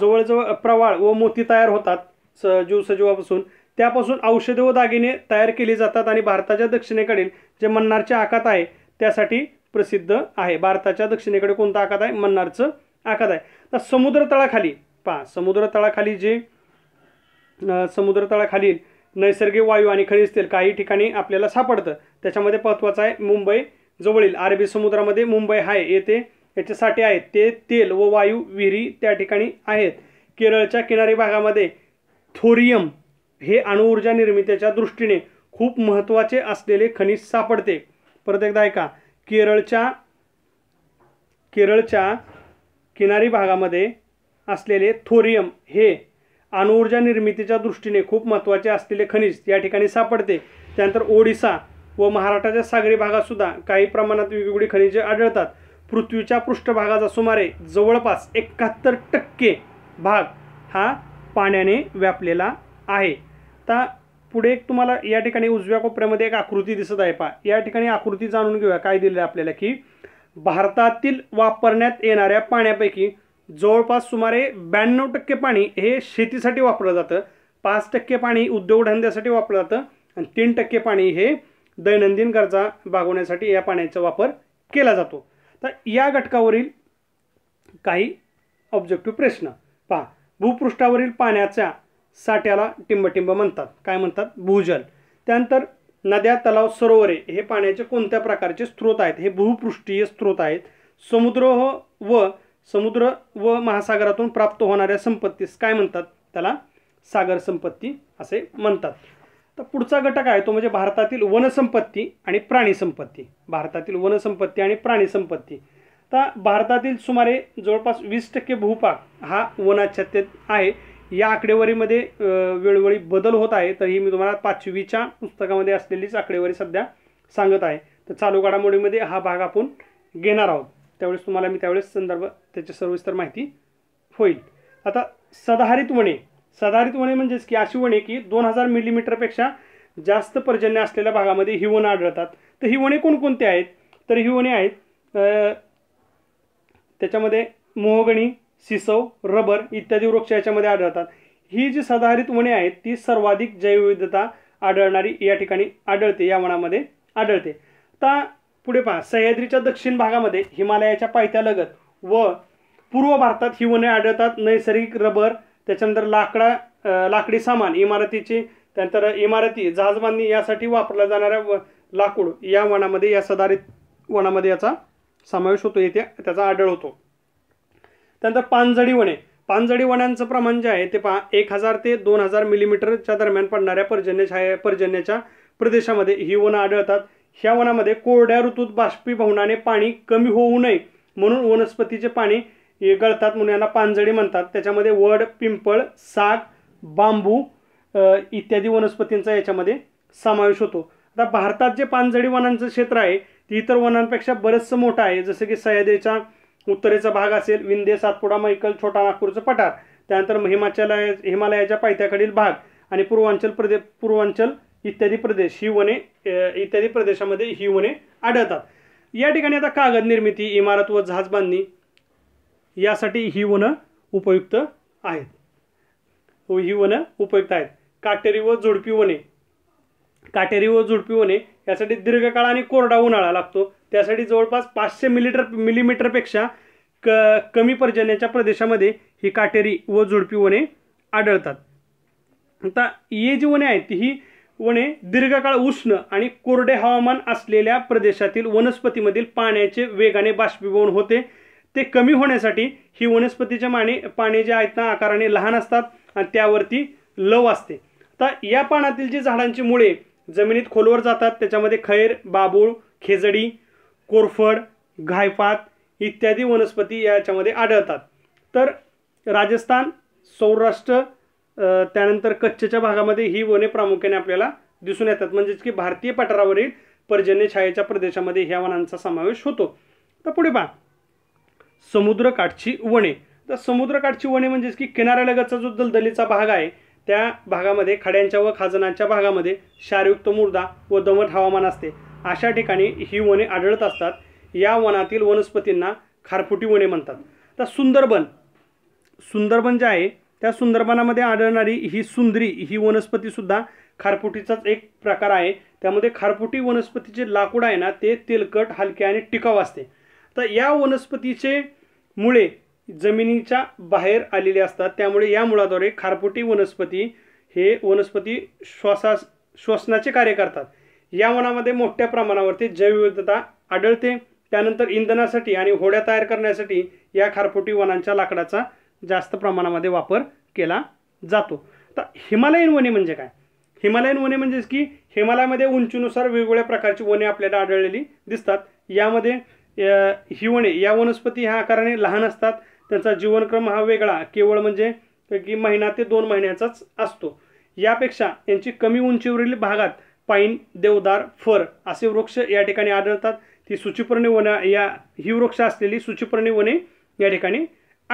जवळजवळ प्रवाळ व मोती तयार होतात स जीव सजीवापासून त्यापासून औषधे व दागिने तयार केली जातात आणि भारताच्या दक्षिणेकडील जे मन्नारचे आखात आहे त्यासाठी प्रसिद्ध आहे भारताच्या दक्षिणेकडे कोणता आखात आहे मन्नारचं आखात आहे तर समुद्रतळाखाली पहा समुद्रतळाखाली जे समुद्रतळाखालील नैसर्गिक वायू आणि खनिज तेल काही ठिकाणी आपल्याला सापडतं त्याच्यामध्ये महत्त्वाचं आहे मुंबई जवळील अरबी समुद्रामध्ये मुंबई हाय येथे याचे साठे आहेत ते तेल व वायू विहिरी त्या ठिकाणी आहेत केरळच्या किनारी भागामध्ये थोरियम हे अणुऊर्जा निर्मितीच्या दृष्टीने खूप महत्त्वाचे असलेले खनिज सापडते परत एकदा ऐका केरळच्या केरळच्या किनारी भागामध्ये असलेले थोरियम हे अणुऊर्जा निर्मितीच्या दृष्टीने खूप महत्त्वाचे असलेले खनिज या ठिकाणी सापडते त्यानंतर ओडिसा व महाराष्ट्राच्या सागरी भागातसुद्धा काही प्रमाणात वेगवेगळी खनिजे आढळतात पृथ्वीच्या पृष्ठभागाचा सुमारे जवळपास एकाहत्तर टक्के भाग हा पाण्याने व्यापलेला आहे तर पुढे एक तुम्हाला या ठिकाणी उजव्या कोपऱ्यामध्ये एक आकृती दिसत आहे पहा या ठिकाणी आकृती जाणून घेऊया काय दिलेलं आहे आपल्याला की भारतातील वापरण्यात येणाऱ्या पाण्यापैकी जवळपास सुमारे ब्याण्णव टक्के पाणी हे शेतीसाठी वापरलं जातं पाच टक्के पाणी उद्योगधंद्यासाठी वापरलं जातं आणि तीन टक्के पाणी हे दैनंदिन गरजा भागवण्यासाठी या पाण्याचा वापर केला जातो तर या घटकावरील काही ऑब्जेक्टिव्ह प्रश्न पहा भूपृष्ठावरील पाण्याच्या साठ्याला टिंबटिंब म्हणतात काय म्हणतात भूजल त्यानंतर नद्या तलाव सरोवरे हे पाण्याचे कोणत्या प्रकारचे स्रोत आहेत हे भूपृष्ठीय स्रोत आहेत समुद्र हो व समुद्र व महासागरातून प्राप्त होणाऱ्या संपत्तीस काय म्हणतात त्याला सागर संपत्ती असे म्हणतात तर पुढचा घटक आहे तो म्हणजे भारतातील वनसंपत्ती आणि प्राणी संपत्ती भारतातील वनसंपत्ती आणि प्राणी संपत्ती तर भारतातील सुमारे जवळपास वीस टक्के भूपाक हा वनाच्छादित आहे या आकडेवारीमध्ये वेळोवेळी बदल होत आहे तर ही मी तुम्हाला पाचवीच्या पुस्तकामध्ये असलेलीच आकडेवारी सध्या सांगत आहे तर चालू घडामोडीमध्ये हा भाग आपण घेणार आहोत त्यावेळेस तुम्हाला मी त्यावेळेस संदर्भ त्याची सविस्तर माहिती होईल आता सदाहरित वणे सदाहरित वणे म्हणजेच की अशी वणे की दोन हजार मिलीमीटरपेक्षा जास्त पर्जन्य असलेल्या भागामध्ये ही वणं आढळतात तर ही वणे कोणकोणते आहेत तर ही वणे आहेत त्याच्यामध्ये मोहगणी सिसव रबर इत्यादी वृक्ष याच्यामध्ये आढळतात ही जी सदाहरित वने आहेत ती सर्वाधिक जैवविविधता आढळणारी या ठिकाणी आढळते या वनामध्ये आढळते आता पुढे पहा सह्याद्रीच्या दक्षिण भागामध्ये हिमालयाच्या पायथ्यालगत व पूर्व भारतात ही वने आढळतात नैसर्गिक रबर त्याच्यानंतर लाकडा लाकडी सामान इमारतीची त्यानंतर इमारती जहाजबांधणी यासाठी वापरल्या जाणाऱ्या व लाकूड या वनामध्ये या सदारित वनामध्ये याचा समावेश होतो येथे त्याचा आढळ होतो त्यानंतर पानझडी वने पानझडी वनांचं प्रमाण जे आहे ते पा एक हजार ते दोन हजार मिलीमीटरच्या दरम्यान पडणाऱ्या पर्जन्य छाया पर्जन्याच्या प्रदेशामध्ये ही वनं आढळतात ह्या वनामध्ये कोरड्या ऋतूत बाष्पीभवनाने पाणी कमी होऊ नये म्हणून वनस्पतीचे पाणी गळतात म्हणून यांना पानझडी म्हणतात त्याच्यामध्ये वड पिंपळ साग बांबू इत्यादी वनस्पतींचा याच्यामध्ये समावेश होतो आता भारतात जे पानझडी वनांचं क्षेत्र आहे ते इतर वनांपेक्षा बरंचसं मोठं आहे जसं की सह्याद्रीच्या उत्तरेचा भाग असेल विंध्य सातपुडा मैकल छोटा नागपूरचं पठार त्यानंतर हिमाचलाय हिमालयाच्या पायथ्याकडील भाग आणि पूर्वांचल प्रदे पूर्वांचल इत्यादी प्रदेश ही वने इत्यादी प्रदेशामध्ये ही वने आढळतात या ठिकाणी आता कागद निर्मिती इमारत व जहाज बांधणी यासाठी ही वनं उपयुक्त आहेत हो, ही वनं उपयुक्त आहेत काटेरी व झुडपी वने काटेरी व झुडपी वने यासाठी दीर्घकाळ आणि कोरडा उन्हाळा लागतो त्यासाठी जवळपास पाचशे मिलीटर मिलीमीटरपेक्षा क कमी पर्जन्याच्या प्रदेशामध्ये ही काटेरी व झुडपी वने आढळतात आता ये जी वने आहेत ही वने दीर्घकाळ उष्ण आणि कोरडे हवामान असलेल्या प्रदेशातील वनस्पतीमधील पाण्याचे वेगाने बाष्पीभवन होते ते कमी होण्यासाठी ही वनस्पतीच्या माने पाने जे आहेत ना आकाराने लहान असतात आणि त्यावरती लव असते तर या पानातील जी झाडांची मुळे जमिनीत खोलवर जातात त्याच्यामध्ये खैर बाबूळ खेजडी कोरफड घायपात इत्यादी वनस्पती याच्यामध्ये आढळतात तर राजस्थान सौराष्ट्र त्यानंतर कच्छच्या भागामध्ये ही वने प्रामुख्याने आपल्याला दिसून येतात म्हणजेच की भारतीय पठारावरील पर्जन्य छायेच्या प्रदेशामध्ये ह्या वनांचा समावेश होतो तर पुढे पहा समुद्रकाठची वने तर समुद्रकाठची वने म्हणजेच की किनाऱ्यालगतचा जो दलदलीचा भाग आहे त्या भागामध्ये खड्यांच्या व खाजनांच्या भागामध्ये क्षारयुक्त मुर्दा व दमट हवामान असते अशा ठिकाणी ही वने आढळत असतात या वनातील वनस्पतींना खारफुटी वने म्हणतात तर सुंदरबन सुंदरबन जे आहे त्या सुंदरबनामध्ये आढळणारी ही सुंदरी ही वनस्पतीसुद्धा खारफुटीचाच एक प्रकार आहे त्यामध्ये खारफुटी वनस्पतीचे लाकूड आहे ना ते तेलकट हलके आणि टिकाव असते तर या वनस्पतीचे मुळे जमिनीच्या बाहेर आलेले असतात त्यामुळे या मुळाद्वारे खारफुटी वनस्पती हे वनस्पती श्वासा श्वसनाचे कार्य करतात या वनामध्ये मोठ्या प्रमाणावरती जैवविविधता आढळते त्यानंतर इंधनासाठी आणि होड्या तयार करण्यासाठी या खारफुटी वनांच्या लाकडाचा जास्त प्रमाणामध्ये वापर केला जातो तर हिमालयन वने म्हणजे काय हिमालयीन वने म्हणजेच की हिमालयामध्ये उंचीनुसार वेगवेगळ्या प्रकारची वने आपल्याला आढळलेली दिसतात यामध्ये ही वने या वनस्पती ह्या आकाराने लहान असतात त्यांचा जीवनक्रम हा वेगळा केवळ म्हणजे की महिना ते दोन महिन्याचाच असतो यापेक्षा यांची कमी उंचीवरील भागात पाईन देवदार फर असे वृक्ष या ठिकाणी आढळतात ती सुचिपर्णी वन या ही वृक्ष असलेली सुचिपर्णी वने या ठिकाणी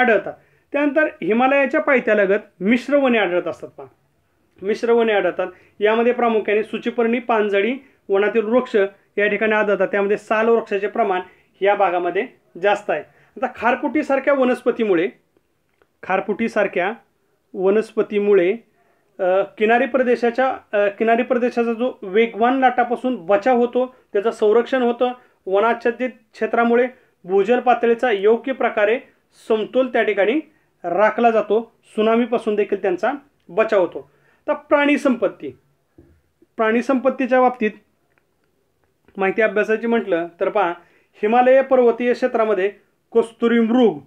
आढळतात त्यानंतर हिमालयाच्या पायथ्यालगत मिश्र वने आढळत असतात पहा मिश्र वने आढळतात यामध्ये प्रामुख्याने सुचिपर्णी पानझडी वनातील वृक्ष या ठिकाणी आढळतात त्यामध्ये साल वृक्षाचे प्रमाण या भागामध्ये जास्त आहे आता खारपुटीसारख्या वनस्पतीमुळे खारपुटीसारख्या वनस्पतीमुळे किनारी प्रदेशाच्या किनारी प्रदेशाचा जो वेगवान लाटापासून बचाव होतो त्याचं संरक्षण होतं वनाच्छादित क्षेत्रामुळे भूजल पातळीचा योग्य प्रकारे समतोल त्या ठिकाणी राखला जातो सुनामीपासून देखील त्यांचा बचाव होतो तर प्राणीसंपत्ती प्राणीसंपत्तीच्या बाबतीत माहिती अभ्यासाची म्हटलं तर पहा हिमालय पर्वतीय क्षेत्रामध्ये कस्तुरी मृग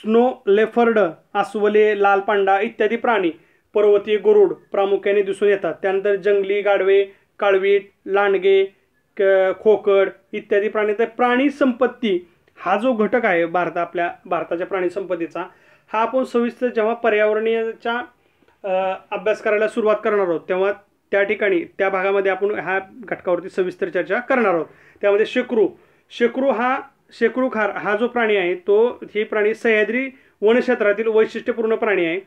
स्नो लेफर्ड आसवले लाल पांडा इत्यादी प्राणी पर्वतीय गरुड प्रामुख्याने दिसून येतात त्यानंतर जंगली गाडवे काळवीट लांडगे खोकड इत्यादी प्राणी तर प्राणी संपत्ती हा जो घटक आहे भारत आपल्या भारताच्या प्राणी संपत्तीचा हा आपण सविस्तर जेव्हा पर्यावरणीयचा अभ्यास करायला सुरुवात करणार आहोत तेव्हा त्या ठिकाणी त्या भागामध्ये आपण ह्या घटकावरती सविस्तर चर्चा करणार आहोत त्यामध्ये शेकरू शेकरू हा शेकरू खार हा जो प्राणी आहे तो हे प्राणी सह्याद्री वनक्षेत्रातील वैशिष्ट्यपूर्ण प्राणी आहे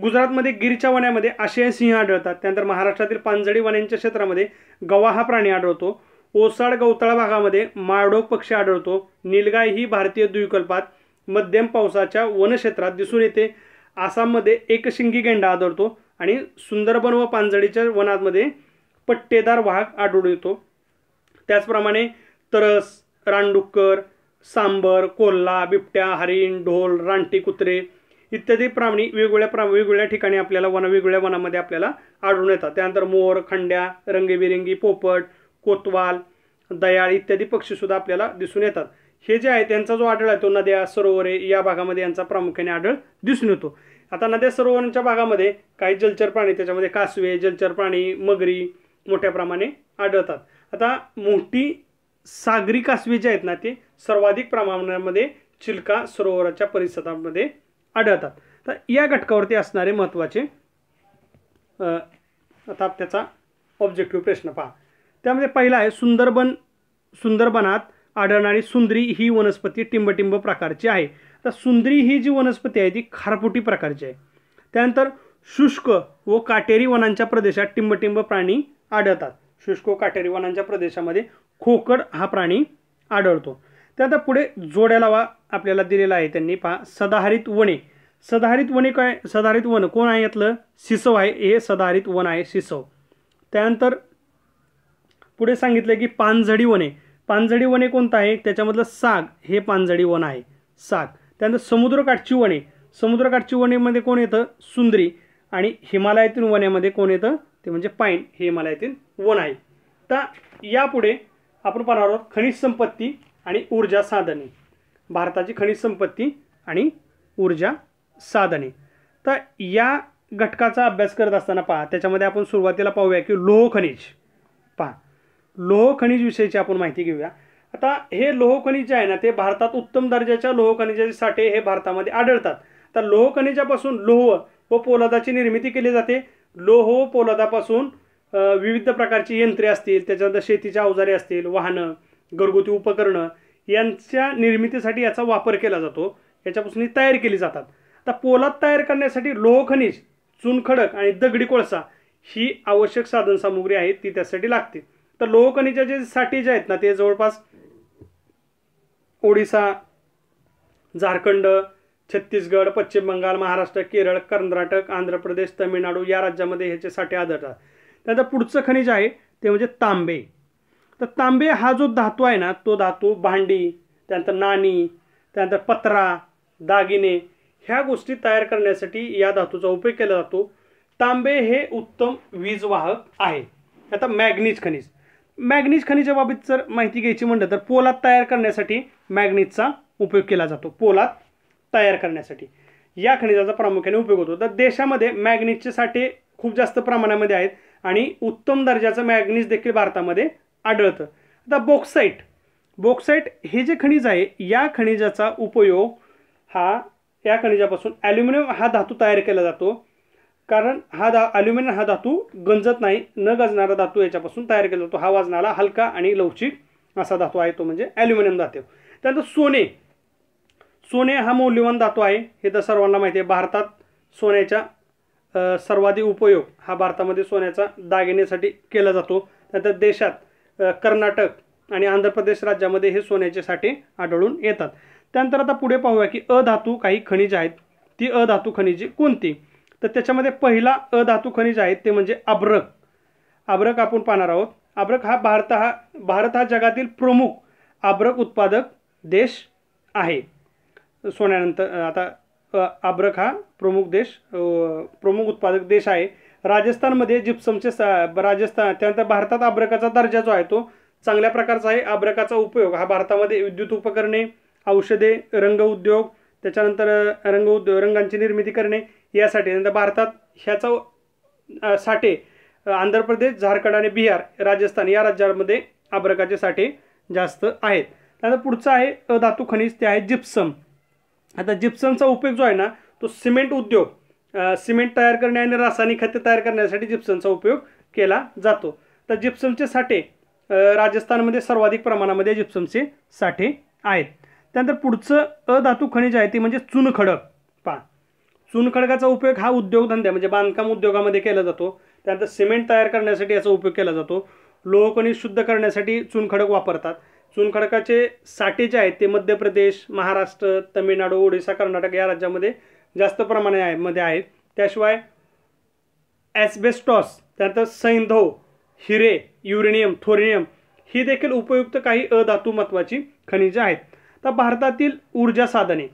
गुजरातमध्ये गिरच्या वण्यामध्ये आशियाई सिंह आढळतात त्यानंतर महाराष्ट्रातील पानझडी वण्यांच्या क्षेत्रामध्ये गवा हा प्राणी आढळतो ओसाड गवताळा भागामध्ये माळढोक पक्षी आढळतो नीलगाय ही भारतीय द्विकल्पात मध्यम पावसाच्या वनक्षेत्रात दिसून येते आसाममध्ये एकशिंगी गेंडा आढळतो आणि सुंदरबन व पानझडीच्या वनामध्ये पट्टेदार वाघ आढळून येतो त्याचप्रमाणे तरस रानडुक्कर सांबर कोल्हा बिबट्या हरिण ढोल रानटी कुत्रे इत्यादी प्राणी वेगवेगळ्या प्रा वेगवेगळ्या ठिकाणी आपल्याला वन वेगवेगळ्या वनामध्ये आपल्याला आढळून येतात त्यानंतर मोर खंड्या रंगीबिरंगी पोपट कोतवाल दयाळ इत्यादी पक्षीसुद्धा आपल्याला दिसून येतात हे जे आहे त्यांचा जो आढळ आहे तो नद्या सरोवरे या भागामध्ये यांचा प्रामुख्याने आढळ दिसून येतो आता नद्या सरोवरांच्या भागामध्ये काही जलचर प्राणी त्याच्यामध्ये कासवे जलचर प्राणी मगरी मोठ्या प्रमाणे आढळतात आता मोठी सागरी कासवे जे आहेत ना ते सर्वाधिक प्रमाणामध्ये चिल्का सरोवराच्या परिसरामध्ये आढळतात तर या घटकावरती असणारे महत्त्वाचे आता त्याचा ऑब्जेक्टिव्ह प्रश्न पहा त्यामध्ये पहिला आहे सुंदरबन सुंदरबनात आढळणारी सुंदरी ही वनस्पती टिंबटिंब प्रकारची आहे तर सुंदरी ही जी वनस्पती आहे ती खारपुटी प्रकारची आहे त्यानंतर शुष्क व काटेरी वनांच्या प्रदेशात टिंबटिंब प्राणी आढळतात शुष्क व काटेरी वनांच्या प्रदेशामध्ये खोकड हा प्राणी आढळतो ते आता पुढे जोड्या लावा आपल्याला दिलेला आहे त्यांनी पहा सदाहरित वने सदाहरित वने काय सदाहरित वन कोण आहे यातलं सिसव आहे हे सदाहरित वन आहे सिसव त्यानंतर पुढे सांगितलं की पानझडी वने पानझडी वने कोणतं आहे त्याच्यामधलं साग हे पानझडी वन आहे साग त्यानंतर समुद्रकाठची वने समुद्रकाठची वनेमध्ये कोण येतं सुंदरी आणि हिमालयातील वनेमध्ये कोण येतं ते म्हणजे पाईन हे हिमालयातील वन आहे तर यापुढे आपण पाहणार आहोत खनिज संपत्ती आणि ऊर्जा साधने भारताची खनिज संपत्ती आणि ऊर्जा साधने तर या घटकाचा अभ्यास करत असताना पहा त्याच्यामध्ये आपण सुरुवातीला पाहूया की लोह खनिज पहा लोह खनिज विषयीची आपण माहिती घेऊया आता हे लोह खनिज जे आहे ना ते भारतात उत्तम दर्जाच्या लोह खनिजासाठी साठे हे भारतामध्ये आढळतात तर लोह खनिजापासून लोह व पोलादाची निर्मिती केली जाते लोह व पोलादापासून विविध प्रकारची यंत्रे असतील त्याच्यानंतर शेतीच्या अवजारे असतील वाहनं घरगुती उपकरणं यांच्या निर्मितीसाठी याचा वापर केला जातो याच्यापासून ही तयार केली जातात आता पोलाद तयार करण्यासाठी लोहखनिज चुनखडक आणि दगडी कोळसा ही आवश्यक साधनसामुग्री आहे ती त्यासाठी लागते तर लोहखनिजाचे साठी जे आहेत ना ते जवळपास ओडिसा झारखंड छत्तीसगड पश्चिम बंगाल महाराष्ट्र केरळ कर्नाटक आंध्र प्रदेश तमिळनाडू या राज्यामध्ये ह्याचे साठे आढळतात त्यानंतर पुढचं खनिज आहे ते म्हणजे तांबे तर तांबे हा जो धातू आहे ना तो धातू भांडी त्यानंतर नाणी त्यानंतर पत्रा दागिने ह्या गोष्टी तयार करण्यासाठी या धातूचा उपयोग केला जातो तांबे हे उत्तम वीजवाहक आहे आता मॅग्नीज खनिज मॅग्नीज खनिजच्या बाबतीत जर माहिती घ्यायची म्हटलं तर पोलाद तयार करण्यासाठी मॅग्नीजचा उपयोग केला जातो पोलाद तयार करण्यासाठी या खनिजाचा प्रामुख्याने उपयोग होतो तर देशामध्ये मॅग्नीजचे साठे खूप जास्त प्रमाणामध्ये आहेत आणि उत्तम दर्जाचं मॅग्नीज देखील भारतामध्ये आढळतं आता बॉक्साईट बॉक्साईट हे जे खनिज आहे या खनिजाचा उपयोग हा या खनिजापासून ॲल्युमिनियम हा धातू तयार केला जातो कारण हा धा ॲल्युमिनियम हा धातू गंजत नाही न गजणारा धातू याच्यापासून तयार केला जातो हा वाजणारा हलका आणि लवचिक असा धातू आहे तो म्हणजे ॲल्युमिनियम धातू त्यानंतर सोने सोने हा मौल्यवान धातू आहे हे तर सर्वांना माहिती आहे भारतात सोन्याच्या सर्वाधिक उपयोग हा भारतामध्ये सोन्याचा दागिनेसाठी केला जातो त्यानंतर देशात कर्नाटक आणि आंध्र प्रदेश राज्यामध्ये हे सोन्याचे साठे आढळून येतात त्यानंतर आता पुढे पाहूया की अधातू काही खनिज आहेत ती अधातू खनिजे कोणती तर त्याच्यामध्ये पहिला अधातू खनिज आहेत ते म्हणजे अब्रक अब्रक आपण पाहणार आहोत अब्रक हा भारत हा भारत हा जगातील प्रमुख आब्रक उत्पादक देश आहे सोन्यानंतर आता आब्रक हा प्रमुख देश प्रमुख उत्पादक देश आहे राजस्थानमध्ये जिप्समचे सा राजस्थान त्यानंतर भारतात आब्रकाचा दर्जा जो आहे तो चांगल्या प्रकारचा आहे आब्रकाचा उपयोग हा भारतामध्ये विद्युत उपकरणे औषधे रंग उद्योग त्याच्यानंतर रंग उद्योग रंगांची निर्मिती करणे यासाठी नंतर भारतात ह्याचा साठे आंध्र प्रदेश झारखंड आणि बिहार राजस्थान या राज्यांमध्ये आब्रकाचे साठे जास्त आहेत त्यानंतर पुढचं आहे अधातू खनिज ते आहे जिप्सम आता जिप्समचा उपयोग जो आहे ना तो सिमेंट उद्योग सिमेंट तयार करणे आणि रासायनिक खते तयार करण्यासाठी जिप्समचा उपयोग केला जातो तर जिप्समचे साठे राजस्थानमध्ये सर्वाधिक प्रमाणामध्ये जिप्समचे साठे आहेत त्यानंतर पुढचं अधातू खनिज आहे ते म्हणजे चुनखडक पा चुनखडकाचा उपयोग हा उद्योगधंदा म्हणजे बांधकाम उद्योगामध्ये केला जातो त्यानंतर सिमेंट तयार करण्यासाठी याचा उपयोग केला जातो लोहकणी शुद्ध करण्यासाठी चुनखडक वापरतात चुनखडकाचे साठे जे आहेत ते मध्य प्रदेश महाराष्ट्र तमिळनाडू ओडिसा कर्नाटक या राज्यामध्ये जास्त प्रमाणे आहे मध्ये आहेत त्याशिवाय ॲस्बेस्टॉस त्यानंतर सैंधो हिरे युरेनियम थोरेनियम ही देखील उपयुक्त काही अधातू महत्त्वाची खनिजे आहेत तर भारतातील ऊर्जा साधने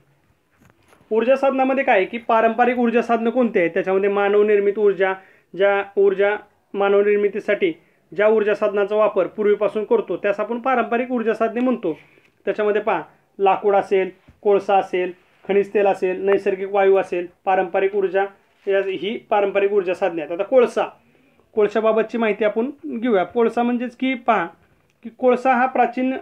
ऊर्जा साधनामध्ये काय की पारंपरिक ऊर्जा साधनं कोणते आहेत त्याच्यामध्ये मानवनिर्मित ऊर्जा ज्या ऊर्जा मानवनिर्मितीसाठी ज्या ऊर्जा साधनाचा वापर पूर्वीपासून करतो त्यास आपण पारंपरिक ऊर्जा साधने म्हणतो त्याच्यामध्ये पहा लाकूड असेल कोळसा असेल खनिज तेल असेल नैसर्गिक वायू असेल पारंपरिक ऊर्जा या ही पारंपरिक ऊर्जा साधने आहेत आता कोळसा कोळशाबाबतची माहिती आपण घेऊया कोळसा म्हणजेच की पहा की कोळसा हा प्राचीन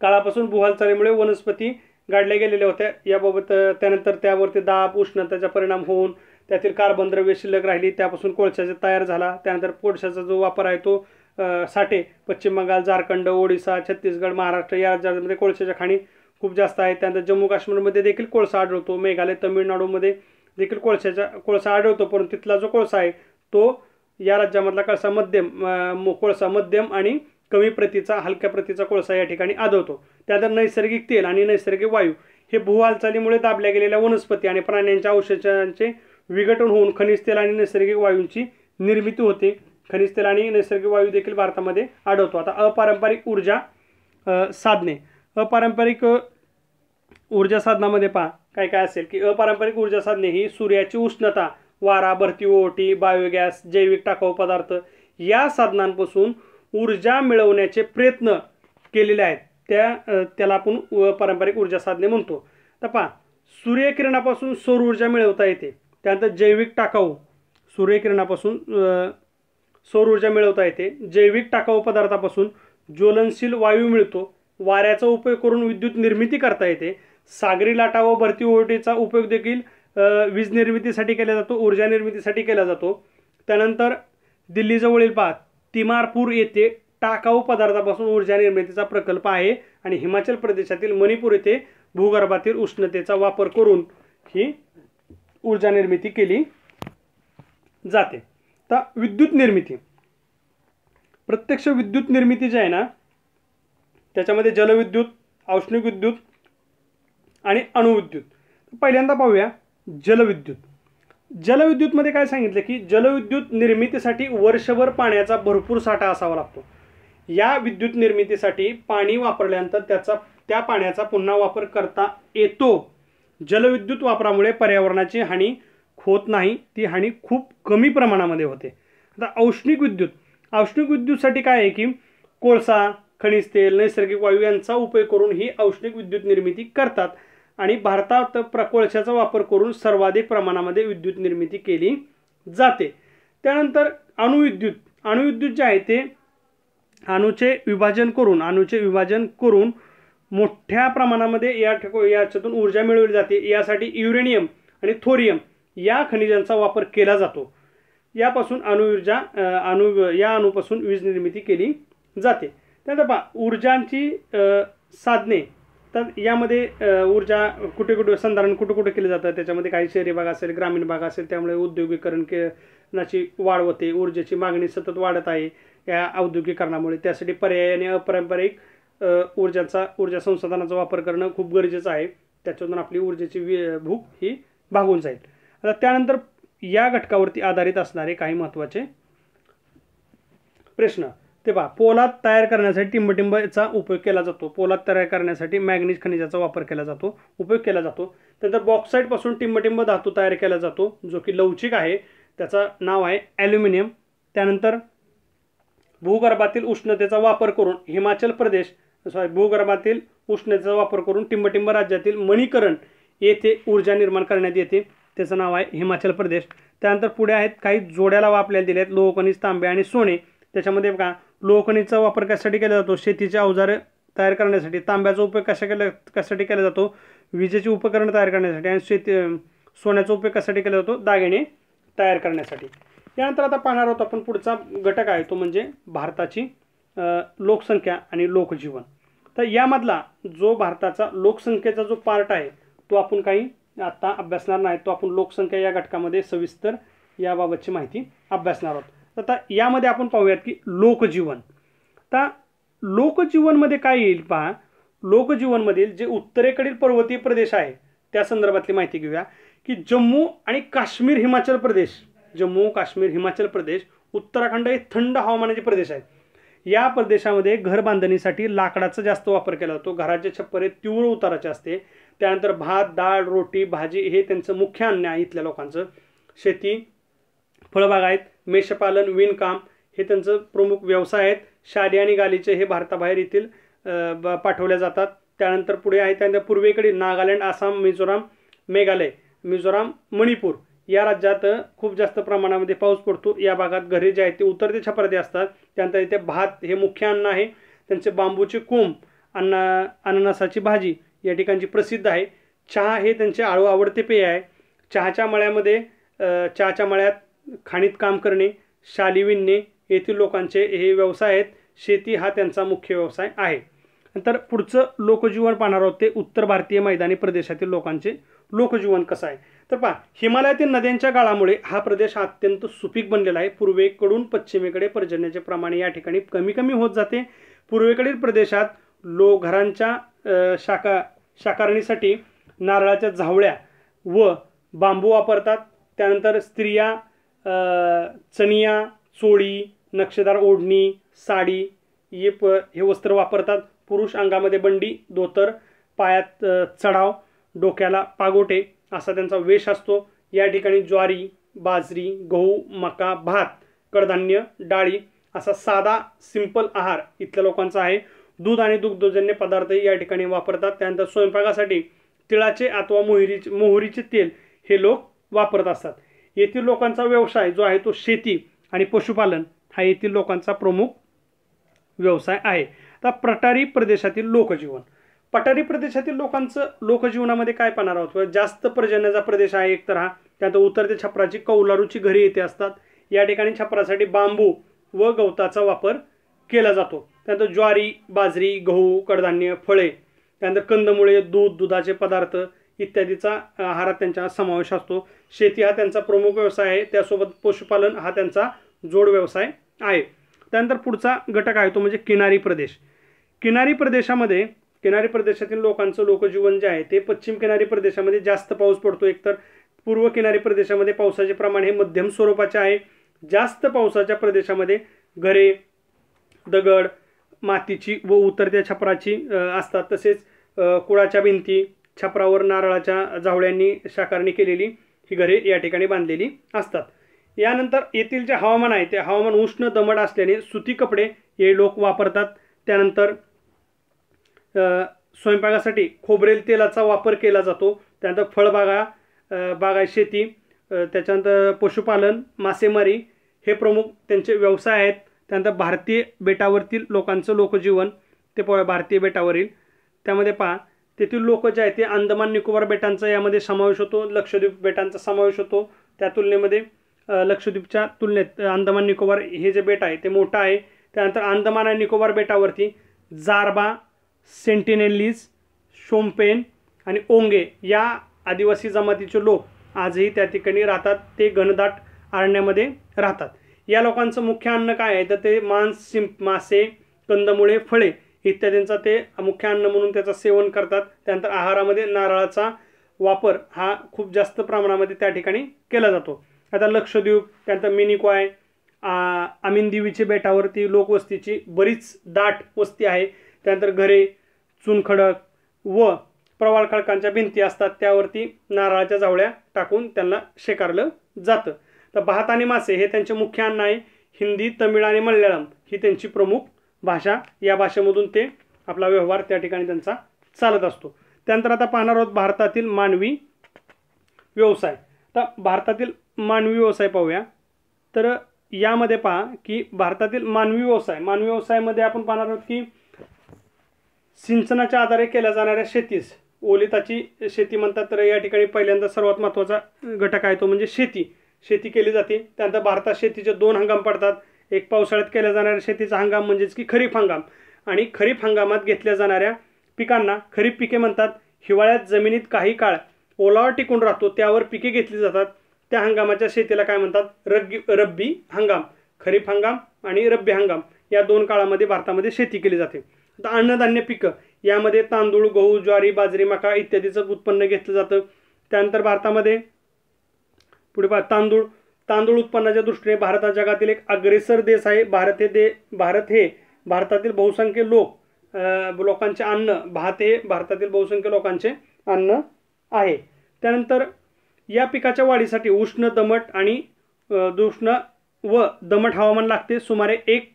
काळापासून भूहालचालीमुळे वनस्पती गाडल्या गेलेल्या होत्या याबाबत त्यानंतर त्यावरती दाब उष्णतेचा परिणाम होऊन त्यातील कार्बन द्रव्य शिल्लक राहिली त्यापासून कोळशाचा तयार झाला त्यानंतर कोळशाचा जो वापर आहे तो साठे पश्चिम बंगाल झारखंड ओडिसा छत्तीसगड महाराष्ट्र या राज्यांमध्ये कोळशाच्या खाणी खूप जास्त आहे त्यानंतर जम्मू काश्मीरमध्ये देखील कोळसा आढळतो मेघालय तमिळनाडूमध्ये देखील कोळशाचा कोळसा आढळतो परंतु तिथला जो कोळसा आहे तो या राज्यामधला कळसा मध्यम कोळसा मध्यम आणि कमी प्रतीचा हलक्या प्रतीचा कोळसा या ठिकाणी आढळतो त्यानंतर नैसर्गिक तेल आणि नैसर्गिक वायू हे भूहालचालीमुळे दाबल्या गेलेल्या वनस्पती आणि प्राण्यांच्या औषधांचे विघटन होऊन खनिज तेल आणि नैसर्गिक वायूंची निर्मिती होते खनिज तेल आणि नैसर्गिक वायू देखील भारतामध्ये आढळतो आता अपारंपरिक ऊर्जा साधने अपारंपरिक ऊर्जा साधनामध्ये पहा काय काय असेल की अपारंपरिक ऊर्जा साधने ही सूर्याची उष्णता वारा भरती ओटी बायोगॅस जैविक टाकाऊ पदार्थ या साधनांपासून ऊर्जा मिळवण्याचे प्रयत्न केलेले आहेत त्या त्याला आपण पारंपरिक ऊर्जा साधने म्हणतो तर पहा सूर्यकिरणापासून सौर ऊर्जा मिळवता येते त्यानंतर जैविक टाकाऊ सूर्यकिरणापासून सौर ऊर्जा मिळवता येते जैविक टाकाऊ पदार्थापासून ज्वलनशील वायू मिळतो वाऱ्याचा उपयोग करून विद्युत निर्मिती करता येते सागरी लाटा व भरती ओहोटीचा उपयोग देखील वीज निर्मितीसाठी केला जातो ऊर्जा निर्मितीसाठी केला जातो त्यानंतर दिल्लीजवळील पहा तिमारपूर येथे टाकाऊ पदार्थापासून ऊर्जा निर्मितीचा प्रकल्प आहे आणि हिमाचल प्रदेशातील मणिपूर येथे भूगर्भातील उष्णतेचा वापर करून ही ऊर्जा निर्मिती केली जाते तर विद्युत निर्मिती प्रत्यक्ष विद्युत निर्मिती जी आहे ना त्याच्यामध्ये जलविद्युत औष्णिक विद्युत आणि अणुविद्युत पहिल्यांदा पाहूया जलविद्युत जलविद्युतमध्ये काय सांगितलं की जलविद्युत निर्मितीसाठी वर्षभर पाण्याचा भरपूर साठा असावा लागतो या विद्युत निर्मितीसाठी पाणी वापरल्यानंतर त्याचा त्या पाण्याचा पुन्हा वापर करता येतो जलविद्युत वापरामुळे पर्यावरणाची हानी होत नाही ती हानी खूप कमी प्रमाणामध्ये होते आता औष्णिक विद्युत औष्णिक विद्युतसाठी काय आहे की कोळसा खनिज तेल नैसर्गिक वायू यांचा उपयोग करून ही औष्णिक विद्युत निर्मिती करतात आणि भारतात प्रकोळशाचा वापर करून सर्वाधिक प्रमाणामध्ये विद्युत निर्मिती केली जाते त्यानंतर अणुविद्युत अणुविद्युत जे आहे ते अणूचे विभाजन करून अणूचे विभाजन करून मोठ्या प्रमाणामध्ये या याच्यातून ऊर्जा मिळवली जाते यासाठी युरेनियम आणि थोरियम या खनिजांचा वापर केला जातो यापासून अणुऊर्जा अणु या अणूपासून वीज निर्मिती केली जाते त्यानंतर पहा ऊर्जांची साधने तर यामध्ये ऊर्जा कुठे कुठे संधारण कुठं कुठं केलं जातं त्याच्यामध्ये काही शहरी भाग असेल ग्रामीण भाग असेल त्यामुळे उद्योगीकरण के नाची वाढ होते ऊर्जेची मागणी सतत वाढत आहे या औद्योगिकरणामुळे त्यासाठी पर्याय आणि अपारंपरिक ऊर्जाचा ऊर्जा संसाधनाचा वापर करणं खूप गरजेचं आहे त्याच्यातून आपली ऊर्जेची वि भूक ही भागून जाईल आता त्यानंतर या घटकावरती आधारित असणारे काही महत्त्वाचे प्रश्न ते पहा पोलाद तयार करण्यासाठी टिंबटिंबचा उपयोग केला जातो पोलाद तयार करण्यासाठी मॅग्नीज खनिजाचा वापर केला जातो उपयोग केला जातो त्यानंतर बॉक्साईटपासून टिंबटिंब धातू तयार केला जातो जो की लवचिक आहे त्याचं नाव आहे ॲल्युमिनियम त्यानंतर भूगर्भातील उष्णतेचा वापर करून हिमाचल प्रदेश सॉरी भूगर्भातील उष्णतेचा वापर करून टिंबटिंब राज्यातील मणिकरण येथे ऊर्जा निर्माण करण्यात येते त्याचं नाव आहे हिमाचल प्रदेश त्यानंतर पुढे आहेत काही जोड्याला वापल्या दिल्या आहेत लोहखनिज तांबे आणि सोने त्याच्यामध्ये का लोखणीचा वापर कशासाठी केला जातो शेतीचे अवजारे तयार करण्यासाठी तांब्याचा उपयोग कशा केला कशासाठी केला जातो विजेची उपकरणं तयार करण्यासाठी आणि शेती सोन्याचा उपयोग कशासाठी केला जातो दागिने तयार करण्यासाठी यानंतर आता पाहणार आहोत आपण पुढचा घटक आहे तो म्हणजे भारताची लोकसंख्या आणि लोकजीवन तर यामधला जो भारताचा लोकसंख्येचा जो पार्ट आहे तो आपण काही आत्ता अभ्यासणार नाही तो आपण लोकसंख्या या घटकामध्ये सविस्तर याबाबतची माहिती अभ्यासणार आहोत आता यामध्ये आपण पाहूयात की लोकजीवन तर लोकजीवनमध्ये काय येईल पहा लोकजीवनमधील जे उत्तरेकडील पर्वतीय प्रदेश आहे त्या संदर्भातली माहिती घेऊया की जम्मू आणि काश्मीर हिमाचल प्रदेश जम्मू काश्मीर हिमाचल प्रदेश उत्तराखंड हे थंड हवामानाचे प्रदेश आहेत या प्रदेशामध्ये घर बांधणीसाठी लाकडाचा जास्त वापर केला जातो घराचे छप्पर हे तीव्र उताराचे असते त्यानंतर भात डाळ रोटी भाजी हे त्यांचं मुख्य अन्न आहे इथल्या लोकांचं शेती फळभाग आहेत मेषपालन विणकाम हे त्यांचं प्रमुख व्यवसाय आहेत शादी आणि गालीचे हे भारताबाहेर येथील पाठवल्या जातात त्यानंतर पुढे आहे त्यानंतर पूर्वेकडे नागालँड आसाम मिझोराम मेघालय मिझोराम मणिपूर या राज्यात खूप जास्त प्रमाणामध्ये पाऊस पडतो या भागात घरे जे आहेत ते उतरते छपरते असतात त्यानंतर इथे भात हे मुख्य अन्न आहे त्यांचे बांबूचे कोंब अन्ना अननसाची भाजी या ठिकाणची प्रसिद्ध आहे चहा हे त्यांचे आळू आवडते पेय आहे चहाच्या मळ्यामध्ये चहाच्या मळ्यात खाणीत काम करणे शाली विणणे येथील लोकांचे हे व्यवसाय आहेत शेती हा त्यांचा मुख्य व्यवसाय आहे नंतर पुढचं लोकजीवन पाहणार आहोत ते उत्तर भारतीय मैदानी प्रदेशातील लोकांचे लोकजीवन कसं आहे तर पहा हिमालयातील नद्यांच्या गाळामुळे हा प्रदेश अत्यंत सुपीक बनलेला आहे पूर्वेकडून पश्चिमेकडे पर्जन्याचे प्रमाण या ठिकाणी कमी कमी होत जाते पूर्वेकडील प्रदेशात लो घरांच्या शाका शाकारणीसाठी नारळाच्या झावळ्या व बांबू वापरतात त्यानंतर स्त्रिया चनिया चोळी नक्षेदार ओढणी साडी हे प हे वस्त्र वापरतात पुरुष अंगामध्ये बंडी धोतर पायात चढाव डोक्याला पागोटे असा त्यांचा वेश असतो या ठिकाणी ज्वारी बाजरी गहू मका भात कडधान्य डाळी असा साधा सिंपल आहार इथल्या लोकांचा आहे दूध आणि दुग्धजन्य पदार्थही या ठिकाणी वापरतात त्यानंतर स्वयंपाकासाठी तिळाचे अथवा मोहरीचे मोहरीचे तेल हे लोक वापरत असतात येथील लोकांचा व्यवसाय जो आहे तो शेती आणि पशुपालन हा येथील लोकांचा प्रमुख व्यवसाय आहे आता पठारी प्रदेशातील लोकजीवन पठारी प्रदेशातील लोकांचं लोकजीवनामध्ये काय पाहणार आहोत जास्त पर्जन्याचा प्रदेश आहे एकतर हा त्यानंतर उत्तर ते छपराची कौलारूची घरी येथे असतात या ठिकाणी छपरासाठी बांबू व गवताचा वापर केला जातो त्यानंतर ज्वारी बाजरी गहू कडधान्य फळे त्यानंतर कंदमुळे दूध दुधाचे पदार्थ इत्यादीचा आहारात त्यांचा समावेश असतो शेती हा त्यांचा प्रमुख व्यवसाय आहे त्यासोबत पशुपालन हा त्यांचा जोड व्यवसाय आहे त्यानंतर पुढचा घटक आहे तो म्हणजे किनारी प्रदेश किनारी प्रदेशामध्ये किनारी प्रदेशातील लोकांचं लोकजीवन जे आहे ते पश्चिम किनारी प्रदेशामध्ये जास्त पाऊस पडतो एकतर पूर्व किनारी प्रदेशामध्ये पावसाचे प्रमाण हे मध्यम स्वरूपाचे आहे जास्त पावसाच्या प्रदेशामध्ये घरे दगड मातीची व उतरत्या छपराची असतात तसेच कुळाच्या भिंती छपरावर नारळाच्या जावळ्यांनी साकारणी केलेली ही घरे या ठिकाणी बांधलेली असतात यानंतर येथील जे हवामान आहे ते हवामान उष्ण दमट असल्याने सुती कपडे हे लोक वापरतात त्यानंतर स्वयंपाकासाठी खोबरेल तेलाचा वापर केला जातो त्यानंतर फळबागा बागा शेती त्याच्यानंतर पशुपालन मासेमारी हे प्रमुख त्यांचे व्यवसाय आहेत त्यानंतर भारतीय बेटावरतील लोकांचं लोकजीवन ते प भारतीय बेटावरील त्यामध्ये पहा तेथील लोक जे आहेत ते अंदमान निकोबार बेटांचा यामध्ये समावेश होतो लक्षद्वीप बेटांचा समावेश होतो त्या तुलनेमध्ये लक्षद्वीपच्या तुलनेत अंदमान निकोबार हे जे बेट आहे ते मोठं आहे त्यानंतर अंदमान आणि निकोबार बेटावरती जारबा सेंटिनेलीज शोम्पेन आणि ओंगे या आदिवासी जमातीचे लोक आजही त्या ठिकाणी राहतात ते घनदाट अरण्यामध्ये राहतात या लोकांचं मुख्य अन्न काय आहे तर ते मांस सिंप मासे कंदमुळे फळे इत्यादींचा ते मुख्य अन्न म्हणून त्याचा सेवन करतात त्यानंतर आहारामध्ये नारळाचा वापर हा खूप जास्त प्रमाणामध्ये त्या ठिकाणी केला जातो आता लक्षद्वीप त्यानंतर मिनिकॉय आमिनदेवीची बेटावरती लोकवस्तीची बरीच दाट वस्ती आहे त्यानंतर घरे चुनखडक व प्रवाळखडकांच्या भिंती असतात त्यावरती नारळाच्या जावळ्या टाकून त्यांना शेकारलं जातं तर भात आणि मासे हे त्यांचे मुख्य अन्न आहे हिंदी तमिळ आणि मल्याळम ही त्यांची प्रमुख भाषा या भाषेमधून ते आपला व्यवहार त्या ठिकाणी त्यांचा चालत असतो त्यानंतर आता पाहणार आहोत भारतातील मानवी व्यवसाय तर भारतातील मानवी व्यवसाय पाहूया तर यामध्ये पहा की भारतातील मानवी व्यवसाय मानवी व्यवसायामध्ये आपण पाहणार आहोत की सिंचनाच्या आधारे केल्या जाणाऱ्या शेतीस ओलिताची शेती म्हणतात तर या ठिकाणी पहिल्यांदा सर्वात महत्त्वाचा घटक आहे तो म्हणजे शेती शेती केली जाते त्यानंतर भारतात शेतीचे दोन हंगाम पडतात एक पावसाळ्यात केल्या जाणाऱ्या शेतीचा हंगाम म्हणजेच की खरीप हंगाम आणि खरीप हंगामात घेतल्या जाणाऱ्या पिकांना खरीप पिके म्हणतात हिवाळ्यात जमिनीत काही काळ ओलावा टिकून राहतो त्यावर पिके घेतली जातात त्या हंगामाच्या शेतीला काय म्हणतात रग्गी रब्बी हंगाम खरीप हंगाम आणि रब्बी हंगाम या दोन काळामध्ये भारतामध्ये शेती केली जाते आता अन्नधान्य पिकं यामध्ये तांदूळ गहू ज्वारी बाजरी मका इत्यादीचं उत्पन्न घेतलं जातं त्यानंतर भारतामध्ये पुढे तांदूळ तांदूळ उत्पन्नाच्या दृष्टीने भारत हा जगातील एक अग्रेसर देश आहे भारत हे दे भारत हे भारतातील बहुसंख्य लोक लोकांचे अन्न भात हे भारतातील बहुसंख्य लोकांचे अन्न आहे त्यानंतर या पिकाच्या वाढीसाठी उष्ण दमट आणि दुष्ण व दमट हवामान लागते सुमारे एक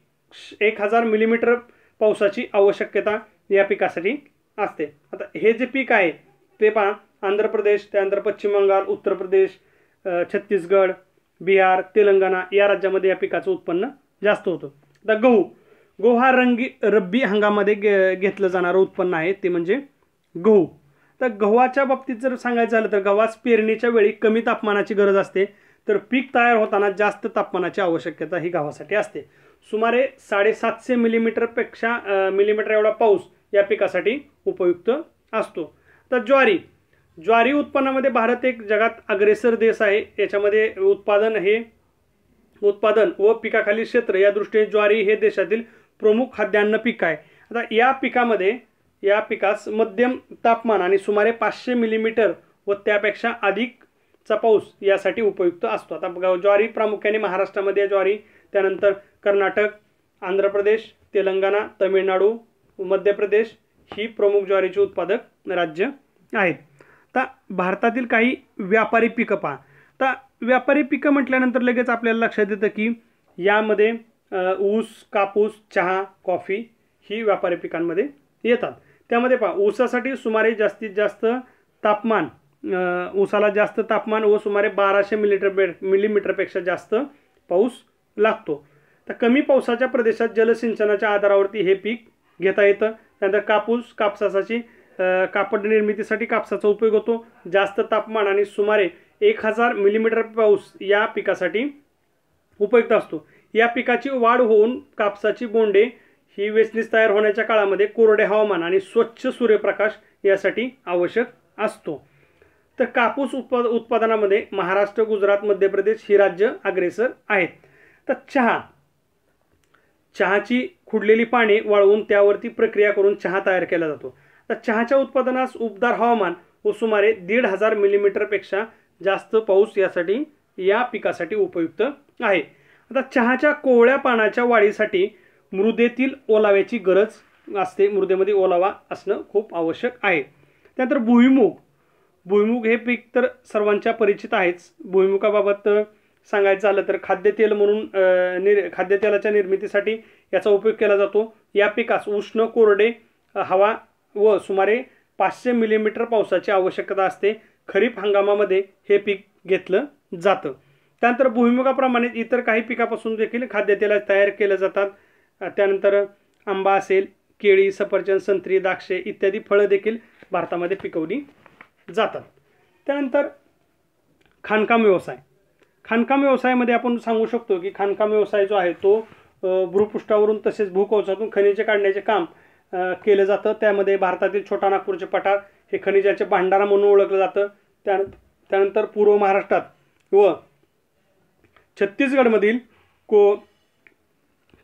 एक हजार मिलीमीटर पावसाची आवश्यकता या पिकासाठी असते आता हे जे पीक आहे ते पहा आंध्र प्रदेश त्यानंतर पश्चिम बंगाल उत्तर प्रदेश छत्तीसगड बिहार तेलंगणा या राज्यामध्ये या पिकाचं उत्पन्न जास्त होतं आता गहू गहू हा रंगी रब्बी हंगामामध्ये घे घेतलं जाणारं उत्पन्न आहे ते म्हणजे गहू तर गव्हाच्या बाबतीत जर सांगायचं झालं तर गव्हास पेरणीच्या वेळी कमी तापमानाची गरज असते तर पीक तयार होताना जास्त तापमानाची आवश्यकता ही गव्हासाठी असते सुमारे साडेसातशे मिलीमीटरपेक्षा मिलीमीटर एवढा पाऊस या पिकासाठी उपयुक्त असतो तर ज्वारी ज्वारी उत्पन्नामध्ये भारत एक जगात अग्रेसर देश आहे याच्यामध्ये उत्पादन हे उत्पादन व पिकाखाली क्षेत्र या दृष्टीने ज्वारी हे देशातील प्रमुख खाद्यान्न पीक आहे आता या पिकामध्ये या पिकास मध्यम तापमान आणि सुमारे पाचशे मिलीमीटर व त्यापेक्षा अधिकचा पाऊस यासाठी उपयुक्त असतो आता ज्वारी प्रामुख्याने महाराष्ट्रामध्ये ज्वारी त्यानंतर कर्नाटक आंध्र प्रदेश तेलंगणा तमिळनाडू मध्य प्रदेश ही प्रमुख ज्वारीची उत्पादक राज्य आहेत तर भारतातील काही व्यापारी पिकं पहा तर व्यापारी पिकं म्हटल्यानंतर लगेच आपल्याला लक्षात येतं की यामध्ये ऊस कापूस चहा कॉफी ही व्यापारी पिकांमध्ये येतात त्यामध्ये पहा ऊसासाठी सुमारे जास्तीत जास्त तापमान ऊसाला जास्त तापमान व सुमारे बाराशे मिलिटर मिलीमीटरपेक्षा जास्त पाऊस लागतो तर कमी पावसाच्या प्रदेशात जलसिंचनाच्या आधारावरती हे पीक घेता येतं त्यानंतर कापूस कापसाची कापड निर्मितीसाठी कापसाचा उपयोग होतो जास्त तापमान आणि सुमारे एक हजार मिलीमीटर पाऊस या पिकासाठी उपयुक्त असतो या पिकाची वाढ होऊन कापसाची बोंडे ही वेचणीस तयार होण्याच्या काळामध्ये कोरडे हवामान आणि स्वच्छ सूर्यप्रकाश यासाठी आवश्यक असतो तर कापूस उत्पाद उत्पादनामध्ये महाराष्ट्र गुजरात मध्य प्रदेश ही राज्य अग्रेसर आहेत तर चहा चहाची खुडलेली पाने वाळवून त्यावरती प्रक्रिया करून चहा तयार केला जातो तर चहाच्या उत्पादनास उबदार हवामान व सुमारे दीड हजार मिलीमीटरपेक्षा जास्त पाऊस यासाठी या पिकासाठी उपयुक्त आहे आता चहाच्या कोवळ्या पानाच्या वाढीसाठी मृदेतील ओलाव्याची गरज असते मृदेमध्ये ओलावा असणं खूप आवश्यक आहे त्यानंतर भुईमुग भुईमुग हे पीक तर सर्वांच्या परिचित आहेच भुईमुगाबाबत सांगायचं झालं तर खाद्यतेल म्हणून निर खाद्यतेलाच्या निर्मितीसाठी याचा उपयोग केला जातो या पिकास उष्ण कोरडे हवा व सुमारे पाचशे मिलीमीटर पावसाची आवश्यकता असते खरीप हंगामामध्ये हे पीक घेतलं जातं त्यानंतर भूमिमुगाप्रमाणे इतर काही पिकापासून देखील खाद्यतेला तयार केलं जातात त्यानंतर आंबा असेल केळी सफरचंद संत्री द्राक्षे इत्यादी फळं देखील भारतामध्ये पिकवली जातात त्यानंतर खाणकाम व्यवसाय खाणकाम व्यवसायामध्ये आपण सांगू शकतो की खाणकाम व्यवसाय जो आहे तो भूपृष्ठावरून तसेच भूकवचातून खनिजे काढण्याचे काम केलं जातं त्यामध्ये भारतातील छोटा नागपूरचे पठार हे खनिजाचे भांडारा म्हणून ओळखलं जातं त्यान त्यानंतर पूर्व महाराष्ट्रात व छत्तीसगडमधील को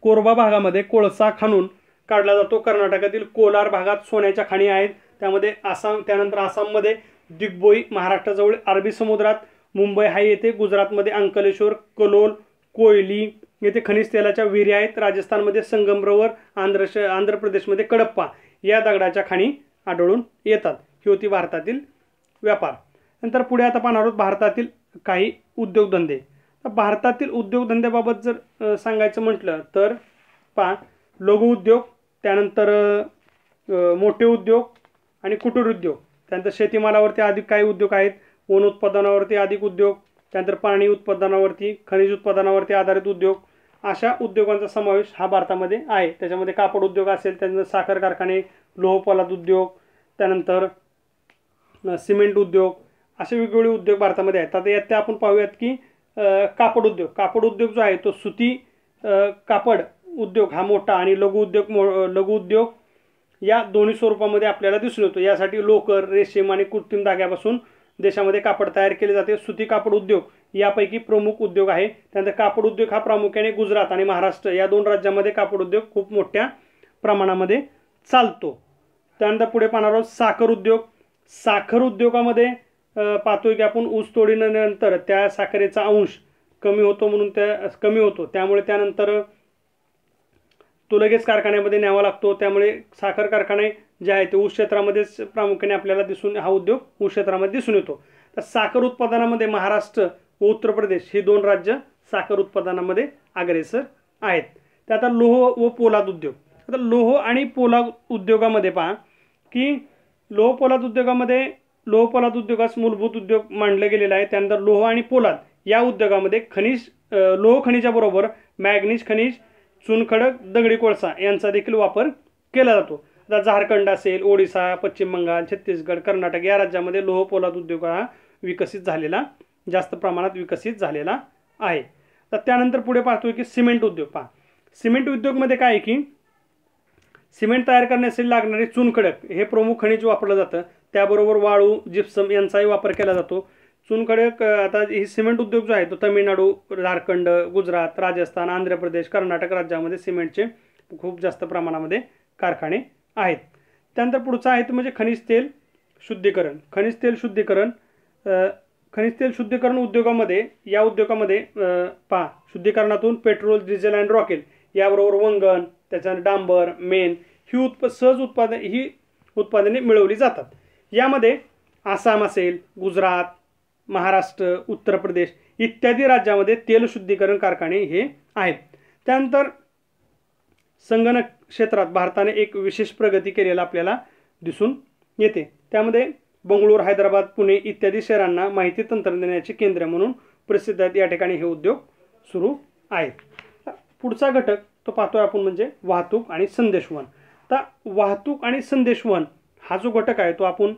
कोरबा भागामध्ये कोळसा खाणून काढला जातो कर्नाटकातील कोलार भागात सोन्याच्या खाणी आहेत त्यामध्ये आसाम त्यानंतर आसाममध्ये दिग्बोई महाराष्ट्राजवळ अरबी समुद्रात मुंबई हाय येथे गुजरातमध्ये अंकलेश्वर कलोल कोयली येथे खनिज तेलाच्या विहिरी आहेत राजस्थानमध्ये संगमरवर आंध्र आंध्र प्रदेशमध्ये कडप्पा या दगडाच्या खाणी आढळून येतात ही होती भारतातील व्यापार नंतर पुढे आता पाहणार आहोत भारतातील काही उद्योगधंदे तर भारतातील उद्योगधंद्याबाबत जर सांगायचं म्हटलं तर पा लघुउद्योग त्यानंतर मोठे उद्योग आणि कुटीर उद्योग त्यानंतर शेतीमालावरती अधिक काही उद्योग आहेत वन उत्पादनावरती अधिक उद्योग त्यानंतर पाणी उत्पादनावरती खनिज उत्पादनावरती आधारित उद्योग अशा उद्योगांचा समावेश हा भारतामध्ये आहे त्याच्यामध्ये कापड उद्योग असेल त्यानंतर साखर कारखाने लोहपालाद उद्योग त्यानंतर सिमेंट उद्योग असे वेगवेगळे उद्योग भारतामध्ये आहेत आता यात ते आपण पाहूयात की कापड उद्योग कापड उद्योग जो आहे तो सुती कापड उद्योग हा मोठा आणि लघु उद्योग मो लघु उद्योग या दोन्ही स्वरूपामध्ये आपल्याला दिसून येतो यासाठी लोकर रेशीम आणि कृत्रिम धाग्यापासून देशामध्ये कापड तयार केले जाते सुती कापड उद्योग यापैकी प्रमुख उद्योग आहे त्यानंतर कापड उद्योग हा प्रामुख्याने गुजरात आणि महाराष्ट्र या दोन राज्यांमध्ये कापड उद्योग खूप मोठ्या प्रमाणामध्ये चालतो त्यानंतर पुढे पाहणार आहोत साखर उद्योग साखर उद्योगामध्ये पाहतोय की आपण ऊस तोडीनंतर त्या साखरेचा अंश कमी होतो म्हणून त्या कमी होतो त्यामुळे त्यानंतर तो लगेच कारखान्यामध्ये न्यावा लागतो त्यामुळे साखर कारखाने जे आहे ते ऊस क्षेत्रामध्येच प्रामुख्याने आपल्याला दिसून हा उद्योग ऊस क्षेत्रामध्ये दिसून येतो तर साखर उत्पादनामध्ये महाराष्ट्र व उत्तर प्रदेश ही दोन राज्य साखर उत्पादनामध्ये अग्रेसर आहेत तर आता लोह व पोलाद उद्योग आता लोह आणि पोलाद उद्योगामध्ये पहा की लोह पोलाद उद्योगामध्ये लोह पोलाद उद्योगास मूलभूत उद्योग मांडलं गेलेलं आहे त्यानंतर लोह आणि पोलाद या उद्योगामध्ये खनिज लोह खनिजाबरोबर मॅग्नीज खनिज चुनखडक दगडी कोळसा यांचा देखील वापर केला जातो आता झारखंड असेल ओडिसा पश्चिम बंगाल छत्तीसगड कर्नाटक या राज्यामध्ये लोह पोलाद उद्योग हा विकसित झालेला जास्त प्रमाणात विकसित झालेला आहे तर त्यानंतर पुढे पाहतोय की सिमेंट उद्योग पहा सिमेंट उद्योगमध्ये काय आहे की सिमेंट तयार करण्यासाठी लागणारे चुनखडक हे प्रमुख खनिज वापरलं जातं त्याबरोबर वाळू जिप्सम यांचाही वापर केला जातो क आता ही सिमेंट उद्योग जो आहे तो तमिळनाडू झारखंड गुजरात राजस्थान आंध्र प्रदेश कर्नाटक राज्यामध्ये सिमेंटचे खूप जास्त प्रमाणामध्ये कारखाने आहेत त्यानंतर पुढचं आहे ते म्हणजे खनिज तेल शुद्धीकरण खनिज तेल शुद्धीकरण खनिज तेल शुद्धीकरण उद्योगामध्ये या उद्योगामध्ये पहा शुद्धीकरणातून पेट्रोल डिझेल अँड रॉकेल याबरोबर वंगण त्याच्यानंतर डांबर मेन ही उत्प सहज उत्पादन ही उत्पादने मिळवली जातात यामध्ये आसाम असेल गुजरात महाराष्ट्र उत्तर प्रदेश इत्यादी राज्यामध्ये तेलशुद्धीकरण कारखाने हे आहेत त्यानंतर संगणक क्षेत्रात भारताने एक विशेष प्रगती केलेला आपल्याला दिसून येते त्यामध्ये बंगळूर हैदराबाद पुणे इत्यादी शहरांना माहिती तंत्रज्ञानाचे केंद्र म्हणून प्रसिद्ध आहेत या ठिकाणी हे उद्योग सुरू आहेत पुढचा घटक तो पाहतोय आपण म्हणजे वाहतूक आणि संदेशवन तर वाहतूक आणि संदेशवन हा जो घटक आहे तो आपण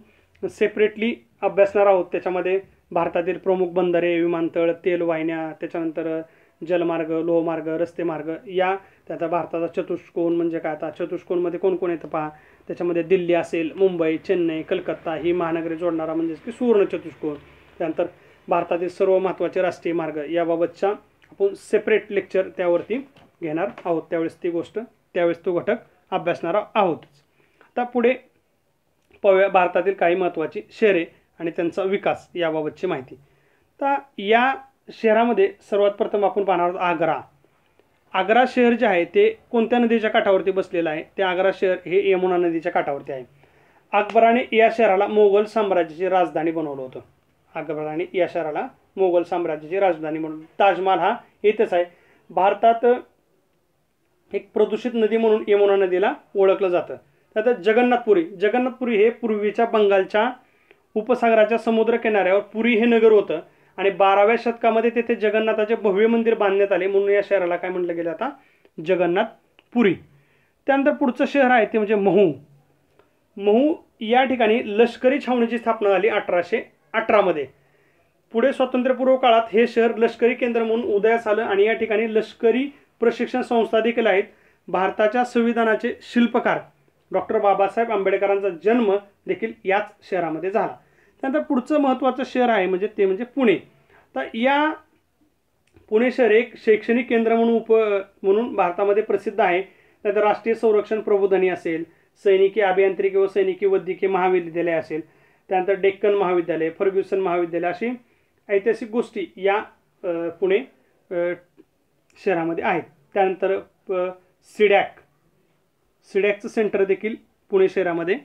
सेपरेटली अभ्यासणार आहोत त्याच्यामध्ये भारतातील प्रमुख बंदरे विमानतळ तेल वाहिन्या त्याच्यानंतर जलमार्ग लोहमार्ग रस्ते मार्ग या त्याचा भारताचा चतुष्कोन म्हणजे काय आता चतुष्कोनमध्ये कोण कोण येतं पहा त्याच्यामध्ये दिल्ली असेल मुंबई चेन्नई कलकत्ता ही महानगरे जोडणारा म्हणजेच की सुवर्ण चतुष्कोन त्यानंतर भारतातील सर्व महत्त्वाचे राष्ट्रीय मार्ग याबाबतच्या आपण सेपरेट लेक्चर त्यावरती घेणार आहोत त्यावेळेस ती गोष्ट त्यावेळेस तो घटक अभ्यासणार आहोतच आता पुढे पव्या भारतातील काही महत्त्वाची शहरे आणि त्यांचा विकास याबाबतची माहिती तर या शहरामध्ये सर्वात प्रथम आपण पाहणार आहोत आग्रा आग्रा शहर जे आहे ते कोणत्या नदीच्या काठावरती बसलेलं आहे ते आग्रा शहर हे यमुना नदीच्या काठावरती आहे अकबराने या शहराला मोगल साम्राज्याची राजधानी बनवलं होतं अकबराने या शहराला मोगल साम्राज्याची राजधानी म्हणून ताजमहाल हा येथेच आहे भारतात एक प्रदूषित नदी म्हणून यमुना नदीला ओळखलं जातं त्यात जगन्नाथपुरी जगन्नाथपुरी हे पूर्वीच्या बंगालच्या उपसागराच्या समुद्र किनाऱ्यावर पुरी हे नगर होतं आणि बाराव्या शतकामध्ये तेथे जगन्नाथाचे भव्य मंदिर बांधण्यात आले म्हणून या शहराला काय म्हटलं गेलं आता जगन्नाथ पुरी त्यानंतर पुढचं शहर आहे ते म्हणजे महू महू या ठिकाणी लष्करी छावणीची स्थापना झाली अठराशे अठरामध्ये पुढे स्वातंत्र्यपूर्व काळात हे शहर लष्करी केंद्र म्हणून उदयास आलं आणि या ठिकाणी लष्करी प्रशिक्षण संस्था देखील आहेत भारताच्या संविधानाचे शिल्पकार डॉक्टर बाबासाहेब आंबेडकरांचा जन्म देखील याच शहरामध्ये झाला त्यानंतर पुढचं महत्त्वाचं शहर आहे म्हणजे ते म्हणजे पुणे तर या पुणे शहर एक शैक्षणिक केंद्र म्हणून उप म्हणून भारतामध्ये प्रसिद्ध आहे त्यानंतर राष्ट्रीय संरक्षण प्रबोधनी असेल सैनिकी अभियांत्रिकी व सैनिकी वैद्यकीय महाविद्यालय असेल त्यानंतर डेक्कन महाविद्यालय फर्ग्युसन महाविद्यालय अशी ऐतिहासिक गोष्टी या पुणे शहरामध्ये आहेत त्यानंतर सिडॅक सिडॅकचं सेंटर देखील पुणे शहरामध्ये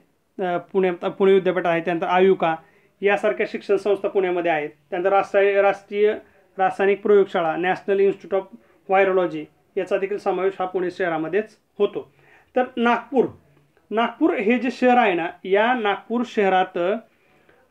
पुणे पुणे विद्यापीठ आहे त्यानंतर आयुका यासारख्या शिक्षण संस्था पुण्यामध्ये आहेत त्यानंतर राष्ट्रीय राष्ट्रीय रासायनिक प्रयोगशाळा नॅशनल इन्स्टिट्यूट ऑफ व्हायरोलॉजी याचा देखील समावेश हा पुणे शहरामध्येच होतो तर नागपूर नागपूर हे जे शहर आहे ना या नागपूर शहरात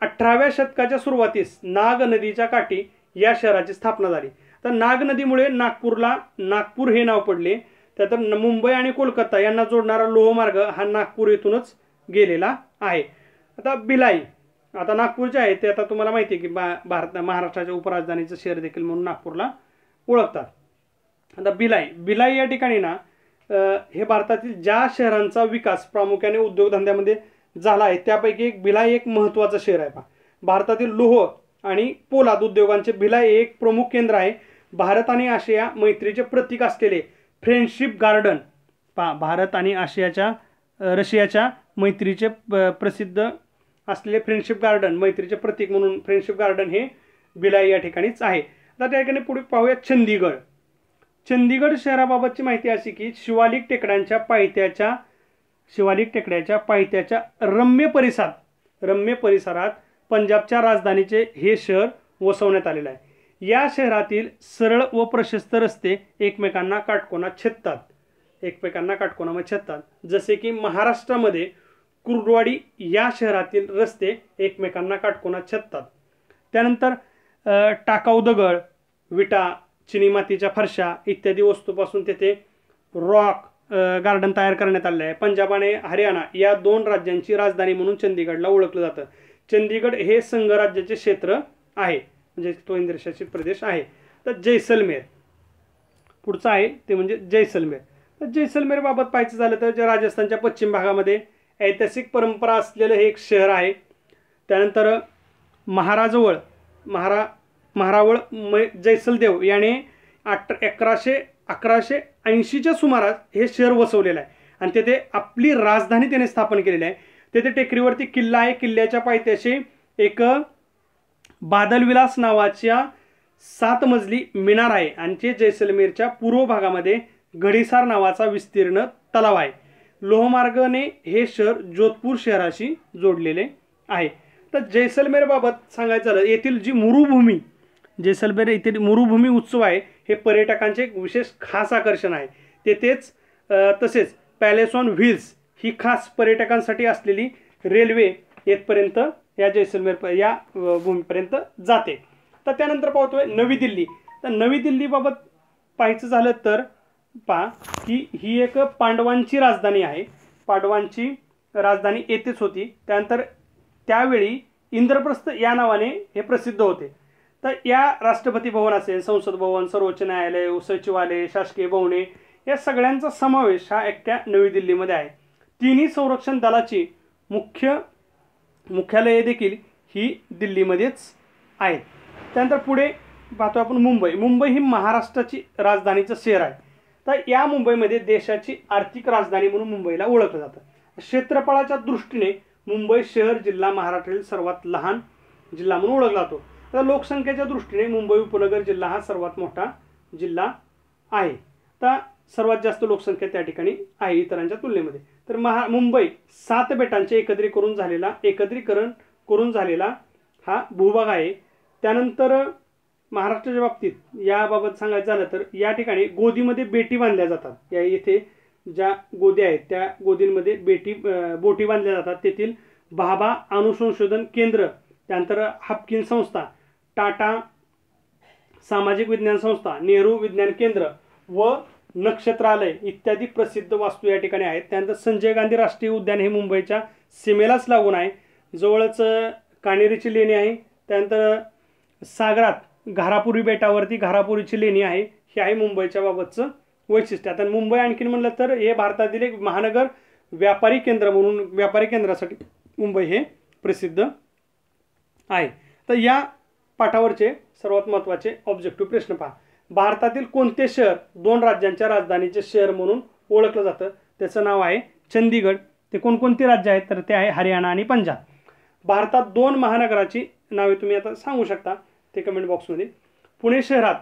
अठराव्या शतकाच्या सुरुवातीस नाग नदीच्या काठी या शहराची स्थापना झाली तर नाग नदीमुळे नागपूरला नागपूर हे नाव पडले त्यानंतर मुंबई आणि कोलकाता यांना जोडणारा लोहमार्ग हा नागपूर येथूनच गेलेला आहे आता भिलाई आता नागपूर जे आहे ते आता तुम्हाला माहिती आहे की बा भारत महाराष्ट्राच्या उपराजधानीचं शहर देखील म्हणून नागपूरला ओळखतात आता बिलाई भिलाई या ठिकाणी ना हे भारतातील ज्या शहरांचा विकास प्रामुख्याने उद्योगधंद्यामध्ये झाला आहे त्यापैकी एक भिलाई एक महत्त्वाचं शहर आहे पा भारतातील लोह आणि पोलाद उद्योगांचे भिलाई एक प्रमुख केंद्र आहे भारत आणि आशिया मैत्रीचे प्रतीक असलेले फ्रेंडशिप गार्डन पा भारत आणि आशियाच्या रशियाच्या मैत्रीचे प प्रसिद्ध असलेले फ्रेंडशिप गार्डन मैत्रीचे प्रतीक म्हणून फ्रेंडशिप गार्डन हे बिलाई या ठिकाणीच आहे आता त्या ठिकाणी पुढे पाहूया चंदीगड चंदीगड शहराबाबतची माहिती अशी की शिवालिक टेकड्यांच्या पायथ्याच्या शिवालिक टेकड्याच्या पायथ्याच्या रम्य परिसरात रम्य परिसरात पंजाबच्या राजधानीचे हे शहर वसवण्यात आलेलं आहे या शहरातील सरळ व प्रशस्त रस्ते एकमेकांना काटकोणात छेदतात एकमेकांना काटकोणामध्ये छेदतात जसे की महाराष्ट्रामध्ये कुर्डवाडी या शहरातील रस्ते एकमेकांना काटकोणात छेदतात त्यानंतर टाकाऊ दगड विटा चिनी फरशा इत्यादी वस्तूपासून तेथे रॉक गार्डन तयार करण्यात आले आहे पंजाब आणि हरियाणा या दोन राज्यांची राजधानी म्हणून चंदीगडला ओळखलं जातं चंदीगड हे संघराज्याचे क्षेत्र आहे म्हणजे तो इंद्रशासित प्रदेश आहे तर जैसलमेर पुढचं आहे ते म्हणजे जैसलमेर तर जैसलमेरबाबत पाहायचं झालं तर जे राजस्थानच्या पश्चिम भागामध्ये ऐतिहासिक परंपरा असलेलं हे एक शहर आहे त्यानंतर महाराजवळ महारा महारावळ मै जैसलदेव याने अठरा अकराशे अकराशे ऐंशीच्या सुमारास हे शहर वसवलेलं आहे आणि तेथे आपली राजधानी त्याने स्थापन केलेली आहे तेथे टेकरीवरती किल्ला आहे किल्ल्याच्या पायथ्याशी एक बादलविलास नावाच्या सात मजली मिनार आहे आणि जे जैसलमेरच्या पूर्व भागामध्ये घडीसार नावाचा विस्तीर्ण तलाव आहे लोहमार्गाने हे शहर जोधपूर शहराशी जोडलेले आहे तर जैसलमेरबाबत सांगायचं झालं येथील जी मुरुभूमी जैसलमेर येथील मुरुभूमी उत्सव आहे हे पर्यटकांचे एक विशेष खास आकर्षण आहे तेथेच तसेच पॅलेस ऑन व्हील्स ही खास पर्यटकांसाठी असलेली रेल्वे येथपर्यंत या जैसलमेर या भूमीपर्यंत जाते तर त्यानंतर पाहतोय नवी दिल्ली तर नवी दिल्लीबाबत पाहायचं झालं तर पहा की ही एक पांडवांची राजधानी आहे पांडवांची राजधानी येथेच होती त्यानंतर त्यावेळी इंद्रप्रस्थ या नावाने हे प्रसिद्ध होते तर या राष्ट्रपती भवन असेल संसद भवन सर्वोच्च न्यायालय सचिवालय शासकीय भवने या सगळ्यांचा समावेश हा एकट्या नवी दिल्लीमध्ये आहे तिन्ही संरक्षण दलाची मुख्य मुख्यालये देखील ही दिल्लीमध्येच आहेत त्यानंतर पुढे पाहतो आपण मुंबई मुंबई ही महाराष्ट्राची राजधानीचं शहर आहे तर या मुंबईमध्ये देशाची आर्थिक राजधानी म्हणून मुंबईला ओळखलं जातं क्षेत्रफळाच्या दृष्टीने मुंबई शहर जिल्हा महाराष्ट्रातील सर्वात लहान जिल्हा म्हणून ओळखला जातो तर लोकसंख्येच्या दृष्टीने मुंबई उपनगर जिल्हा हा सर्वात मोठा जिल्हा आहे तर सर्वात जास्त लोकसंख्या त्या ठिकाणी आहे इतरांच्या तुलनेमध्ये तर महा मुंबई सात बेटांचे एकत्रित करून झालेला एकत्रीकरण करून झालेला हा भूभाग आहे त्यानंतर महाराष्ट्राच्या बाबतीत याबाबत सांगायचं झालं तर या ठिकाणी गोदीमध्ये बेटी बांधल्या जातात या येथे ज्या गोदी आहेत त्या गोदींमध्ये बेटी बोटी बांधल्या जातात तेथील भाभा अनुसंशोधन केंद्र त्यानंतर हापकिन संस्था टाटा सामाजिक विज्ञान संस्था नेहरू विज्ञान केंद्र व नक्षत्रालय इत्यादी प्रसिद्ध वास्तू या ठिकाणी आहेत त्यानंतर संजय गांधी राष्ट्रीय उद्यान हे मुंबईच्या सीमेलाच लागून आहे जवळच कानेरीची लेणी आहे त्यानंतर सागरात घारापुरी बेटावरती घारापुरीची लेणी आहे हे आहे मुंबईच्या बाबतचं वैशिष्ट्य आता मुंबई आणखीन म्हणलं तर हे भारतातील एक महानगर व्यापारी केंद्र म्हणून व्यापारी केंद्रासाठी मुंबई हे प्रसिद्ध आहे तर या पाठावरचे सर्वात महत्त्वाचे ऑब्जेक्टिव्ह प्रश्न पहा भारतातील कोणते शहर दोन राज्यांच्या राजधानीचे शहर म्हणून ओळखलं जातं त्याचं नाव आहे चंदीगड ते कोणकोणती राज्य आहेत तर ते आहे हरियाणा आणि पंजाब भारतात दोन महानगराची नावे तुम्ही आता सांगू शकता ते कमेंट बॉक्समध्ये पुणे शहरात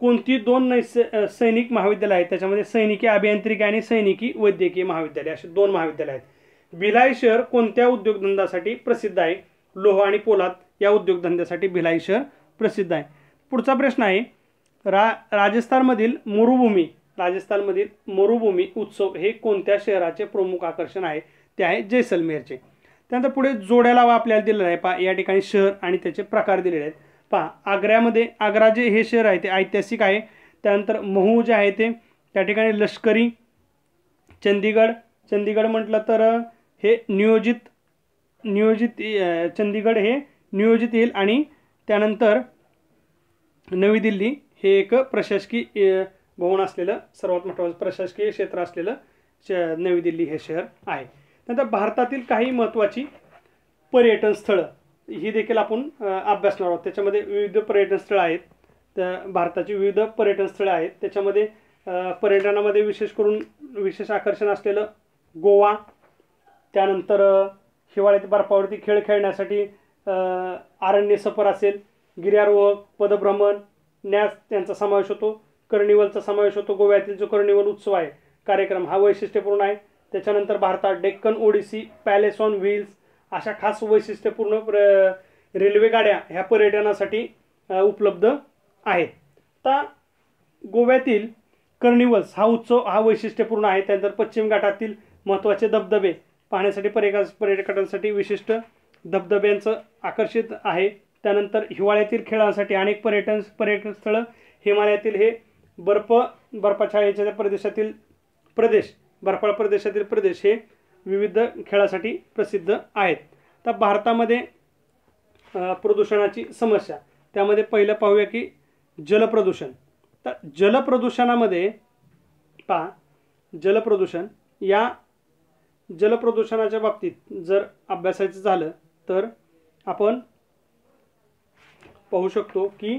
कोणती दोन नैस सैनिक महाविद्यालय आहेत त्याच्यामध्ये सैनिकी अभियांत्रिकी आणि सैनिकी वैद्यकीय महाविद्यालय असे दोन महाविद्यालय आहेत भिलाई शहर कोणत्या उद्योगधंदासाठी प्रसिद्ध आहे लोह आणि पोलाद या उद्योगधंद्यासाठी भिलाई शहर प्रसिद्ध आहे पुढचा प्रश्न आहे रा राजस्थानमधील मरुभूमी राजस्थानमधील मरुभूमी उत्सव हे कोणत्या शहराचे प्रमुख आकर्षण आहे ते आहे जैसलमेरचे त्यानंतर पुढे जोड्या लावा आपल्याला दिलेला आहे पहा या ठिकाणी शहर आणि त्याचे प्रकार दिलेले आहेत पहा आग्र्यामध्ये आग्रा जे हे शहर आहे ते ऐतिहासिक आहे त्यानंतर महू जे आहे ते त्या ठिकाणी लष्करी चंदीगड चंदीगड म्हटलं तर हे नियोजित नियोजित चंदीगड हे नियोजित येईल आणि त्यानंतर नवी दिल्ली हे एक प्रशासकीय भवन असलेलं सर्वात मोठं म्हणजे प्रशासकीय क्षेत्र असलेलं श नवी दिल्ली हे शहर आहे नंतर भारतातील काही महत्त्वाची पर्यटन ही देखील आपण अभ्यासणार आहोत त्याच्यामध्ये विविध पर्यटनस्थळं आहेत तर भारताची विविध पर्यटनस्थळं आहेत त्याच्यामध्ये पर्यटनामध्ये विशेष करून विशेष आकर्षण असलेलं गोवा त्यानंतर हिवाळ्यात बर्फावरती खेळ खेळण्यासाठी आरण्य सफर असेल गिर्यारोहक पदभ्रमण न्यास त्यांचा समावेश होतो कर्निवलचा समावेश होतो गोव्यातील जो कर्निवल उत्सव आहे कार्यक्रम हा वैशिष्ट्यपूर्ण आहे त्याच्यानंतर भारतात Deccan Odyssey Palace on Wheels अशा खास वैशिष्ट्यपूर्ण प्र रेल्वेगाड्या ह्या पर्यटनासाठी उपलब्ध आहेत आता गोव्यातील कर्निवल्स हा उत्सव हा वैशिष्ट्यपूर्ण आहे त्यानंतर पश्चिम घाटातील महत्त्वाचे धबधबे पाहण्यासाठी पर्यटकांसाठी विशिष्ट धबधब्यांचं आकर्षित आहे त्यानंतर हिवाळ्यातील खेळांसाठी अनेक पर्यटन पर्यटन स्थळं हिमालयातील हे बर्फ बर्फाछायाच्या प्रदेशातील प्रदेश बर्फाळ प्रदेशातील प्रदेश हे विविध खेळासाठी प्रसिद्ध आहेत तर भारतामध्ये प्रदूषणाची समस्या त्यामध्ये पहिलं पाहूया की जलप्रदूषण तर जलप्रदूषणामध्ये पा जलप्रदूषण या जलप्रदूषणाच्या बाबतीत जर अभ्यासायचं झालं तर आपण पाहू शकतो की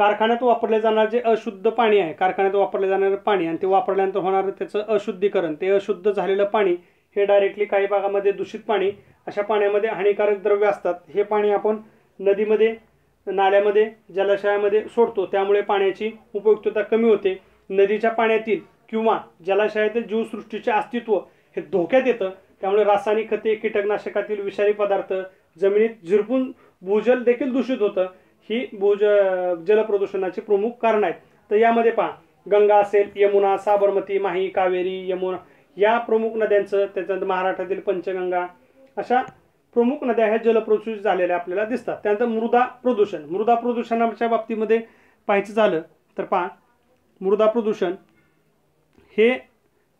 कारखान्यात वापरले जाणारे जे अशुद्ध पाणी आहे कारखान्यात वापरले जाणारे पाणी आणि ते वापरल्यानंतर होणारं त्याचं अशुद्धीकरण ते अशुद्ध झालेलं पाणी हे डायरेक्टली काही भागामध्ये दूषित पाणी अशा पाण्यामध्ये हानिकारक द्रव्य असतात हे पाणी आपण नदीमध्ये नाल्यामध्ये जलाशयामध्ये सोडतो त्यामुळे पाण्याची उपयुक्तता कमी होते नदीच्या पाण्यातील किंवा जलाशयातील जीवसृष्टीचे अस्तित्व हे धोक्यात येतं त्यामुळे रासायनिक खते कीटकनाशकातील विषारी पदार्थ जमिनीत झिरपून भूजल देखील दूषित होतं ही भूज प्रदूषणाची प्रमुख कारणं आहेत तर यामध्ये पहा गंगा असेल यमुना साबरमती माही कावेरी यमुना या प्रमुख नद्यांचं त्याच्यानंतर महाराष्ट्रातील पंचगंगा अशा प्रमुख नद्या ह्या जलप्रदूषित झालेल्या आपल्याला दिसतात त्यानंतर मृदा प्रदूषण मृदा प्रदूषणाच्या बाबतीमध्ये पाहायचं झालं तर पहा मृदा प्रदूषण हे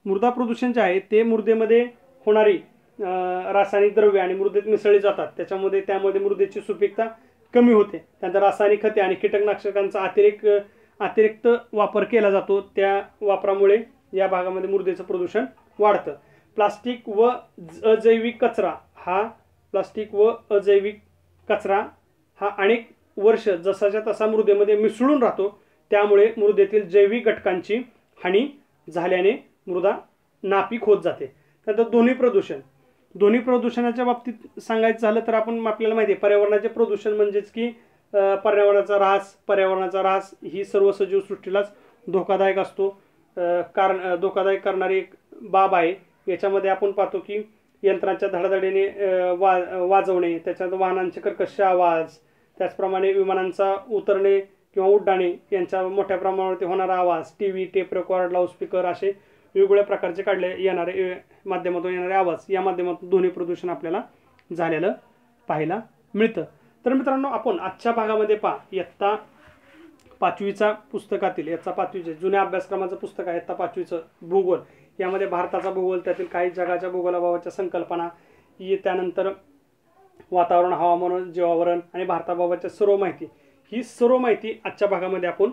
मृदा प्रदूषण जे आहे ते मृदेमध्ये होणारी रासायनिक द्रव्य आणि मृदेत मिसळले जातात त्याच्यामध्ये त्यामध्ये मृदेची सुपीकता कमी होते त्यानंतर रासायनिक खते आणि कीटकनाशकांचा अतिरिक्त अतिरिक्त वापर केला जातो त्या वापरामुळे या भागामध्ये मृदेचं प्रदूषण वाढतं प्लास्टिक व अजैविक कचरा हा प्लास्टिक व अजैविक कचरा हा अनेक वर्ष जसाच्या तसा मृदेमध्ये मिसळून राहतो त्यामुळे मृदेतील जैविक घटकांची हानी झाल्याने मृदा नापीक होत जाते त्यानंतर दोन्ही प्रदूषण दोन्ही प्रदूषणाच्या बाबतीत सांगायचं झालं तर आपण आपल्याला माहिती आहे पर्यावरणाचे प्रदूषण म्हणजेच की पर्यावरणाचा ऱ्हास पर्यावरणाचा ऱ्हास ही सर्व सजीव सृष्टीलाच धोकादायक असतो कारण धोकादायक करणारी एक बाब आहे याच्यामध्ये आपण पाहतो की यंत्रांच्या धडाधडीने वा वाजवणे त्याच्यात वाहनांचे कर्कश आवाज त्याचप्रमाणे विमानांचा उतरणे किंवा उड्डाणे यांच्या मोठ्या प्रमाणावरती होणारा आवाज T V tape record loudspeaker असे वेगवेगळ्या प्रकारचे काढले येणारे माध्यमातून येणारे आवाज या माध्यमातून ध्वनी प्रदूषण आपल्याला झालेलं पाहायला मिळतं तर मित्रांनो आपण आजच्या भागामध्ये पहा इयत्ता पाचवीचा पुस्तकातील याचा पाचवीचे जुन्या अभ्यासक्रमाचं पुस्तक आहे इयत्ता पाचवीचं भूगोल यामध्ये भारताचा भूगोल त्यातील काही जगाच्या भूगोलाबाबतच्या संकल्पना त्यानंतर वातावरण हवामान जीवावरण आणि भारताबाबतच्या सर्व माहिती ही सर्व माहिती आजच्या भागामध्ये आपण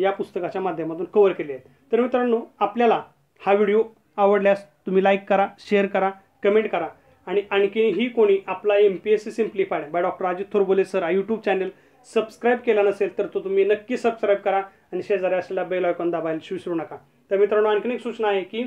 या पुस्तकाच्या माध्यमातून कव्हर केली आहे तर मित्रांनो आपल्याला हा व्हिडिओ आवडल्यास तुम्ही लाईक करा शेअर करा कमेंट करा आणि आणखीनही कोणी आपला M P S C simplified by doctor Ajit Thorbole sir हा यूट्यूब चॅनल सबस्क्राईब केला नसेल तर तो तुम्ही नक्की सबस्क्राईब करा आणि शेजारी असलेला बेल आयकॉन दाबायला विसरू नका तर मित्रांनो आणखीन एक सूचना आहे की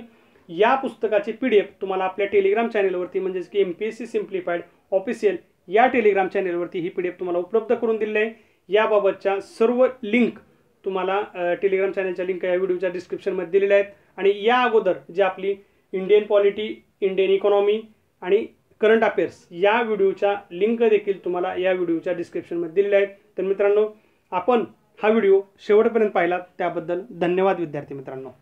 या पुस्तकाची पी डी एफ तुम्हाला आपल्या टेलिग्राम चॅनलवरती म्हणजेच की M P S C simplified official या टेलिग्राम चॅनलवरती ही पी डी एफ तुम्हाला उपलब्ध करून दिली आहे याबाबतच्या सर्व लिंक तुम्हाला टेलिग्राम चॅनलच्या लिंक या व्हिडिओच्या डिस्क्रिप्शनमध्ये दिलेल्या आहेत आणि या अगोदर जे आपली इंडियन पॉलिटी इंडियन इकॉनॉमी आणि करंट अफेअर्स या व्हिडिओच्या लिंक देखील तुम्हाला या व्हिडिओच्या डिस्क्रिप्शनमध्ये दिलेल्या आहेत तर मित्रांनो आपण हा व्हिडिओ शेवटपर्यंत पाहिलात त्याबद्दल धन्यवाद विद्यार्थी मित्रांनो